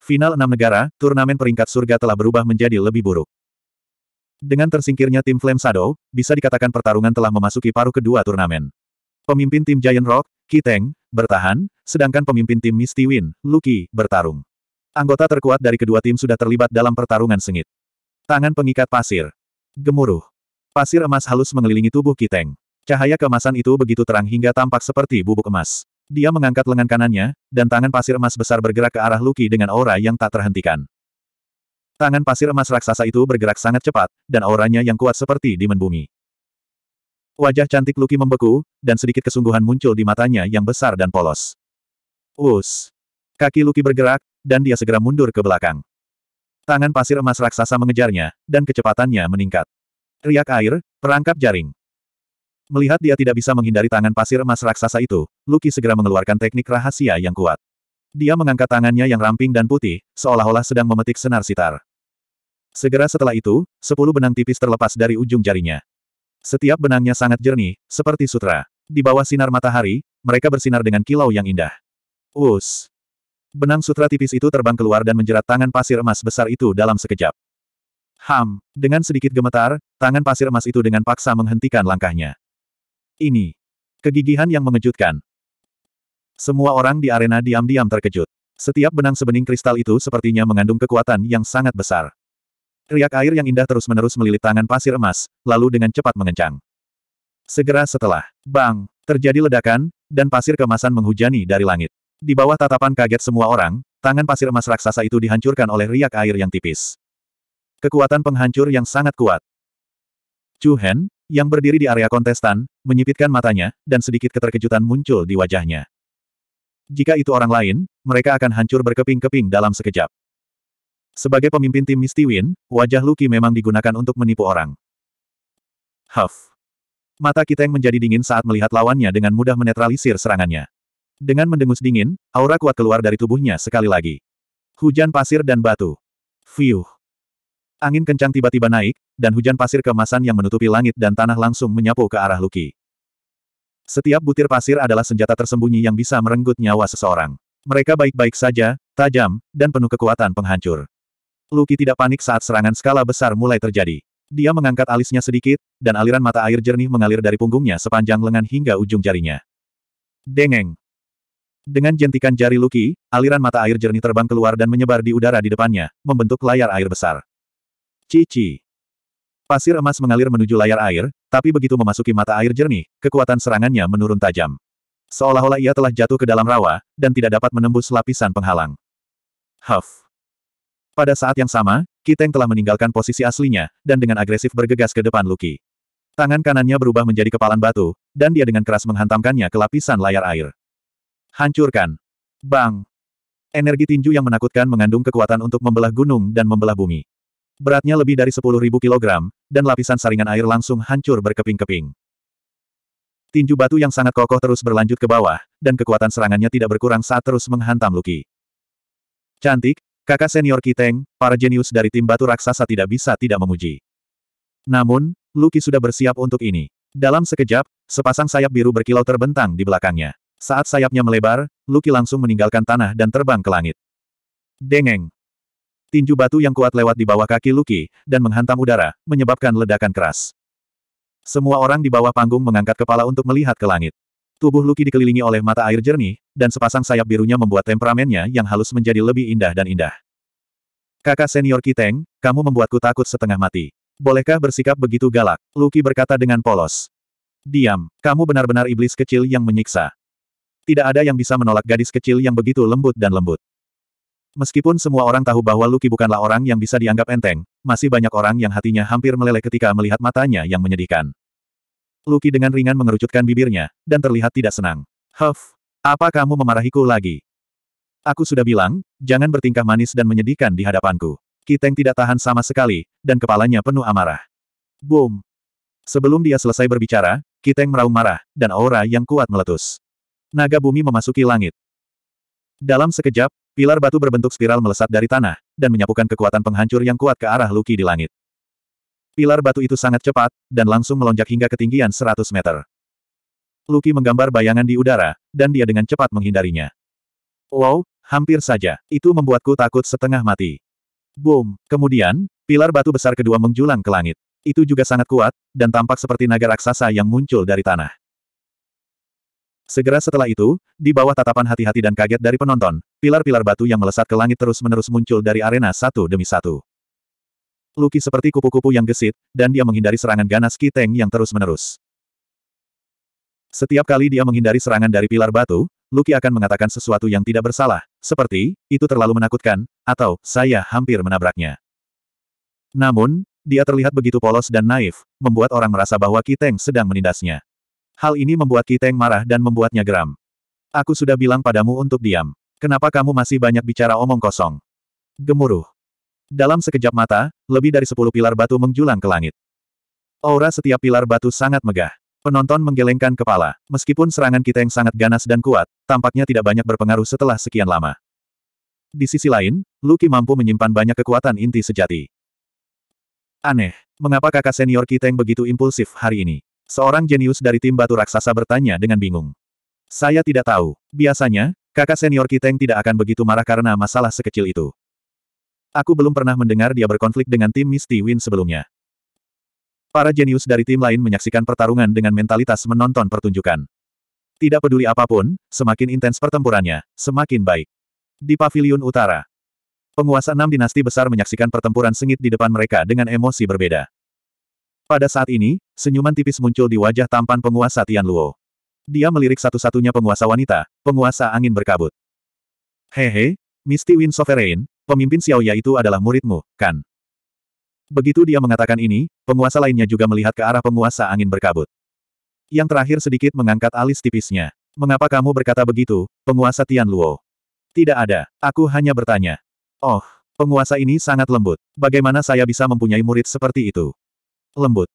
Final enam negara, turnamen peringkat surga telah berubah menjadi lebih buruk. Dengan tersingkirnya tim Flame Shadow, bisa dikatakan pertarungan telah memasuki paruh kedua turnamen. Pemimpin tim Giant Rock, Kiteng, bertahan, sedangkan pemimpin tim Misty Win, Luki, bertarung. Anggota terkuat dari kedua tim sudah terlibat dalam pertarungan sengit. Tangan pengikat pasir. Gemuruh. Pasir emas halus mengelilingi tubuh Kiteng. Cahaya kemasan itu begitu terang hingga tampak seperti bubuk emas. Dia mengangkat lengan kanannya, dan tangan pasir emas besar bergerak ke arah Luki dengan aura yang tak terhentikan. Tangan pasir emas raksasa itu bergerak sangat cepat, dan auranya yang kuat seperti di bumi. Wajah cantik Luki membeku, dan sedikit kesungguhan muncul di matanya yang besar dan polos. Us. Kaki Luki bergerak, dan dia segera mundur ke belakang. Tangan pasir emas raksasa mengejarnya, dan kecepatannya meningkat. Riak air, perangkap jaring. Melihat dia tidak bisa menghindari tangan pasir emas raksasa itu, Luki segera mengeluarkan teknik rahasia yang kuat. Dia mengangkat tangannya yang ramping dan putih, seolah-olah sedang memetik senar sitar. Segera setelah itu, sepuluh benang tipis terlepas dari ujung jarinya. Setiap benangnya sangat jernih, seperti sutra. Di bawah sinar matahari, mereka bersinar dengan kilau yang indah. Us! Benang sutra tipis itu terbang keluar dan menjerat tangan pasir emas besar itu dalam sekejap. Ham, dengan sedikit gemetar, tangan pasir emas itu dengan paksa menghentikan langkahnya. Ini. Kegigihan yang mengejutkan. Semua orang di arena diam-diam terkejut. Setiap benang sebening kristal itu sepertinya mengandung kekuatan yang sangat besar. Riak air yang indah terus-menerus melilit tangan pasir emas, lalu dengan cepat mengencang. Segera setelah, bang, terjadi ledakan, dan pasir kemasan menghujani dari langit. Di bawah tatapan kaget semua orang, tangan pasir emas raksasa itu dihancurkan oleh riak air yang tipis. Kekuatan penghancur yang sangat kuat. Chu Hen, yang berdiri di area kontestan, menyipitkan matanya, dan sedikit keterkejutan muncul di wajahnya. Jika itu orang lain, mereka akan hancur berkeping-keping dalam sekejap. Sebagai pemimpin tim Misty Win, wajah Lucky memang digunakan untuk menipu orang. Huff. Mata kita yang menjadi dingin saat melihat lawannya dengan mudah menetralisir serangannya. Dengan mendengus dingin, aura kuat keluar dari tubuhnya sekali lagi. Hujan pasir dan batu. Fiuh. Angin kencang tiba-tiba naik, dan hujan pasir kemasan yang menutupi langit dan tanah langsung menyapu ke arah Luki. Setiap butir pasir adalah senjata tersembunyi yang bisa merenggut nyawa seseorang. Mereka baik-baik saja, tajam, dan penuh kekuatan penghancur. Luki tidak panik saat serangan skala besar mulai terjadi. Dia mengangkat alisnya sedikit, dan aliran mata air jernih mengalir dari punggungnya sepanjang lengan hingga ujung jarinya. Dengeng! Dengan jentikan jari Luki, aliran mata air jernih terbang keluar dan menyebar di udara di depannya, membentuk layar air besar. Cici. Pasir emas mengalir menuju layar air, tapi begitu memasuki mata air jernih, kekuatan serangannya menurun tajam. Seolah-olah ia telah jatuh ke dalam rawa, dan tidak dapat menembus lapisan penghalang. Huff. Pada saat yang sama, Kiteng telah meninggalkan posisi aslinya, dan dengan agresif bergegas ke depan Luki. Tangan kanannya berubah menjadi kepalan batu, dan dia dengan keras menghantamkannya ke lapisan layar air. Hancurkan. Bang. Energi tinju yang menakutkan mengandung kekuatan untuk membelah gunung dan membelah bumi. Beratnya lebih dari 10.000 kg, dan lapisan saringan air langsung hancur berkeping-keping. Tinju batu yang sangat kokoh terus berlanjut ke bawah, dan kekuatan serangannya tidak berkurang saat terus menghantam Luki. Cantik, kakak senior Kiteng, para jenius dari tim batu raksasa tidak bisa tidak memuji. Namun, Luki sudah bersiap untuk ini. Dalam sekejap, sepasang sayap biru berkilau terbentang di belakangnya. Saat sayapnya melebar, Luki langsung meninggalkan tanah dan terbang ke langit. Dengeng! Tinju batu yang kuat lewat di bawah kaki Luki dan menghantam udara, menyebabkan ledakan keras. Semua orang di bawah panggung mengangkat kepala untuk melihat ke langit. Tubuh Luki dikelilingi oleh mata air jernih, dan sepasang sayap birunya membuat temperamennya yang halus menjadi lebih indah dan indah. Kakak senior Kiteng, kamu membuatku takut setengah mati. Bolehkah bersikap begitu galak? Luki berkata dengan polos. Diam, kamu benar-benar iblis kecil yang menyiksa. Tidak ada yang bisa menolak gadis kecil yang begitu lembut dan lembut. Meskipun semua orang tahu bahwa Luki bukanlah orang yang bisa dianggap enteng, masih banyak orang yang hatinya hampir meleleh ketika melihat matanya yang menyedihkan. Luki dengan ringan mengerucutkan bibirnya, dan terlihat tidak senang. Huff, apa kamu memarahiku lagi? Aku sudah bilang, jangan bertingkah manis dan menyedihkan di hadapanku. Kiteng tidak tahan sama sekali, dan kepalanya penuh amarah. Boom. Sebelum dia selesai berbicara, Kiteng meraung marah, dan aura yang kuat meletus. Naga bumi memasuki langit. Dalam sekejap, pilar batu berbentuk spiral melesat dari tanah, dan menyapukan kekuatan penghancur yang kuat ke arah Luki di langit. Pilar batu itu sangat cepat, dan langsung melonjak hingga ketinggian 100 meter. Luki menggambar bayangan di udara, dan dia dengan cepat menghindarinya. Wow, hampir saja. Itu membuatku takut setengah mati. Boom. Kemudian, pilar batu besar kedua menjulang ke langit. Itu juga sangat kuat, dan tampak seperti naga raksasa yang muncul dari tanah. Segera setelah itu, di bawah tatapan hati-hati dan kaget dari penonton, pilar-pilar batu yang melesat ke langit terus-menerus muncul dari arena satu demi satu. Luki seperti kupu-kupu yang gesit, dan dia menghindari serangan ganas Kiteng yang terus-menerus. Setiap kali dia menghindari serangan dari pilar batu, Luki akan mengatakan sesuatu yang tidak bersalah, seperti, itu terlalu menakutkan, atau, saya hampir menabraknya. Namun, dia terlihat begitu polos dan naif, membuat orang merasa bahwa Kiteng sedang menindasnya. Hal ini membuat Kiteng marah dan membuatnya geram. Aku sudah bilang padamu untuk diam. Kenapa kamu masih banyak bicara omong kosong? Gemuruh. Dalam sekejap mata, lebih dari sepuluh pilar batu menjulang ke langit. Aura setiap pilar batu sangat megah. Penonton menggelengkan kepala. Meskipun serangan kita yang sangat ganas dan kuat, tampaknya tidak banyak berpengaruh setelah sekian lama. Di sisi lain, Luki mampu menyimpan banyak kekuatan inti sejati. Aneh, mengapa kakak senior Kiteng begitu impulsif hari ini? Seorang jenius dari tim batu raksasa bertanya dengan bingung. Saya tidak tahu. Biasanya, kakak senior Kiteng tidak akan begitu marah karena masalah sekecil itu. Aku belum pernah mendengar dia berkonflik dengan tim Misty Win sebelumnya. Para jenius dari tim lain menyaksikan pertarungan dengan mentalitas menonton pertunjukan. Tidak peduli apapun, semakin intens pertempurannya, semakin baik. Di pavilion utara, penguasa enam dinasti besar menyaksikan pertempuran sengit di depan mereka dengan emosi berbeda. Pada saat ini, senyuman tipis muncul di wajah tampan penguasa Tian Luo. Dia melirik satu-satunya penguasa wanita, penguasa angin berkabut. Hehe, Misty Wind Sovereign, pemimpin Xiaoya itu adalah muridmu, kan? Begitu dia mengatakan ini, penguasa lainnya juga melihat ke arah penguasa angin berkabut. Yang terakhir sedikit mengangkat alis tipisnya. Mengapa kamu berkata begitu, penguasa Tian Luo? Tidak ada, aku hanya bertanya. Oh, penguasa ini sangat lembut. Bagaimana saya bisa mempunyai murid seperti itu? Lembut.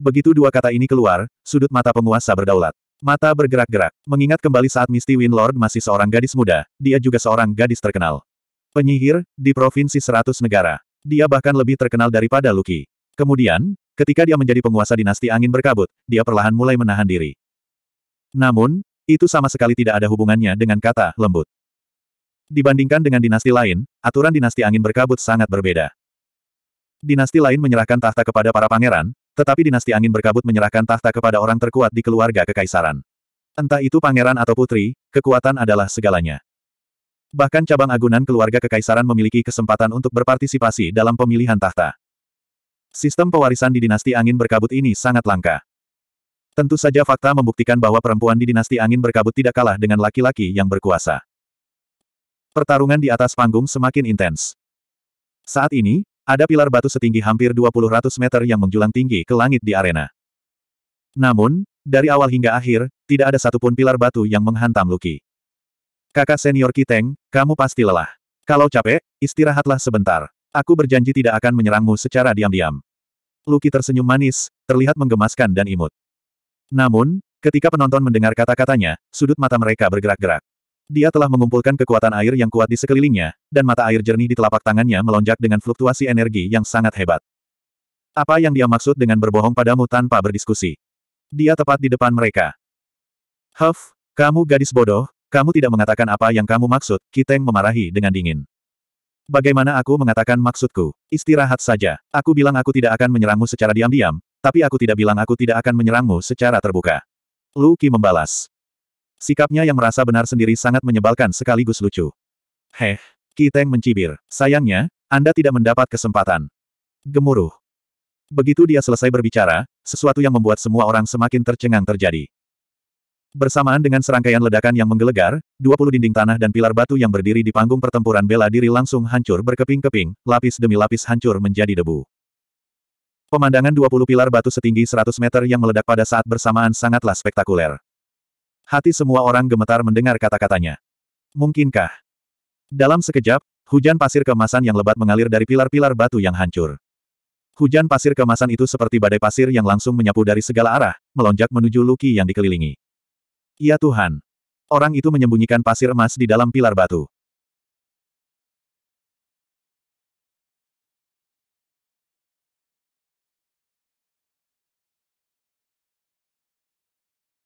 Begitu dua kata ini keluar, sudut mata penguasa berdaulat. Mata bergerak-gerak, mengingat kembali saat Misty Wind Lord masih seorang gadis muda, dia juga seorang gadis terkenal. Penyihir, di provinsi seratus negara. Dia bahkan lebih terkenal daripada Lucky. Kemudian, ketika dia menjadi penguasa dinasti angin berkabut, dia perlahan mulai menahan diri. Namun, itu sama sekali tidak ada hubungannya dengan kata lembut. Dibandingkan dengan dinasti lain, aturan dinasti angin berkabut sangat berbeda. Dinasti lain menyerahkan tahta kepada para pangeran, tetapi dinasti angin berkabut menyerahkan tahta kepada orang terkuat di keluarga kekaisaran. Entah itu pangeran atau putri, kekuatan adalah segalanya. Bahkan cabang agunan keluarga kekaisaran memiliki kesempatan untuk berpartisipasi dalam pemilihan tahta. Sistem pewarisan di dinasti angin berkabut ini sangat langka. Tentu saja fakta membuktikan bahwa perempuan di dinasti angin berkabut tidak kalah dengan laki-laki yang berkuasa. Pertarungan di atas panggung semakin intens. Saat ini, ada pilar batu setinggi hampir 20 ratus meter yang menjulang tinggi ke langit di arena. Namun, dari awal hingga akhir, tidak ada satupun pilar batu yang menghantam Luki. Kakak senior Kiteng, kamu pasti lelah. Kalau capek, istirahatlah sebentar. Aku berjanji tidak akan menyerangmu secara diam-diam. Luki tersenyum manis, terlihat menggemaskan dan imut. Namun, ketika penonton mendengar kata-katanya, sudut mata mereka bergerak-gerak. Dia telah mengumpulkan kekuatan air yang kuat di sekelilingnya, dan mata air jernih di telapak tangannya melonjak dengan fluktuasi energi yang sangat hebat. Apa yang dia maksud dengan berbohong padamu tanpa berdiskusi? Dia tepat di depan mereka. Huff, kamu gadis bodoh, kamu tidak mengatakan apa yang kamu maksud, Kiteng memarahi dengan dingin. Bagaimana aku mengatakan maksudku? Istirahat saja. Aku bilang aku tidak akan menyerangmu secara diam-diam, tapi aku tidak bilang aku tidak akan menyerangmu secara terbuka. Luki membalas. Sikapnya yang merasa benar sendiri sangat menyebalkan sekaligus lucu. Heh, Kiteng mencibir. Sayangnya, Anda tidak mendapat kesempatan. Gemuruh. Begitu dia selesai berbicara, sesuatu yang membuat semua orang semakin tercengang terjadi. Bersamaan dengan serangkaian ledakan yang menggelegar, 20 dinding tanah dan pilar batu yang berdiri di panggung pertempuran bela diri langsung hancur berkeping-keping, lapis demi lapis hancur menjadi debu. Pemandangan 20 pilar batu setinggi 100 meter yang meledak pada saat bersamaan sangatlah spektakuler. Hati semua orang gemetar mendengar kata-katanya. Mungkinkah? Dalam sekejap, hujan pasir kemasan yang lebat mengalir dari pilar-pilar batu yang hancur. Hujan pasir kemasan itu seperti badai pasir yang langsung menyapu dari segala arah, melonjak menuju Luki yang dikelilingi. Ya Tuhan! Orang itu menyembunyikan pasir emas di dalam pilar batu.